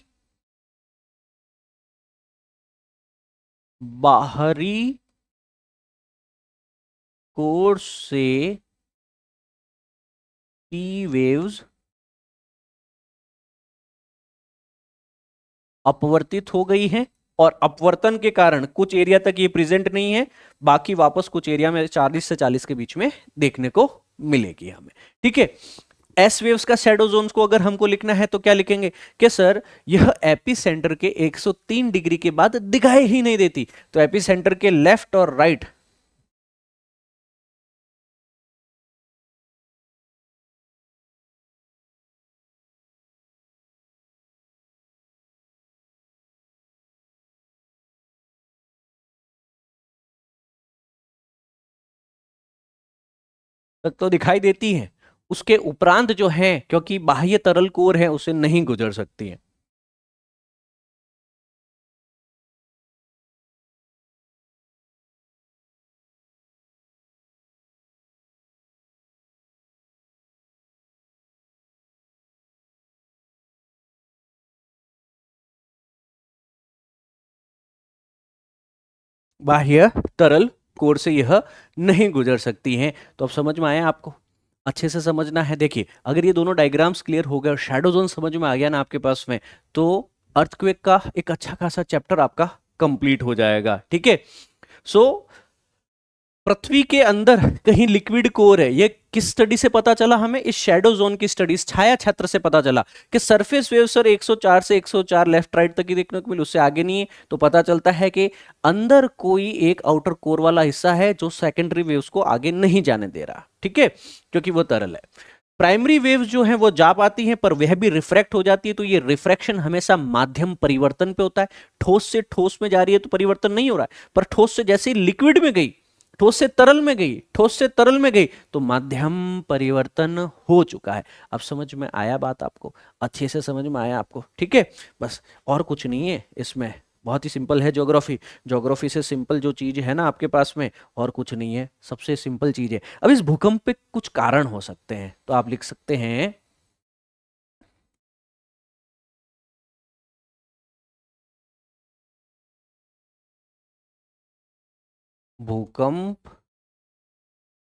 बाहरी कोर्स से टी वेव्स अपवर्तित हो गई है और अपवर्तन के कारण कुछ एरिया तक ये प्रेजेंट नहीं है बाकी वापस कुछ एरिया में 40 से 40 के बीच में देखने को मिलेगी हमें ठीक है एस वेव्स का शेडो जोन को अगर हमको लिखना है तो क्या लिखेंगे कि सर यह एपी सेंटर के 103 डिग्री के बाद दिखाई ही नहीं देती तो एपी सेंटर के लेफ्ट और राइट right, तो दिखाई देती है उसके उपरांत जो है क्योंकि बाह्य तरल कोर है उसे नहीं गुजर सकती है बाह्य तरल कोर से यह नहीं गुजर सकती हैं तो अब समझ में आया आपको अच्छे से समझना है देखिए अगर ये दोनों डायग्राम्स क्लियर हो गए और शेडो जोन समझ में आ गया ना आपके पास में तो अर्थक्वेक का एक अच्छा खासा चैप्टर आपका कंप्लीट हो जाएगा ठीक है सो पृथ्वी के अंदर कहीं लिक्विड कोर है ये किस स्टडी से पता चला हमें इस शेडो जोन की स्टडी छाया क्षेत्र से पता चला कि सरफेस वेव सर 104 से 104 लेफ्ट राइट तक ही देखने को मिले उससे आगे नहीं है तो पता चलता है कि अंदर कोई एक आउटर कोर वाला हिस्सा है जो सेकेंडरी वेव्स को आगे नहीं जाने दे रहा ठीक है क्योंकि वो तरल है प्राइमरी वेव्स जो है वो जा पाती हैं पर वह भी रिफ्रैक्ट हो जाती है तो ये रिफ्रैक्शन हमेशा माध्यम परिवर्तन पे होता है ठोस से ठोस में जा रही है तो परिवर्तन नहीं हो रहा है पर ठोस से जैसे लिक्विड में गई ठोस से तरल में गई ठोस से तरल में गई तो माध्यम परिवर्तन हो चुका है अब समझ में आया बात आपको अच्छे से समझ में आया आपको ठीक है बस और कुछ नहीं है इसमें बहुत ही सिंपल है ज्योग्राफी ज्योग्राफी से सिंपल जो चीज़ है ना आपके पास में और कुछ नहीं है सबसे सिंपल चीज़ है अब इस भूकंप पे कुछ कारण हो सकते हैं तो आप लिख सकते हैं भूकंप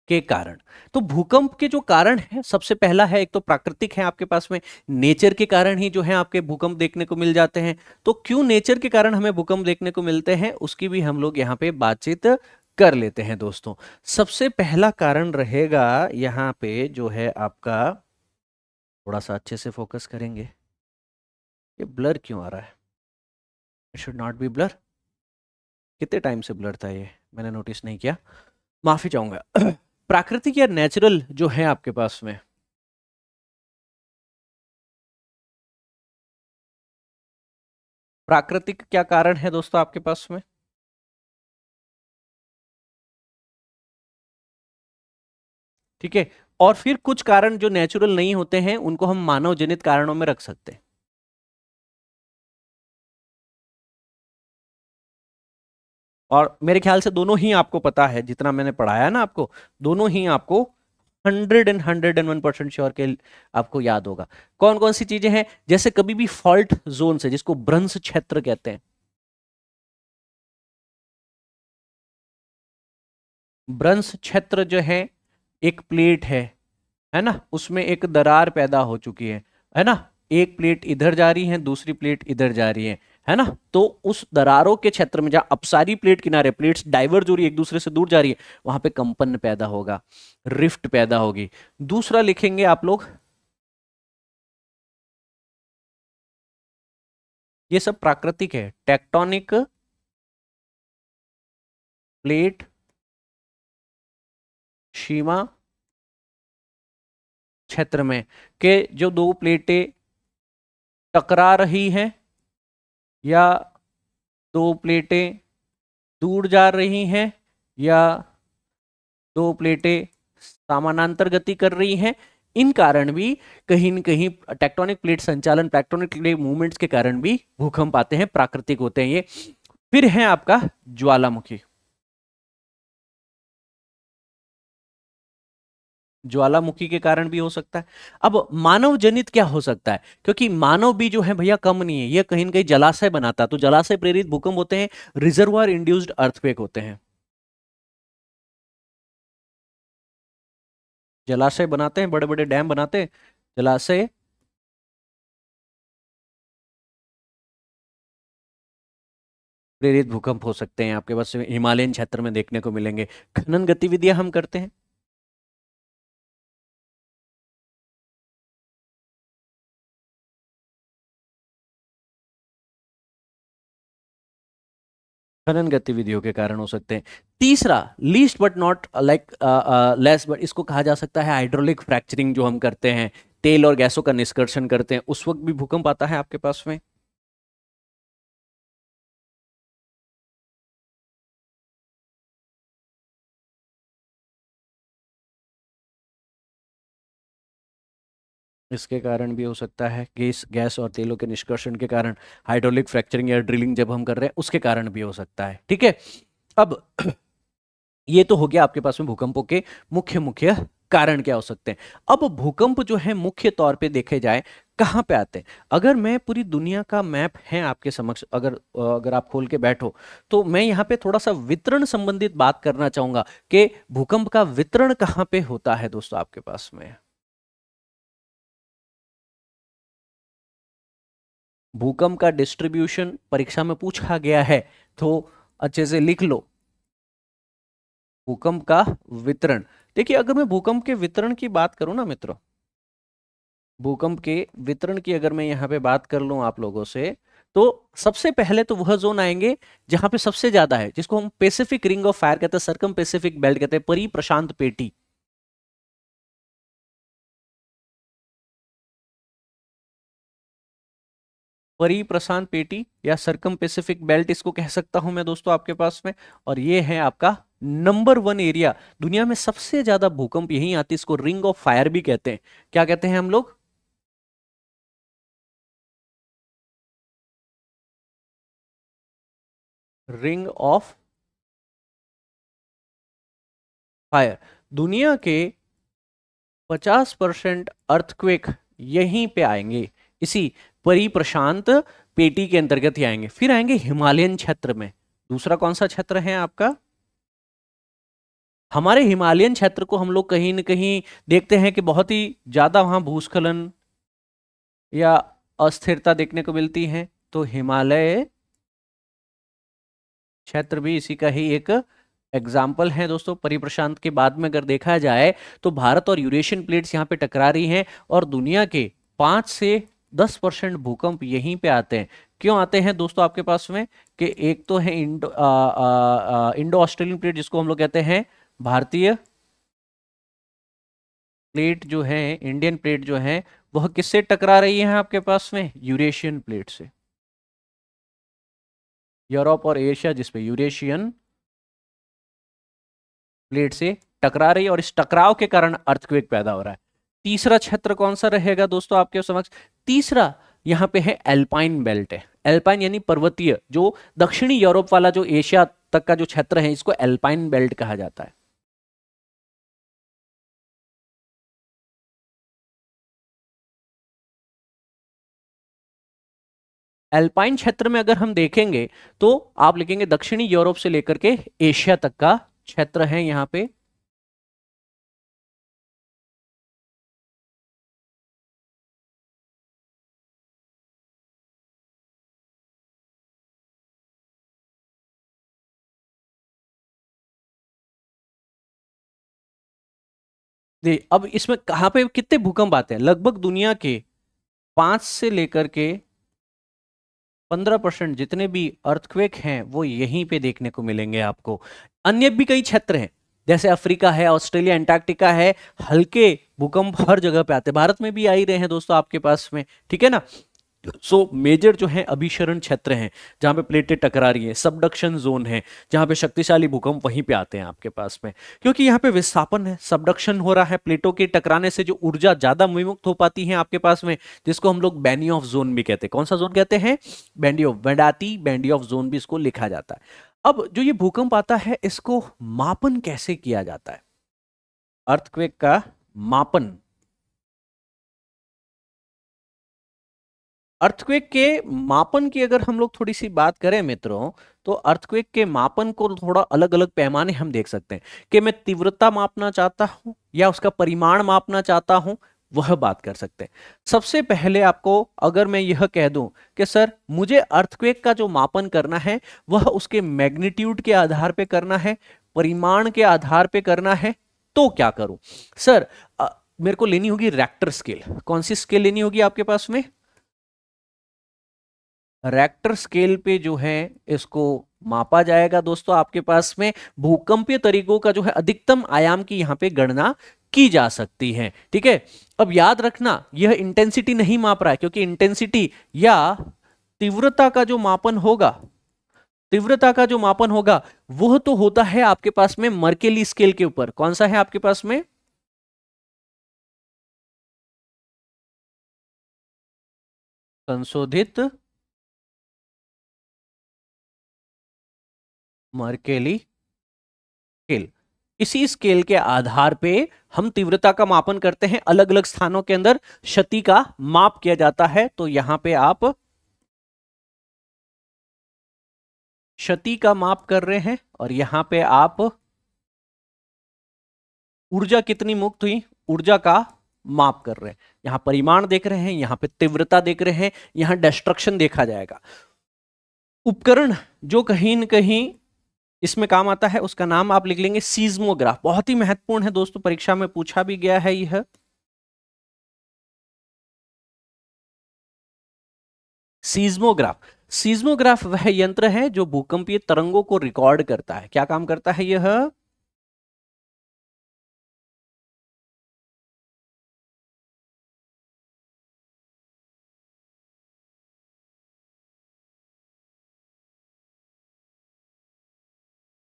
के कारण तो भूकंप के जो कारण है सबसे पहला है एक तो प्राकृतिक है आपके पास में नेचर के कारण ही जो है आपके भूकंप देखने को मिल जाते हैं तो क्यों नेचर के कारण हमें भूकंप देखने को मिलते हैं उसकी भी हम लोग यहाँ पे बातचीत कर लेते हैं दोस्तों सबसे पहला कारण रहेगा यहाँ पे जो है आपका थोड़ा सा अच्छे से फोकस करेंगे ये ब्लर क्यों आ रहा है शुड नॉट बी ब्लर कितने टाइम से ब्लर था ये मैंने नोटिस नहीं किया माफ़ी चाहूंगा (clears throat) प्राकृतिक या नेचुरल जो है आपके पास में प्राकृतिक क्या कारण है दोस्तों आपके पास में ठीक है और फिर कुछ कारण जो नेचुरल नहीं होते हैं उनको हम मानव जनित कारणों में रख सकते हैं और मेरे ख्याल से दोनों ही आपको पता है जितना मैंने पढ़ाया ना आपको दोनों ही आपको hundred and hundred and one percent sure के आपको याद होगा कौन कौन सी चीजें हैं जैसे कभी भी फॉल्ट जोन से जिसको भ्रंश क्षेत्र कहते हैं भ्रंश क्षेत्र जो है एक प्लेट है है ना उसमें एक दरार पैदा हो चुकी है है ना एक प्लेट इधर जा रही है दूसरी प्लेट इधर जा रही है है ना तो उस दरारों के क्षेत्र में जहां अपसारी प्लेट किनारे प्लेट्स डाइवर्ज हो रही है एक दूसरे से दूर जा रही है वहां पे कंपन पैदा होगा रिफ्ट पैदा होगी दूसरा लिखेंगे आप लोग ये सब प्राकृतिक है टेक्टोनिक प्लेट सीमा क्षेत्र में के जो दो प्लेटें टकरा रही हैं या दो प्लेटें दूर जा रही हैं या दो प्लेटें सामानांतर गति कर रही हैं इन कारण भी कहीं न कहीं टेक्टोनिक प्लेट संचालन टेक्टोनिक प्लेट मूवमेंट्स के कारण भी भूकंप आते हैं प्राकृतिक होते हैं ये फिर है आपका ज्वालामुखी ज्वालामुखी के कारण भी हो सकता है अब मानव जनित क्या हो सकता है क्योंकि मानव भी जो है भैया कम नहीं है यह कहीं ना कहीं जलाशय बनाता है तो जलाशय प्रेरित भूकंप होते हैं रिजर्वर इंड्यूस्ड अर्थवेक होते हैं जलाशय बनाते हैं बड़े बड़े डैम बनाते हैं जलाशय प्रेरित भूकंप हो सकते हैं आपके पास हिमालयन क्षेत्र में देखने को मिलेंगे खनन गतिविधियां हम करते हैं खनन गतिविधियों के कारण हो सकते हैं तीसरा least but not like less but इसको कहा जा सकता है हाइड्रोलिक फ्रैक्चरिंग जो हम करते हैं तेल और गैसों का निष्कर्षण करते हैं उस वक्त भी भूकंप आता है आपके पास में इसके कारण भी हो सकता है गैस गैस और तेलों के निष्कर्षण के कारण हाइड्रोलिक फ्रैक्चरिंग या ड्रिलिंग जब हम कर रहे हैं उसके कारण भी हो सकता है ठीक है अब (clears throat) ये तो हो गया आपके पास में भूकंपों के मुख्य मुख्य कारण क्या हो सकते हैं अब भूकंप जो है मुख्य तौर पे देखे जाए कहाँ पे आते हैं अगर मैं पूरी दुनिया का मैप है आपके समक्ष अगर अगर आप खोल के बैठो तो मैं यहाँ पे थोड़ा सा वितरण संबंधित बात करना चाहूंगा कि भूकंप का वितरण कहाँ पे होता है दोस्तों आपके पास में भूकंप का डिस्ट्रीब्यूशन परीक्षा में पूछा गया है तो अच्छे से लिख लो भूकंप का वितरण देखिए अगर मैं भूकंप के वितरण की बात करूं ना मित्रों भूकंप के वितरण की अगर मैं यहां पे बात कर लूं आप लोगों से तो सबसे पहले तो वह जोन आएंगे जहां पे सबसे ज्यादा है जिसको हम पेसिफिक रिंग ऑफ फायर कहते हैं सरकम पेसिफिक बेल्ट कहते हैं परी प्रशांत पेटी परी प्रशांत पेटी या सरकम पेसिफिक बेल्ट इसको कह सकता हूं मैं दोस्तों आपके पास में और ये है आपका नंबर वन एरिया दुनिया में सबसे ज्यादा भूकंप यहीं आती है इसको रिंग ऑफ फायर भी कहते हैं क्या कहते हैं हम लोग रिंग ऑफ फायर दुनिया के 50 परसेंट अर्थक्वेक यहीं पे आएंगे इसी परी प्रशांत पेटी के अंतर्गत ही आएंगे फिर आएंगे हिमालयन क्षेत्र में दूसरा कौन सा क्षेत्र है आपका हमारे हिमालयन क्षेत्र को हम लोग कहीं ना कहीं देखते हैं कि बहुत ही ज़्यादा वहां भूस्खलन या अस्थिरता देखने को मिलती है तो हिमालय क्षेत्र भी इसी का ही एक एग्जाम्पल है दोस्तों परिप्रशांत के बाद में अगर देखा जाए तो भारत और यूरेशियन प्लेट्स यहाँ पे टकरा रही हैं और दुनिया के पांच से दस परसेंट भूकंप यहीं पे आते हैं क्यों आते हैं दोस्तों आपके पास में कि एक तो है इंडो इंडो ऑस्ट्रेलियन प्लेट जिसको हम लोग कहते हैं भारतीय प्लेट जो है इंडियन प्लेट जो है वह किससे टकरा रही है आपके पास में यूरेशियन प्लेट से यूरोप और एशिया जिसपे यूरेशियन प्लेट से टकरा रही है और इस टकराव के कारण अर्थक्वेक पैदा हो रहा है तीसरा क्षेत्र कौन सा रहेगा दोस्तों आपके समक्ष तीसरा यहाँ पे है एल्पाइन बेल्ट है एल्पाइन यानी पर्वतीय जो दक्षिणी यूरोप वाला जो एशिया तक का जो क्षेत्र है इसको एल्पाइन बेल्ट कहा जाता है एल्पाइन क्षेत्र में अगर हम देखेंगे तो आप लिखेंगे दक्षिणी यूरोप से लेकर के एशिया तक का क्षेत्र है यहाँ पे दे अब इसमें कहाँ पे कितने भूकंप आते हैं लगभग दुनिया के पाँच से लेकर के पंद्रह परसेंट जितने भी अर्थक्वेक हैं वो यहीं पे देखने को मिलेंगे आपको अन्य भी कई क्षेत्र हैं जैसे अफ्रीका है ऑस्ट्रेलिया एंटार्क्टिका है हल्के भूकंप हर जगह पे आते हैं भारत में भी आ ही रहे हैं दोस्तों आपके पास में ठीक है ना सो so, मेजर जो है अभिशरण क्षेत्र हैं जहां पे प्लेटें टकरा रही हैं सबडक्शन जोन है जहां पे शक्तिशाली भूकंप वहीं पे आते हैं आपके पास में क्योंकि यहां पे विस्थापन है सबडक्शन हो रहा है प्लेटों के टकराने से जो ऊर्जा ज्यादा विमुक्त हो पाती है आपके पास में जिसको हम लोग बैंडी ऑफ जोन भी कहते हैं कौन सा जोन कहते हैं बैंडी ऑफ वैंडाती बैंडी ऑफ जोन भी इसको लिखा जाता है अब जो ये भूकंप आता है इसको मापन कैसे किया जाता है अर्थक्वेक का मापन अर्थक्वेक के मापन की अगर हम लोग थोड़ी सी बात करें मित्रों तो अर्थक्वेक के मापन को थोड़ा अलग अलग पैमाने हम देख सकते हैं कि मैं तीव्रता मापना चाहता हूं या उसका परिमाण मापना चाहता हूं वह बात कर सकते हैं सबसे पहले आपको अगर मैं यह कह दूं कि सर मुझे अर्थक्वेक का जो मापन करना है वह उसके मैग्निट्यूड के आधार पर करना है परिमाण के आधार पर करना है तो क्या करूं सर आ, मेरे को लेनी होगी रैक्टर स्केल कौन सी स्केल लेनी होगी आपके पास में रैक्टर स्केल पे जो है इसको मापा जाएगा दोस्तों आपके पास में भूकंपीय तरीकों का जो है अधिकतम आयाम की यहाँ पे गणना की जा सकती है ठीक है अब याद रखना यह इंटेंसिटी नहीं माप रहा है क्योंकि इंटेंसिटी या तीव्रता का जो मापन होगा तीव्रता का जो मापन होगा वह तो होता है आपके पास में मर्केली स्केल के ऊपर कौन सा है आपके पास में संशोधित मर्केली स्केल इसी स्केल के आधार पे हम तीव्रता का मापन करते हैं अलग अलग स्थानों के अंदर क्षति का माप किया जाता है तो यहां पे आप क्षति का माप कर रहे हैं और यहां पे आप ऊर्जा कितनी मुक्त हुई ऊर्जा का माप कर रहे हैं यहां परिमाण देख रहे हैं यहां पे तीव्रता देख रहे हैं यहां डिस्ट्रक्शन देखा जाएगा उपकरण जो कहीं न कहीं इसमें काम आता है उसका नाम आप लिख लेंगे सीज्मोग्राफ बहुत ही महत्वपूर्ण है दोस्तों परीक्षा में पूछा भी गया है यह सीज्मोग्राफ सीज्मोग्राफ वह यंत्र है जो भूकंपीय तरंगों को रिकॉर्ड करता है क्या काम करता है यह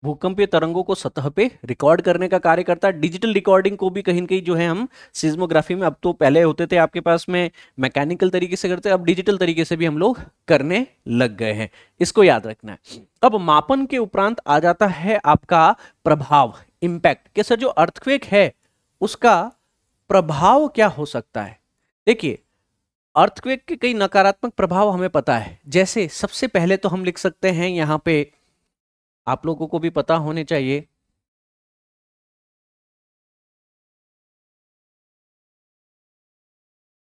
भूकंपीय तरंगों को सतह पे रिकॉर्ड करने का कार्य करता है डिजिटल रिकॉर्डिंग को भी कहीं ना कहीं जो है हम सिज्मोग्राफी में अब तो पहले होते थे आपके पास में मैकेनिकल तरीके से करते अब डिजिटल तरीके से भी हम लोग करने लग गए हैं इसको याद रखना है अब मापन के उपरांत आ जाता है आपका प्रभाव इम्पैक्ट के सर जो अर्थक्वेक है उसका प्रभाव क्या हो सकता है देखिए अर्थक्वेक के कई नकारात्मक प्रभाव हमें पता है जैसे सबसे पहले तो हम लिख सकते हैं यहाँ पे आप लोगों को भी पता होने चाहिए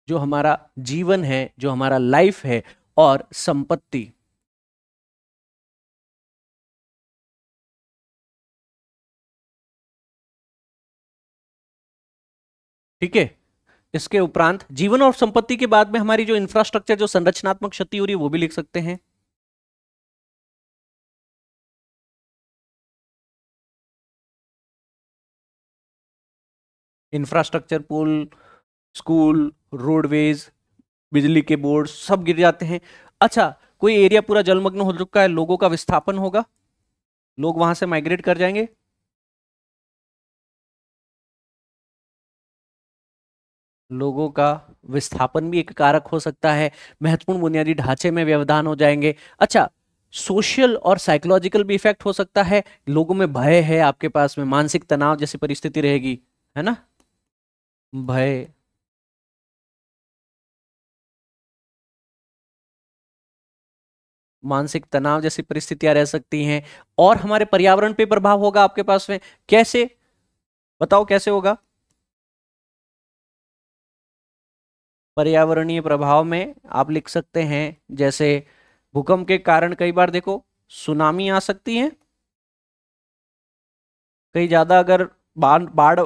जो हमारा जीवन है जो हमारा लाइफ है और संपत्ति ठीक है इसके उपरांत जीवन और संपत्ति के बाद में हमारी जो इंफ्रास्ट्रक्चर जो संरचनात्मक क्षति हो रही है वो भी लिख सकते हैं इंफ्रास्ट्रक्चर पुल स्कूल रोडवेज बिजली के बोर्ड सब गिर जाते हैं अच्छा कोई एरिया पूरा जलमग्न हो चुका है लोगों का विस्थापन होगा लोग वहां से माइग्रेट कर जाएंगे लोगों का विस्थापन भी एक कारक हो सकता है महत्वपूर्ण बुनियादी ढांचे में व्यवधान हो जाएंगे अच्छा सोशल और साइकोलॉजिकल भी इफेक्ट हो सकता है लोगों में भय है आपके पास में मानसिक तनाव जैसी परिस्थिति रहेगी है ना भय मानसिक तनाव जैसी परिस्थितियां रह सकती हैं और हमारे पर्यावरण पे प्रभाव होगा आपके पास में कैसे बताओ कैसे होगा पर्यावरणीय प्रभाव में आप लिख सकते हैं जैसे भूकंप के कारण कई बार देखो सुनामी आ सकती है कई ज्यादा अगर बांध बाढ़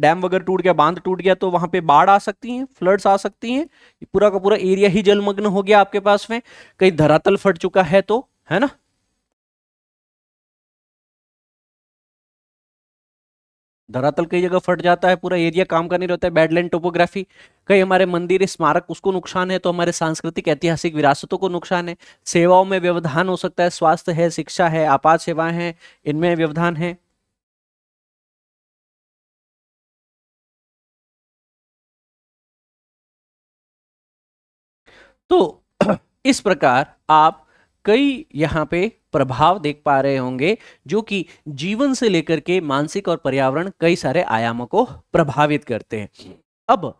डैम वगैरह टूट गया बांध टूट गया तो वहां पे बाढ़ आ सकती है फ्लड्स आ सकती हैं पूरा का पूरा एरिया ही जलमग्न हो गया आपके पास में कहीं धरातल फट चुका है तो है ना धरातल कई जगह फट जाता है पूरा एरिया काम का नहीं रहता है बैडलैंड टोपोग्राफी कई हमारे मंदिर स्मारक उसको नुकसान है तो हमारे सांस्कृतिक ऐतिहासिक विरासतों को नुकसान है सेवाओं में व्यवधान हो सकता है स्वास्थ्य है शिक्षा है आपात सेवाएं हैं इनमें व्यवधान है तो (clears throat) इस प्रकार आप कई यहाँ पे प्रभाव देख पा रहे होंगे जो कि जीवन से लेकर के मानसिक और पर्यावरण कई सारे आयामों को प्रभावित करते हैं अब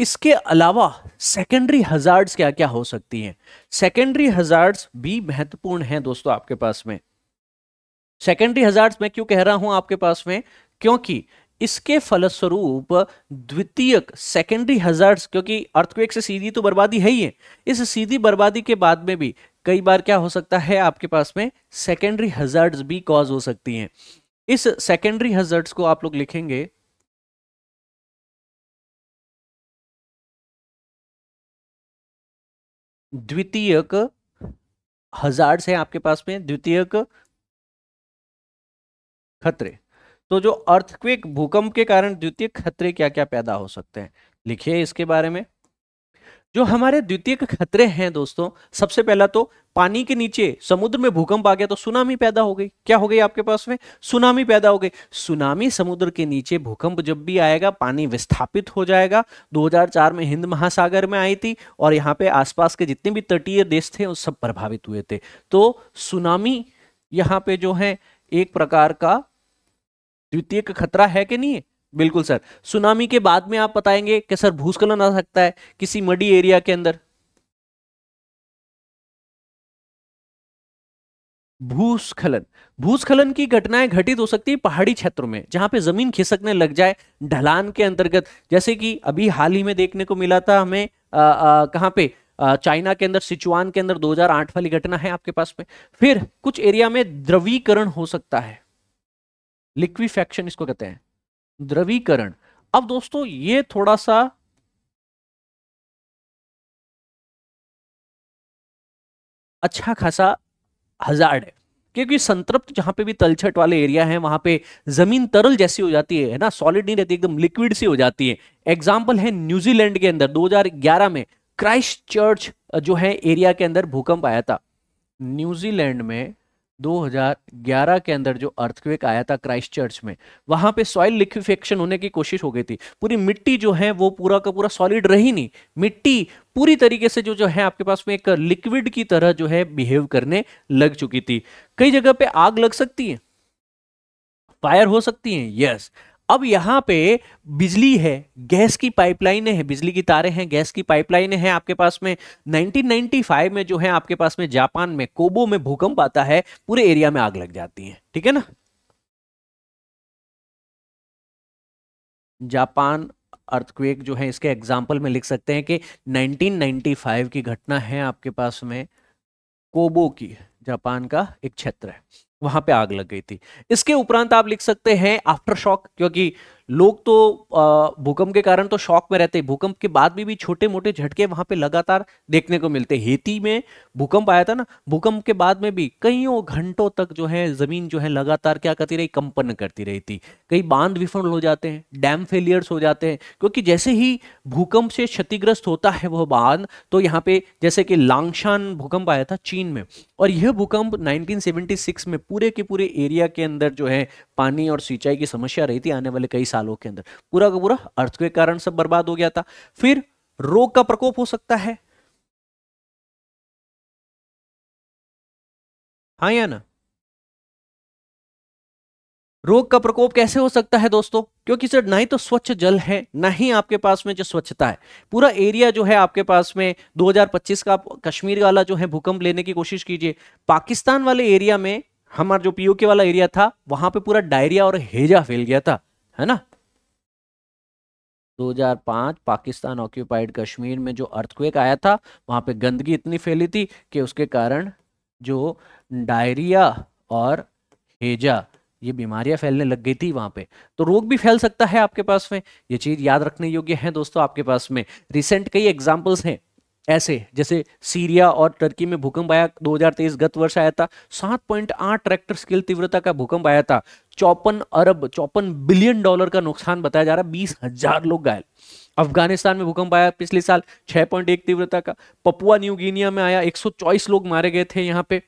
इसके अलावा सेकेंडरी हजार्ड्स क्या क्या हो सकती हैं सेकेंडरी हजार्ड्स भी महत्वपूर्ण हैं दोस्तों आपके पास में सेकेंडरी हजार्ड्स मैं क्यों कह रहा हूं आपके पास में क्योंकि इसके फलस्वरूप द्वितीयक सेकेंडरी हजार्ड क्योंकि अर्थक्वेक से सीधी तो बर्बादी है ही है इस सीधी बर्बादी के बाद में भी कई बार क्या हो सकता है आपके पास में सेकेंडरी हजार्ड भी कॉज हो सकती हैं इस सेकेंडरी हजार्ड को आप लोग लिखेंगे द्वितीयक हजार्ड्स हैं आपके पास में द्वितीयक खतरे तो जो अर्थक्वेक भूकंप के कारण द्वितीय खतरे क्या क्या पैदा हो सकते हैं लिखिए इसके बारे में जो हमारे द्वितीय खतरे हैं दोस्तों सबसे पहला तो पानी के नीचे समुद्र में भूकंप आ गया तो सुनामी पैदा हो गई क्या हो गई आपके पास में सुनामी पैदा हो गई सुनामी समुद्र के नीचे भूकंप जब भी आएगा पानी विस्थापित हो जाएगा 2004 में हिंद महासागर में आई थी और यहाँ पे आसपास के जितने भी तटीय देश थे वो सब प्रभावित हुए थे तो सुनामी यहाँ पे जो है एक प्रकार का द्वितीय का खतरा है कि नहीं है बिल्कुल सर सुनामी के बाद में आप बताएंगे कि सर भूस्खलन आ सकता है किसी मडी एरिया के अंदर भूस्खलन भूस्खलन की घटनाएं घटित हो सकती है पहाड़ी क्षेत्रों में जहां पे जमीन खिसकने लग जाए ढलान के अंतर्गत जैसे कि अभी हाल ही में देखने को मिला था हमें आ, कहां पे चाइना के अंदर सिचुआन के अंदर 2008 वाली घटना है आपके पास में फिर कुछ एरिया में द्रवीकरण हो सकता है लिक्विफेक्शन इसको कहते हैं द्रवीकरण अब दोस्तों ये थोड़ा सा अच्छा खासा हजार्ड है क्योंकि संतृप्त जहां पे भी तलछट वाले एरिया है वहां पे जमीन तरल जैसी हो जाती है ना सॉलिड नहीं रहती एकदम लिक्विड सी हो जाती है एग्जाम्पल है न्यूजीलैंड के अंदर 2011 में क्राइस्ट चर्च जो है एरिया के अंदर भूकंप आया था न्यूजीलैंड में 2011 के अंदर जो अर्थक्वेक आया था क्राइस्ट चर्च में वहां पे सॉइल लिक्विफेक्शन होने की कोशिश हो गई थी पूरी मिट्टी जो है वो पूरा का पूरा सॉलिड रही नहीं मिट्टी पूरी तरीके से जो जो है आपके पास में एक लिक्विड की तरह जो है बिहेव करने लग चुकी थी कई जगह पे आग लग सकती है फायर हो सकती है यस अब यहाँ पे बिजली है गैस की पाइपलाइनें हैं बिजली की तारें हैं गैस की पाइपलाइनें हैं आपके पास में 1995 में जो है आपके पास में जापान में कोबो में भूकंप आता है पूरे एरिया में आग लग जाती है ठीक है ना जापान अर्थक्वेक जो है इसके एग्जाम्पल में लिख सकते हैं कि 1995 की घटना है आपके पास में कोबो की जापान का एक क्षेत्र है वहां पे आग लग गई थी इसके उपरांत आप लिख सकते हैं आफ्टर शॉक क्योंकि लोग तो भूकंप के कारण तो शॉक में रहते भूकंप के बाद भी, भी छोटे मोटे झटके वहां पे लगातार देखने को मिलते हेती में भूकंप आया था ना भूकंप के बाद में भी कईयों घंटों तक जो है जमीन जो है लगातार क्या करती रही कंपन करती रही थी कई बांध विफल हो जाते हैं डैम फेलियर्स हो जाते हैं क्योंकि जैसे ही भूकंप से क्षतिग्रस्त होता है वह बांध तो यहाँ पे जैसे कि लांगशान भूकंप आया था चीन में और यह भूकंप नाइनटीन में पूरे के पूरे एरिया के अंदर जो है पानी और सिंचाई की समस्या रही थी आने वाले कई सालों के अंदर पूरा का पूरा अर्थ के कारण सब बर्बाद हो गया था फिर रोग का प्रकोप हो सकता है हाँ या ना रोग का प्रकोप कैसे हो सकता है दोस्तों क्योंकि सर ना ही तो स्वच्छ जल है ना ही आपके पास में जो स्वच्छता है पूरा एरिया जो है आपके पास में 2025 का कश्मीर वाला जो है भूकंप लेने की कोशिश कीजिए पाकिस्तान वाले एरिया में हमारा जो पीओके वाला एरिया था वहां पे पूरा डायरिया और हेजा फैल गया था है ना 2005 पाकिस्तान ऑक्यूपाइड कश्मीर में जो अर्थक्वेक आया था वहां पे गंदगी इतनी फैली थी कि उसके कारण जो डायरिया और हेजा ये बीमारियां फैलने लग गई थी वहां पे तो रोग भी फैल सकता है आपके पास में ये चीज याद रखने योग्य है दोस्तों आपके पास में रिसेंट कई एग्जाम्पल्स हैं ऐसे जैसे सीरिया और टर्की में भूकंप आया 2023 गत वर्ष आया था 7.8 रेक्टर स्केल तीव्रता का भूकंप आया था चौपन अरब चौपन बिलियन डॉलर का नुकसान बताया जा रहा है बीस हजार लोग घायल अफगानिस्तान में भूकंप आया पिछले साल 6.1 तीव्रता का पपुआ न्यू गिनिया में आया 124 लोग मारे गए थे यहाँ पे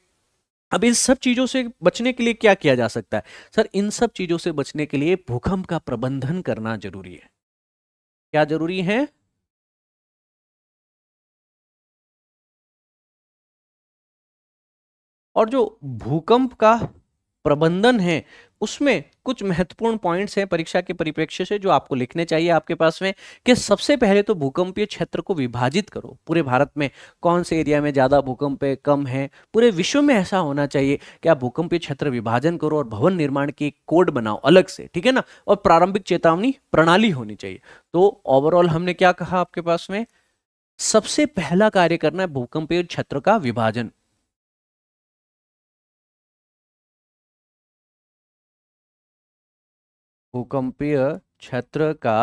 अब इन सब चीज़ों से बचने के लिए क्या किया जा सकता है सर इन सब चीज़ों से बचने के लिए भूकंप का प्रबंधन करना जरूरी है क्या जरूरी है और जो भूकंप का प्रबंधन है उसमें कुछ महत्वपूर्ण पॉइंट्स हैं परीक्षा के परिप्रेक्ष्य से जो आपको लिखने चाहिए आपके पास में कि सबसे पहले तो भूकंपीय क्षेत्र को विभाजित करो पूरे भारत में कौन से एरिया में ज़्यादा भूकंप है कम है पूरे विश्व में ऐसा होना चाहिए कि आप भूकंपीय क्षेत्र विभाजन करो और भवन निर्माण की कोड बनाओ अलग से ठीक है ना और प्रारंभिक चेतावनी प्रणाली होनी चाहिए तो ओवरऑल हमने क्या कहा आपके पास में सबसे पहला कार्य करना है भूकंपीय क्षेत्र का विभाजन भूकंपीय क्षेत्र का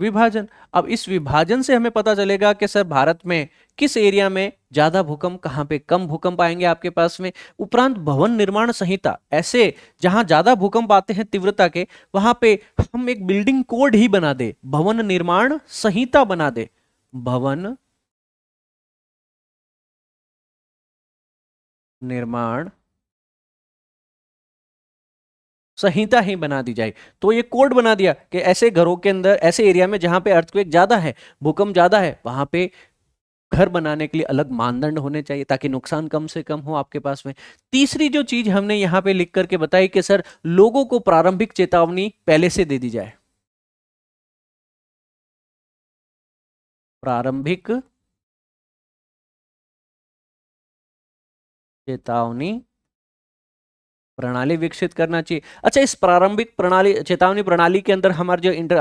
विभाजन अब इस विभाजन से हमें पता चलेगा कि सर भारत में किस एरिया में ज्यादा भूकंप कहां पे कम भूकंप आएंगे आपके पास में उपरांत भवन निर्माण संहिता ऐसे जहां ज्यादा भूकंप आते हैं तीव्रता के वहां पे हम एक बिल्डिंग कोड ही बना दे भवन निर्माण संहिता बना दे भवन निर्माण संहिता ही बना दी जाए तो ये कोड बना दिया कि ऐसे घरों के अंदर ऐसे एरिया में जहाँ पे अर्थक्वेक ज़्यादा है भूकंप ज़्यादा है वहाँ पे घर बनाने के लिए अलग मानदंड होने चाहिए ताकि नुकसान कम से कम हो आपके पास में तीसरी जो चीज़ हमने यहाँ पे लिख करके बताई कि सर लोगों को प्रारंभिक चेतावनी पहले से दे दी जाए प्रारंभिक चेतावनी प्रणाली विकसित करना चाहिए अच्छा इस प्रारंभिक प्रणाली चेतावनी प्रणाली के अंदर हमारे जो इंटर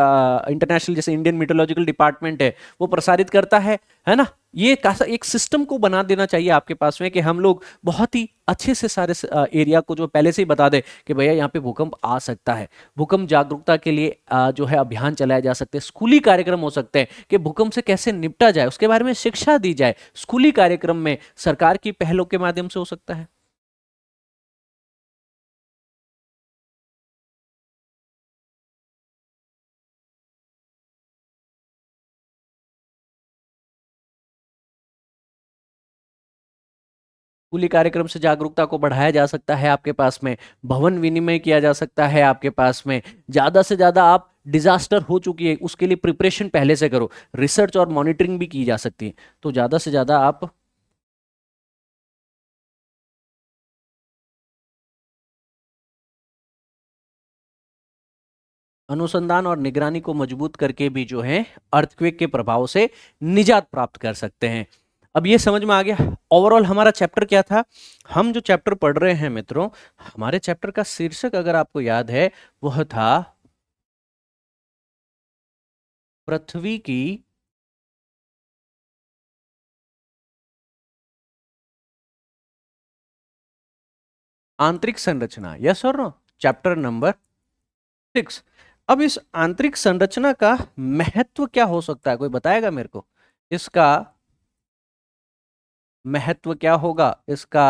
इंटरनेशनल जैसे इंडियन मीटोलॉजिकल डिपार्टमेंट है वो प्रसारित करता है है ना ये एक सिस्टम को बना देना चाहिए आपके पास में कि हम लोग बहुत ही अच्छे से सारे एरिया को जो पहले से ही बता दे कि भैया यहाँ पे भूकंप आ सकता है भूकंप जागरूकता के लिए जो है अभियान चलाया जा सकते हैं स्कूली कार्यक्रम हो सकते हैं कि भूकंप से कैसे निपटा जाए उसके बारे में शिक्षा दी जाए स्कूली कार्यक्रम में सरकार की पहलों के माध्यम से हो सकता है स्कूली कार्यक्रम से जागरूकता को बढ़ाया जा सकता है आपके पास में भवन विनिमय किया जा सकता है आपके पास में ज़्यादा से ज़्यादा आप डिजास्टर हो चुकी है उसके लिए प्रिपरेशन पहले से करो रिसर्च और मॉनिटरिंग भी की जा सकती है तो ज़्यादा से ज़्यादा आप अनुसंधान और निगरानी को मजबूत करके भी जो है अर्थक्वेक के प्रभाव से निजात प्राप्त कर सकते हैं अब ये समझ में आ गया ओवरऑल हमारा चैप्टर क्या था हम जो चैप्टर पढ़ रहे हैं मित्रों हमारे चैप्टर का शीर्षक अगर आपको याद है वह था पृथ्वी की आंतरिक संरचना यस और नो चैप्टर नंबर सिक्स अब इस आंतरिक संरचना का महत्व क्या हो सकता है कोई बताएगा मेरे को इसका महत्व क्या होगा इसका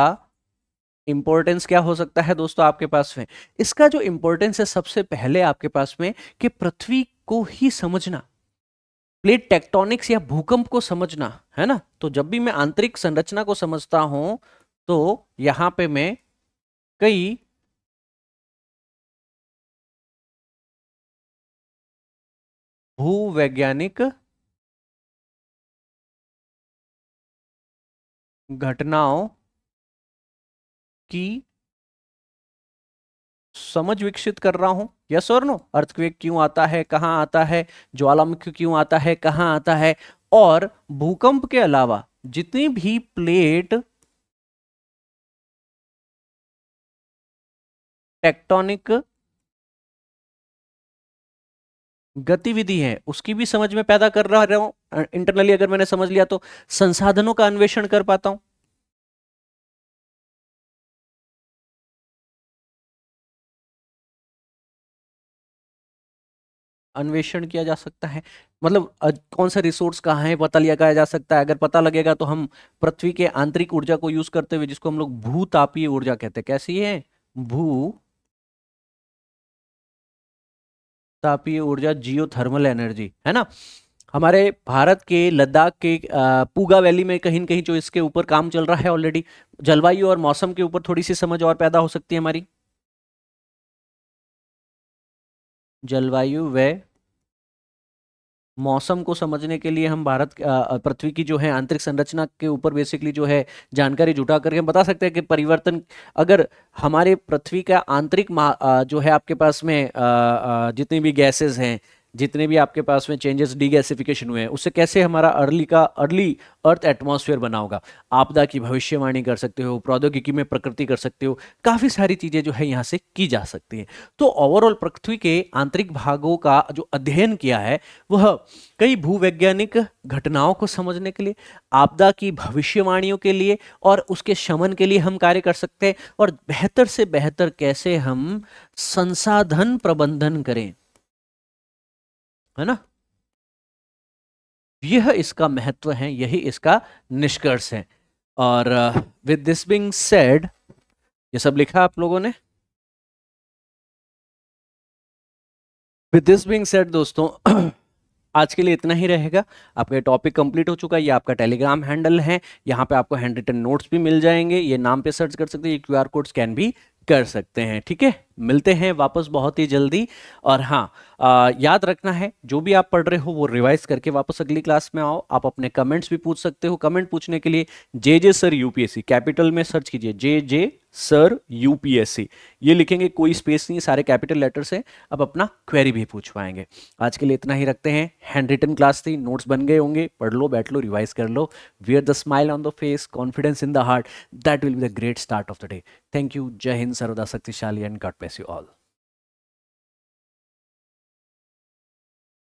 इंपॉर्टेंस क्या हो सकता है दोस्तों आपके पास में इसका जो इंपॉर्टेंस है सबसे पहले आपके पास में कि पृथ्वी को ही समझना प्लेट टेक्टोनिक्स या भूकंप को समझना है ना तो जब भी मैं आंतरिक संरचना को समझता हूं तो यहां पे मैं कई भूवैज्ञानिक घटनाओं की समझ विकसित कर रहा हूं यस और नो अर्थक्वेक क्यों आता है कहां आता है ज्वालामुखी क्यों आता है कहां आता है और भूकंप के अलावा जितनी भी प्लेट टेक्टोनिक गतिविधि है उसकी भी समझ में पैदा कर रहा हूं इंटरनली अगर मैंने समझ लिया तो संसाधनों का अन्वेषण कर पाता हूं अन्वेषण किया जा सकता है मतलब कौन सा रिसोर्स कहाँ है पता लगाया जा सकता है अगर पता लगेगा तो हम पृथ्वी के आंतरिक ऊर्जा को यूज करते हुए जिसको हम लोग भूतापीय ऊर्जा कहते हैं कैसी है भू तापीय ऊर्जा जियो थर्मल एनर्जी है ना हमारे भारत के लद्दाख के पूगा वैली में कहीं कहीं जो इसके ऊपर काम चल रहा है ऑलरेडी जलवायु और मौसम के ऊपर थोड़ी सी समझ और पैदा हो सकती है हमारी जलवायु व मौसम को समझने के लिए हम भारत पृथ्वी की जो है आंतरिक संरचना के ऊपर बेसिकली जो है जानकारी जुटा करके हम बता सकते हैं कि परिवर्तन अगर हमारे पृथ्वी का आंतरिक जो है आपके पास में जितनी भी गैसेज हैं जितने भी आपके पास में चेंजेस डीगैसिफिकेशन हुए हैं उससे कैसे हमारा अर्ली का अर्ली अर्थ एटमॉस्फेयर बना होगा आपदा की भविष्यवाणी कर सकते हो प्रौद्योगिकी में प्रकृति कर सकते हो काफ़ी सारी चीज़ें जो है यहाँ से की जा सकती हैं तो ओवरऑल पृथ्वी के आंतरिक भागों का जो अध्ययन किया है वह कई भूवैज्ञानिक घटनाओं को समझने के लिए आपदा की भविष्यवाणियों के लिए और उसके शमन के लिए हम कार्य कर सकते हैं और बेहतर से बेहतर कैसे हम संसाधन प्रबंधन करें है ना यह इसका महत्व है यही इसका निष्कर्ष है और विद दिस बिंग सेड ये सब लिखा आप लोगों ने विद दिस बिंग सेड दोस्तों (clears throat) आज के लिए इतना ही रहेगा आपका ये टॉपिक कंप्लीट हो चुका है ये आपका टेलीग्राम हैंडल है यहाँ पे आपको हैंड रिटन नोट्स भी मिल जाएंगे ये नाम पे सर्च कर सकते हैं ये क्यूआर कोड स्कैन भी कर सकते हैं ठीक है मिलते हैं वापस बहुत ही जल्दी और हाँ आ, याद रखना है जो भी आप पढ़ रहे हो वो रिवाइज करके वापस अगली क्लास में आओ आप अपने कमेंट्स भी पूछ सकते हो कमेंट पूछने के लिए J J sir UPSC capital में सर्च कीजिए जे जे सर यूपीएससी ये लिखेंगे कोई स्पेस नहीं सारे कैपिटल लेटर से अब अपना क्वेरी भी पूछ पाएंगे आज के लिए इतना ही रखते हैं हैंड रिटन क्लास थी नोट्स बन गए होंगे पढ़ लो बैठ लो रिवाइज कर लो wear the smile on the face confidence in the heart that will be the great start of the day thank you जय हिंद सर्वदा शक्तिशाली and God best bless you all.